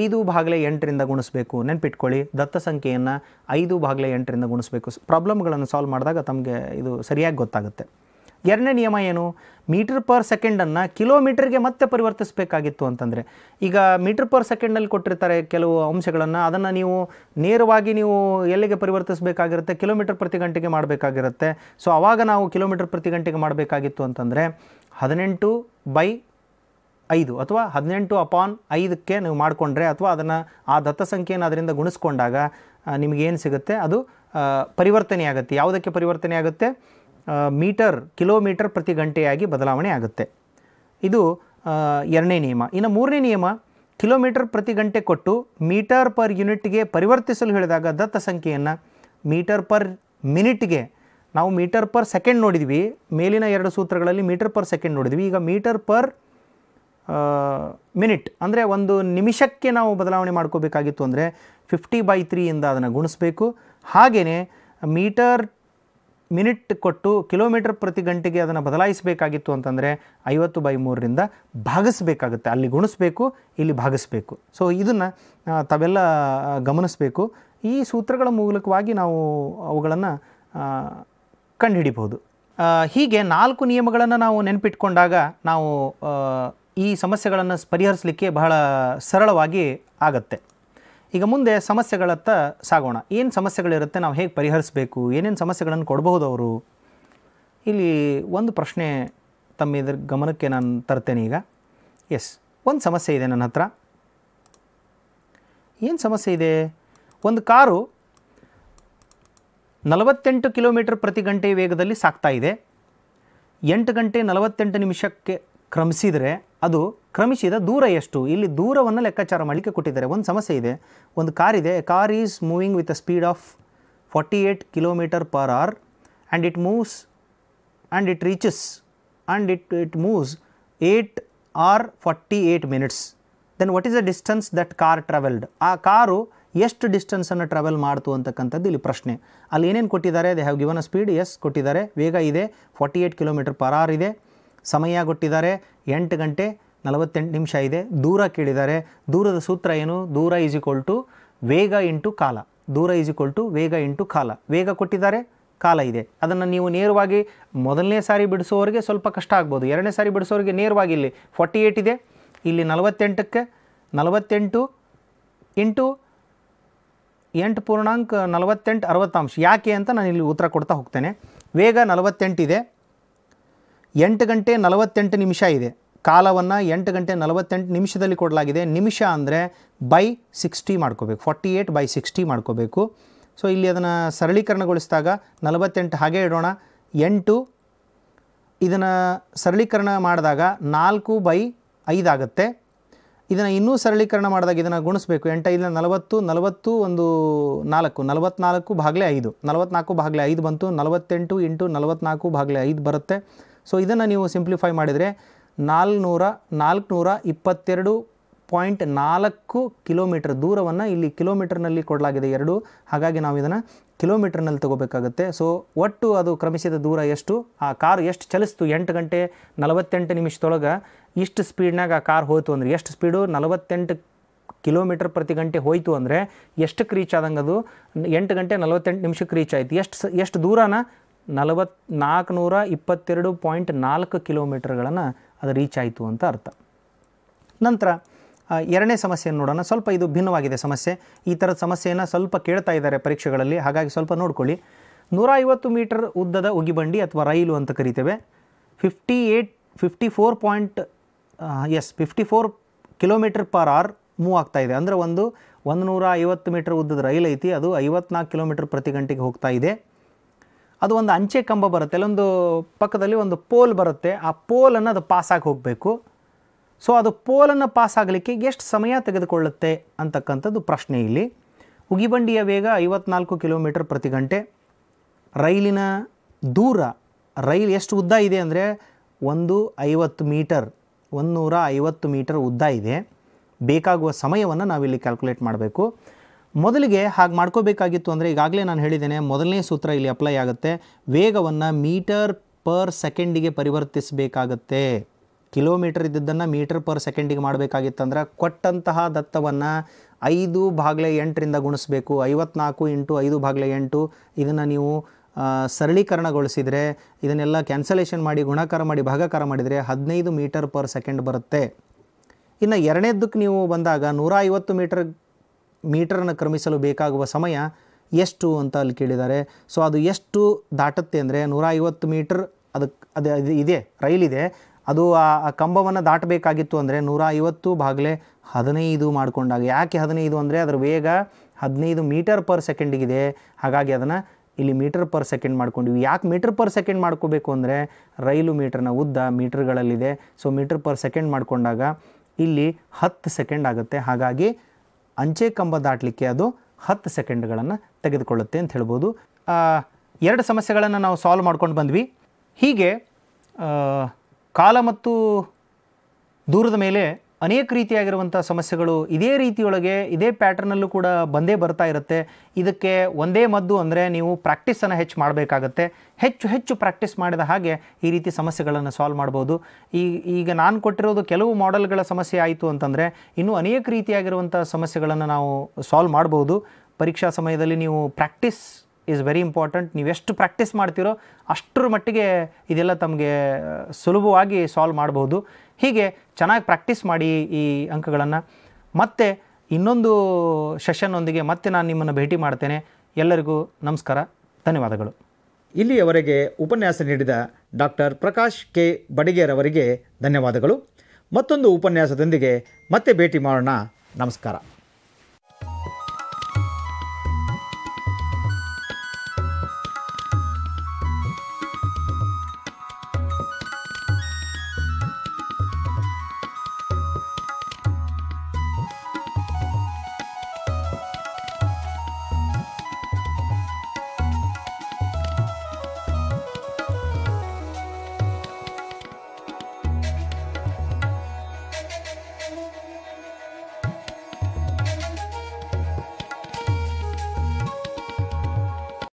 ಐದು ಭಾಗಲೆ ಎಂಟರಿಂದ ಗುಣಿಸ್ಬೇಕು ನೆನ್ಪಿಟ್ಕೊಳ್ಳಿ ದತ್ತ ಸಂಖ್ಯೆಯನ್ನು ಐದು ಭಾಗಲೆ ಎಂಟರಿಂದ ಗುಣಿಸ್ಬೇಕು ಪ್ರಾಬ್ಲಮ್ಗಳನ್ನು ಸಾಲ್ವ್ ಮಾಡಿದಾಗ ತಮಗೆ ಇದು ಸರಿಯಾಗಿ ಗೊತ್ತಾಗುತ್ತೆ ಎರಡನೇ ನಿಯಮ ಏನು ಮೀಟರ್ ಪರ್ ಸೆಕೆಂಡನ್ನು ಕಿಲೋಮೀಟರ್ಗೆ ಮತ್ತೆ ಪರಿವರ್ತಿಸಬೇಕಾಗಿತ್ತು ಅಂತಂದರೆ ಈಗ ಮೀಟರ್ ಪರ್ ಸೆಕೆಂಡಲ್ಲಿ ಕೊಟ್ಟಿರ್ತಾರೆ ಕೆಲವು ಅಂಶಗಳನ್ನು ಅದನ್ನು ನೀವು ನೇರವಾಗಿ ನೀವು ಎಲ್ಲಿಗೆ ಪರಿವರ್ತಿಸಬೇಕಾಗಿರುತ್ತೆ ಕಿಲೋಮೀಟರ್ ಪ್ರತಿ ಗಂಟೆಗೆ ಮಾಡಬೇಕಾಗಿರುತ್ತೆ ಸೊ ಆವಾಗ ನಾವು ಕಿಲೋಮೀಟರ್ ಪ್ರತಿ ಗಂಟೆಗೆ ಮಾಡಬೇಕಾಗಿತ್ತು ಅಂತಂದರೆ ಹದಿನೆಂಟು ಬೈ ಐದು ಅಥವಾ ಹದಿನೆಂಟು ಅಪಾನ್ ಐದಕ್ಕೆ ನೀವು ಮಾಡಿಕೊಂಡ್ರೆ ಅಥವಾ ಅದನ್ನು ಆ ದತ್ತ ಸಂಖ್ಯೆಯನ್ನು ಅದರಿಂದ ಗುಣಿಸ್ಕೊಂಡಾಗ ನಿಮಗೇನು ಸಿಗುತ್ತೆ ಅದು ಪರಿವರ್ತನೆ ಆಗುತ್ತೆ ಯಾವುದಕ್ಕೆ ಪರಿವರ್ತನೆ ಆಗುತ್ತೆ ಮೀಟರ್ ಕಿಲೋಮೀಟರ್ ಪ್ರತಿ ಗಂಟೆಯಾಗಿ ಬದಲಾವಣೆ ಆಗುತ್ತೆ ಇದು ಎರಡನೇ ನಿಯಮ ಇನ್ನು ಮೂರನೇ ನಿಯಮ ಕಿಲೋಮೀಟರ್ ಪ್ರತಿ ಗಂಟೆ ಕೊಟ್ಟು ಮೀಟರ್ ಪರ್ ಯೂನಿಟ್ಗೆ ಪರಿವರ್ತಿಸಲು ಹೇಳಿದಾಗ ದತ್ತ ಸಂಖ್ಯೆಯನ್ನು ಮೀಟರ್ ಪರ್ ಮಿನಿಟ್ಗೆ ನಾವು ಮೀಟರ್ ಪರ್ ಸೆಕೆಂಡ್ ನೋಡಿದ್ವಿ ಮೇಲಿನ ಎರಡು ಸೂತ್ರಗಳಲ್ಲಿ ಮೀಟರ್ ಪರ್ ಸೆಕೆಂಡ್ ನೋಡಿದ್ವಿ ಈಗ ಮೀಟರ್ ಪರ್ ಮಿನಿಟ್ ಅಂದರೆ ಒಂದು ನಿಮಿಷಕ್ಕೆ ನಾವು ಬದಲಾವಣೆ ಮಾಡ್ಕೋಬೇಕಾಗಿತ್ತು ಅಂದರೆ ಫಿಫ್ಟಿ ಬೈ ತ್ರೀಯಿಂದ ಅದನ್ನು ಗುಣಿಸ್ಬೇಕು ಹಾಗೆಯೇ ಮೀಟರ್ ಮಿನಿಟ್ ಕೊಟ್ಟು ಕಿಲೋಮೀಟರ್ ಪ್ರತಿ ಗಂಟೆಗೆ ಅದನ್ನು ಬದಲಾಯಿಸಬೇಕಾಗಿತ್ತು ಅಂತಂದರೆ ಐವತ್ತು ಬೈ ಮೂರರಿಂದ ಭಾಗಿಸಬೇಕಾಗುತ್ತೆ ಅಲ್ಲಿ ಗುಣಿಸ್ಬೇಕು ಇಲ್ಲಿ ಭಾಗಿಸ್ಬೇಕು ಸೊ ಇದನ್ನು ತಾವೆಲ್ಲ ಗಮನಿಸಬೇಕು ಈ ಸೂತ್ರಗಳ ಮೂಲಕವಾಗಿ ನಾವು ಅವುಗಳನ್ನು ಕಂಡುಹಿಡಿಬಹುದು ಹೀಗೆ ನಾಲ್ಕು ನಿಯಮಗಳನ್ನು ನಾವು ನೆನಪಿಟ್ಕೊಂಡಾಗ ನಾವು ಈ ಸಮಸ್ಯೆಗಳನ್ನು ಪರಿಹರಿಸಲಿಕ್ಕೆ ಬಹಳ ಸರಳವಾಗಿ ಆಗತ್ತೆ ಈಗ ಮುಂದೆ ಸಮಸ್ಯೆಗಳತ್ತ ಸಾಗೋಣ ಏನು ಸಮಸ್ಯೆಗಳಿರುತ್ತೆ ನಾವು ಹೇಗೆ ಪರಿಹರಿಸಬೇಕು ಏನೇನು ಸಮಸ್ಯೆಗಳನ್ನು ಕೊಡಬಹುದು ಅವರು ಇಲ್ಲಿ ಒಂದು ಪ್ರಶ್ನೆ ತಮ್ಮ ಇದ್ರ ಗಮನಕ್ಕೆ ನಾನು ತರ್ತೇನೆ ಈಗ ಎಸ್ ಒಂದು ಸಮಸ್ಯೆ ಇದೆ ನನ್ನ ಹತ್ರ ಏನು ಸಮಸ್ಯೆ ಇದೆ ಒಂದು ಕಾರು ನಲವತ್ತೆಂಟು ಕಿಲೋಮೀಟರ್ ಪ್ರತಿ ಗಂಟೆ ವೇಗದಲ್ಲಿ ಸಾಕ್ತಾ ಇದೆ ಎಂಟು ಗಂಟೆ ನಲವತ್ತೆಂಟು ನಿಮಿಷಕ್ಕೆ ಕ್ರಮಿಸಿದರೆ ಅದು ಕ್ರಮಿಸಿದ ದೂರ ಎಷ್ಟು ಇಲ್ಲಿ ದೂರವನ್ನು ಲೆಕ್ಕಾಚಾರ ಮಾಡಲಿಕ್ಕೆ ಕೊಟ್ಟಿದ್ದಾರೆ ಒಂದು ಸಮಸ್ಯೆ ಇದೆ ಒಂದು ಕಾರಿದೆ car is moving with a speed of forty eight kilometre per hour and it moves and it reaches and it it moves eight hour forty eight minutes then what is the distance that car travelled ಆ car ಎಷ್ಟು ಡಿಸ್ಟೆನ್ಸನ್ನು travel ಮಾಡ್ತು ಅಂತಕ್ಕಂಥದ್ದು ಇಲ್ಲಿ ಪ್ರಶ್ನೆ ಅಲ್ಲಿ ಏನೇನು ಕೊಟ್ಟಿದ್ದಾರೆ they have given a speed S ಕೊಟ್ಟಿದ್ದಾರೆ ವೇಗ ಇದೆ forty eight kilometre per hour ಇದೆ ಸಮಯ ಕೊಟ್ಟಿದ್ದಾರೆ ಎಂಟು ಗಂಟೆ ನಲವತ್ತೆಂಟು ನಿಮಿಷ ಇದೆ ದೂರ ಕೇಳಿದ್ದಾರೆ ದೂರದ ಸೂತ್ರ ಏನು ದೂರ ಈಸ್ ಟು ವೇಗ ಇಂಟು ಕಾಲ ದೂರ ಈಸ್ ಟು ವೇಗ ಇಂಟು ಕಾಲ ವೇಗ ಕೊಟ್ಟಿದ್ದಾರೆ ಕಾಲ ಇದೆ ಅದನ್ನು ನೀವು ನೇರವಾಗಿ ಮೊದಲನೇ ಸಾರಿ ಬಿಡಿಸೋರಿಗೆ ಸ್ವಲ್ಪ ಕಷ್ಟ ಆಗ್ಬೋದು ಎರಡನೇ ಸಾರಿ ಬಿಡಿಸೋರಿಗೆ ನೇರವಾಗಿ ಇಲ್ಲಿ ಫಾರ್ಟಿ ಏಯ್ಟ್ ಇದೆ ಇಲ್ಲಿ ನಲವತ್ತೆಂಟಕ್ಕೆ ನಲವತ್ತೆಂಟು ಇಂಟು ಎಂಟು ಪೂರ್ಣಾಂಕ ನಲವತ್ತೆಂಟು ಅರವತ್ತಾಂಶ ಯಾಕೆ ಅಂತ ನಾನು ಇಲ್ಲಿ ಉತ್ತರ ಕೊಡ್ತಾ ಹೋಗ್ತೇನೆ ವೇಗ ನಲವತ್ತೆಂಟಿದೆ ಎಂಟು ಗಂಟೆ ನಲವತ್ತೆಂಟು ನಿಮಿಷ ಇದೆ ಕಾಲವನ್ನು ಎಂಟು ಗಂಟೆ ನಲವತ್ತೆಂಟು ನಿಮಿಷದಲ್ಲಿ ಕೊಡಲಾಗಿದೆ ನಿಮಿಷ ಅಂದರೆ ಬೈ ಸಿಕ್ಸ್ಟಿ ಮಾಡ್ಕೋಬೇಕು ಫಾರ್ಟಿ ಏಯ್ಟ್ ಬೈ ಸಿಕ್ಸ್ಟಿ ಮಾಡ್ಕೋಬೇಕು ಸೊ ಇಲ್ಲಿ ಅದನ್ನು ಸರಳೀಕರಣಗೊಳಿಸಿದಾಗ ನಲವತ್ತೆಂಟು ಹಾಗೆ ಇಡೋಣ ಎಂಟು ಇದನ್ನು ಸರಳೀಕರಣ ಮಾಡಿದಾಗ ನಾಲ್ಕು ಬೈ ಐದಾಗುತ್ತೆ ಇದನ್ನು ಇನ್ನೂ ಸರಳೀಕರಣ ಮಾಡಿದಾಗ ಇದನ್ನು ಗುಣಿಸಬೇಕು ಎಂಟೈದಿನ ನಲವತ್ತು ನಲವತ್ತು ಒಂದು ನಾಲ್ಕು ನಲವತ್ತ್ನಾಲ್ಕು ಭಾಗಲೇ ಐದು ನಲವತ್ತ್ನಾಲ್ಕು ಭಾಗಲೇ ಐದು ಬಂತು ನಲವತ್ತೆಂಟು ಇಂಟು ನಲವತ್ತ್ನಾಲ್ಕು ಭಾಗಲೇ ಐದು ಬರುತ್ತೆ ಸೊ ಇದನ್ನು ನೀವು ಸಿಂಪ್ಲಿಫೈ ಮಾಡಿದರೆ ನಾಲ್ನೂರ ನಾಲ್ಕುನೂರ ಇಪ್ಪತ್ತೆರಡು ಪಾಯಿಂಟ್ ನಾಲ್ಕು ಕಿಲೋಮೀಟರ್ ದೂರವನ್ನು ಇಲ್ಲಿ ಕಿಲೋಮೀಟರ್ನಲ್ಲಿ ಕೊಡಲಾಗಿದೆ ಎರಡು ಹಾಗಾಗಿ ನಾವು ಇದನ್ನು ಕಿಲೋಮೀಟರ್ನಲ್ಲಿ ತಗೋಬೇಕಾಗುತ್ತೆ ಸೊ ಒಟ್ಟು ಅದು ಕ್ರಮಿಸಿದ ದೂರ ಎಷ್ಟು ಆ ಕಾರು ಎಷ್ಟು ಚಲಿಸ್ತು ಎಂಟು ಗಂಟೆ ನಲವತ್ತೆಂಟು ನಿಮಿಷದೊಳಗೆ ಇಷ್ಟು ಸ್ಪೀಡ್ನಾಗ ಆ ಕಾರ್ ಹೋಯಿತು ಅಂದರೆ ಎಷ್ಟು ಸ್ಪೀಡು ನಲವತ್ತೆಂಟು ಕಿಲೋಮೀಟರ್ ಪ್ರತಿ ಗಂಟೆ ಹೋಯಿತು ಅಂದರೆ ಎಷ್ಟಕ್ಕೆ ರೀಚ್ ಆದಂಗೆ ಅದು ಎಂಟು ಗಂಟೆ ನಲವತ್ತೆಂಟು ನಿಮಿಷಕ್ಕೆ ರೀಚ್ ಆಯಿತು ಎಷ್ಟು ಸ ಎಷ್ಟು ದೂರನ ನಲವತ್ ನಾಲ್ಕುನೂರ ಇಪ್ಪತ್ತೆರಡು ಪಾಯಿಂಟ್ ನಾಲ್ಕು ಕಿಲೋಮೀಟರ್ಗಳನ್ನು ಅದು ರೀಚ್ ಆಯಿತು ಅಂತ ಅರ್ಥ ನಂತರ ಎರಡನೇ ಸಮಸ್ಯೆಯನ್ನು ನೋಡೋಣ ಸ್ವಲ್ಪ ಇದು ಭಿನ್ನವಾಗಿದೆ ಸಮಸ್ಯೆ ಈ ಥರದ ಸಮಸ್ಯೆಯನ್ನು ಸ್ವಲ್ಪ ಕೇಳ್ತಾ ಇದ್ದಾರೆ ಪರೀಕ್ಷೆಗಳಲ್ಲಿ ಹಾಗಾಗಿ ಸ್ವಲ್ಪ ನೋಡ್ಕೊಳ್ಳಿ ನೂರ ಐವತ್ತು ಮೀಟರ್ ಉದ್ದದ ಉಗಿಬಂಡಿ ಅಥವಾ ರೈಲು ಅಂತ ಕರಿತೇವೆ fifty eight fifty four point is fifty four kilometre per hour move ಆಗ್ತಾ ಇದೆ ಅಂದರೆ ಒಂದು ಒಂದು ನೂರ ಐವತ್ತು ಮೀಟ್ರ್ ಉದ್ದದ ರೈಲ್ ಐತಿ ಅದು ಐವತ್ನಾಲ್ಕು ಕಿಲೋಮೀಟ್ರ್ ಪ್ರತಿ ಗಂಟೆಗೆ ಹೋಗ್ತಾ ಇದೆ ಅದು ಒಂದು ಅಂಚೆ ಕಂಬ ಬರುತ್ತೆ ಅಲ್ಲೊಂದು ಪಕ್ಕದಲ್ಲಿ ಒಂದು ಪೋಲ್ ಬರುತ್ತೆ ಆ ಪೋಲನ್ನು ಅದು ಪಾಸಾಗಿ ಹೋಗಬೇಕು ಸೊ ಅದು ಪೋಲನ್ನು ಪಾಸ್ ಎಷ್ಟು ಸಮಯ ತೆಗೆದುಕೊಳ್ಳುತ್ತೆ ಅಂತಕ್ಕಂಥದ್ದು ಪ್ರಶ್ನೆ ಇಲ್ಲಿ ಉಗಿಬಂಡಿಯ ವೇಗ ಐವತ್ನಾಲ್ಕು ಕಿಲೋಮೀಟರ್ ಪ್ರತಿ ಗಂಟೆ ರೈಲಿನ ದೂರ ರೈಲ್ ಎಷ್ಟು ಉದ್ದ ಇದೆ ಅಂದರೆ ಒಂದು ಐವತ್ತು ಮೀಟರ್ ಒಂದುನೂರ ಐವತ್ತು ಮೀಟರ್ ಉದ್ದ ಇದೆ ಬೇಕಾಗುವ ಸಮಯವನ್ನು ನಾವಿಲ್ಲಿ ಕ್ಯಾಲ್ಕುಲೇಟ್ ಮಾಡಬೇಕು ಮೊದಲಿಗೆ ಹಾಗೆ ಮಾಡ್ಕೋಬೇಕಾಗಿತ್ತು ಅಂದರೆ ಈಗಾಗಲೇ ನಾನು ಹೇಳಿದ್ದೇನೆ ಮೊದಲನೇ ಸೂತ್ರ ಇಲ್ಲಿ ಅಪ್ಲೈ ಆಗುತ್ತೆ ವೇಗವನ್ನು ಮೀಟರ್ ಪರ್ ಸೆಕೆಂಡಿಗೆ ಪರಿವರ್ತಿಸಬೇಕಾಗತ್ತೆ ಕಿಲೋಮೀಟರ್ ಇದ್ದದ್ದನ್ನು ಮೀಟರ್ ಪರ್ ಸೆಕೆಂಡಿಗೆ ಮಾಡಬೇಕಾಗಿತ್ತಂದ್ರೆ ಕೊಟ್ಟಂತಹ ದತ್ತವನ್ನು ಐದು ಭಾಗಲೆ ಎಂಟರಿಂದ ಗುಣಿಸಬೇಕು ಐವತ್ನಾಲ್ಕು ಇಂಟು ಐದು ಭಾಗಲೆ ಎಂಟು ಇದನ್ನು ನೀವು ಸರಳೀಕರಣಗೊಳಿಸಿದರೆ ಇದನ್ನೆಲ್ಲ ಕ್ಯಾನ್ಸಲೇಷನ್ ಮಾಡಿ ಗುಣಾಕಾರ ಮಾಡಿ ಭಾಗಾಕಾರ ಮಾಡಿದರೆ ಹದಿನೈದು ಮೀಟರ್ ಪರ್ ಸೆಕೆಂಡ್ ಬರುತ್ತೆ ಇನ್ನು ಎರಡನೇದಕ್ಕೆ ನೀವು ಬಂದಾಗ ನೂರ ಐವತ್ತು ಮೀಟರ್ ಮೀಟರನ್ನು ಕ್ರಮಿಸಲು ಬೇಕಾಗುವ ಸಮಯ ಎಷ್ಟು ಅಂತ ಅಲ್ಲಿ ಕೇಳಿದ್ದಾರೆ ಸೊ ಅದು ಎಷ್ಟು ದಾಟುತ್ತೆ ಅಂದರೆ ನೂರ ಐವತ್ತು ಮೀಟರ್ ಅದಕ್ಕೆ ಅದು ಅದು ಇದೆ ರೈಲಿದೆ ಅದು ಆ ಕಂಬವನ್ನು ದಾಟಬೇಕಾಗಿತ್ತು ಅಂದರೆ ನೂರ ಐವತ್ತು ಬಾಗಲೇ ಹದಿನೈದು ಮಾಡಿಕೊಂಡಾಗ ಯಾಕೆ ಹದಿನೈದು ಅಂದರೆ ಅದರ ವೇಗ ಹದಿನೈದು ಮೀಟರ್ ಪರ್ ಸೆಕೆಂಡಿಗಿದೆ ಹಾಗಾಗಿ ಅದನ್ನು ಇಲ್ಲಿ ಮೀಟರ್ ಪರ್ ಸೆಕೆಂಡ್ ಮಾಡ್ಕೊಂಡಿವಿ ಯಾಕೆ ಮೀಟರ್ ಪರ್ ಸೆಕೆಂಡ್ ಮಾಡ್ಕೋಬೇಕು ಅಂದರೆ ರೈಲು ಮೀಟರ್ನ ಉದ್ದ ಮೀಟರ್ಗಳಲ್ಲಿದೆ ಸೊ ಮೀಟರ್ ಪರ್ ಸೆಕೆಂಡ್ ಮಾಡಿಕೊಂಡಾಗ ಇಲ್ಲಿ ಹತ್ತು ಸೆಕೆಂಡ್ ಆಗುತ್ತೆ ಹಾಗಾಗಿ ಅಂಚೆ ಕಂಬ ದಾಟಲಿಕ್ಕೆ ಅದು ಹತ್ತು ಸೆಕೆಂಡ್ಗಳನ್ನು ತೆಗೆದುಕೊಳ್ಳುತ್ತೆ ಅಂತ ಹೇಳ್ಬೋದು ಎರಡು ಸಮಸ್ಯೆಗಳನ್ನು ನಾವು ಸಾಲ್ವ್ ಮಾಡ್ಕೊಂಡು ಬಂದ್ವಿ ಹೀಗೆ ಕಾಲ ಮತ್ತು ದೂರದ ಮೇಲೆ ಅನೇಕ ರೀತಿಯಾಗಿರುವಂಥ ಸಮಸ್ಯೆಗಳು ಇದೇ ರೀತಿಯೊಳಗೆ ಇದೇ ಪ್ಯಾಟರ್ನಲ್ಲೂ ಕೂಡ ಬಂದೇ ಬರ್ತಾ ಇರುತ್ತೆ ಇದಕ್ಕೆ ಒಂದೇ ಮದ್ದು ಅಂದರೆ ನೀವು ಪ್ರಾಕ್ಟೀಸನ್ನು ಹೆಚ್ಚು ಮಾಡಬೇಕಾಗತ್ತೆ ಹೆಚ್ಚು ಹೆಚ್ಚು ಪ್ರಾಕ್ಟೀಸ್ ಮಾಡಿದ ಹಾಗೆ ಈ ರೀತಿ ಸಮಸ್ಯೆಗಳನ್ನು ಸಾಲ್ವ್ ಮಾಡ್ಬೋದು ಈ ಈಗ ನಾನು ಕೊಟ್ಟಿರೋದು ಕೆಲವು ಮಾಡೆಲ್ಗಳ ಸಮಸ್ಯೆ ಆಯಿತು ಅಂತಂದರೆ ಇನ್ನೂ ಅನೇಕ ರೀತಿಯಾಗಿರುವಂಥ ಸಮಸ್ಯೆಗಳನ್ನು ನಾವು ಸಾಲ್ವ್ ಮಾಡ್ಬೋದು ಪರೀಕ್ಷಾ ಸಮಯದಲ್ಲಿ ನೀವು ಪ್ರಾಕ್ಟೀಸ್ ಈಸ್ ವೆರಿ ಇಂಪಾರ್ಟೆಂಟ್ ನೀವೆಷ್ಟು ಪ್ರಾಕ್ಟೀಸ್ ಮಾಡ್ತೀರೋ ಅಷ್ಟರ ಮಟ್ಟಿಗೆ ಇದೆಲ್ಲ ತಮಗೆ ಸುಲಭವಾಗಿ ಸಾಲ್ವ್ ಮಾಡ್ಬೋದು ಹೀಗೆ ಚೆನ್ನಾಗಿ ಪ್ರಾಕ್ಟೀಸ್ ಮಾಡಿ ಈ ಅಂಕಗಳನ್ನು ಮತ್ತೆ ಇನ್ನೊಂದು ಸೆಷನ್ನೊಂದಿಗೆ ಮತ್ತೆ ನಾನು ನಿಮ್ಮನ್ನು ಭೇಟಿ ಮಾಡ್ತೇನೆ ಎಲ್ಲರಿಗೂ ನಮಸ್ಕಾರ ಧನ್ಯವಾದಗಳು ಇಲ್ಲಿಯವರೆಗೆ ಉಪನ್ಯಾಸ ನೀಡಿದ ಡಾಕ್ಟರ್ ಪ್ರಕಾಶ್ ಕೆ ಬಡಿಗೇರವರಿಗೆ ಅವರಿಗೆ ಧನ್ಯವಾದಗಳು ಮತ್ತೊಂದು ಉಪನ್ಯಾಸದೊಂದಿಗೆ ಮತ್ತೆ ಭೇಟಿ ಮಾಡೋಣ ನಮಸ್ಕಾರ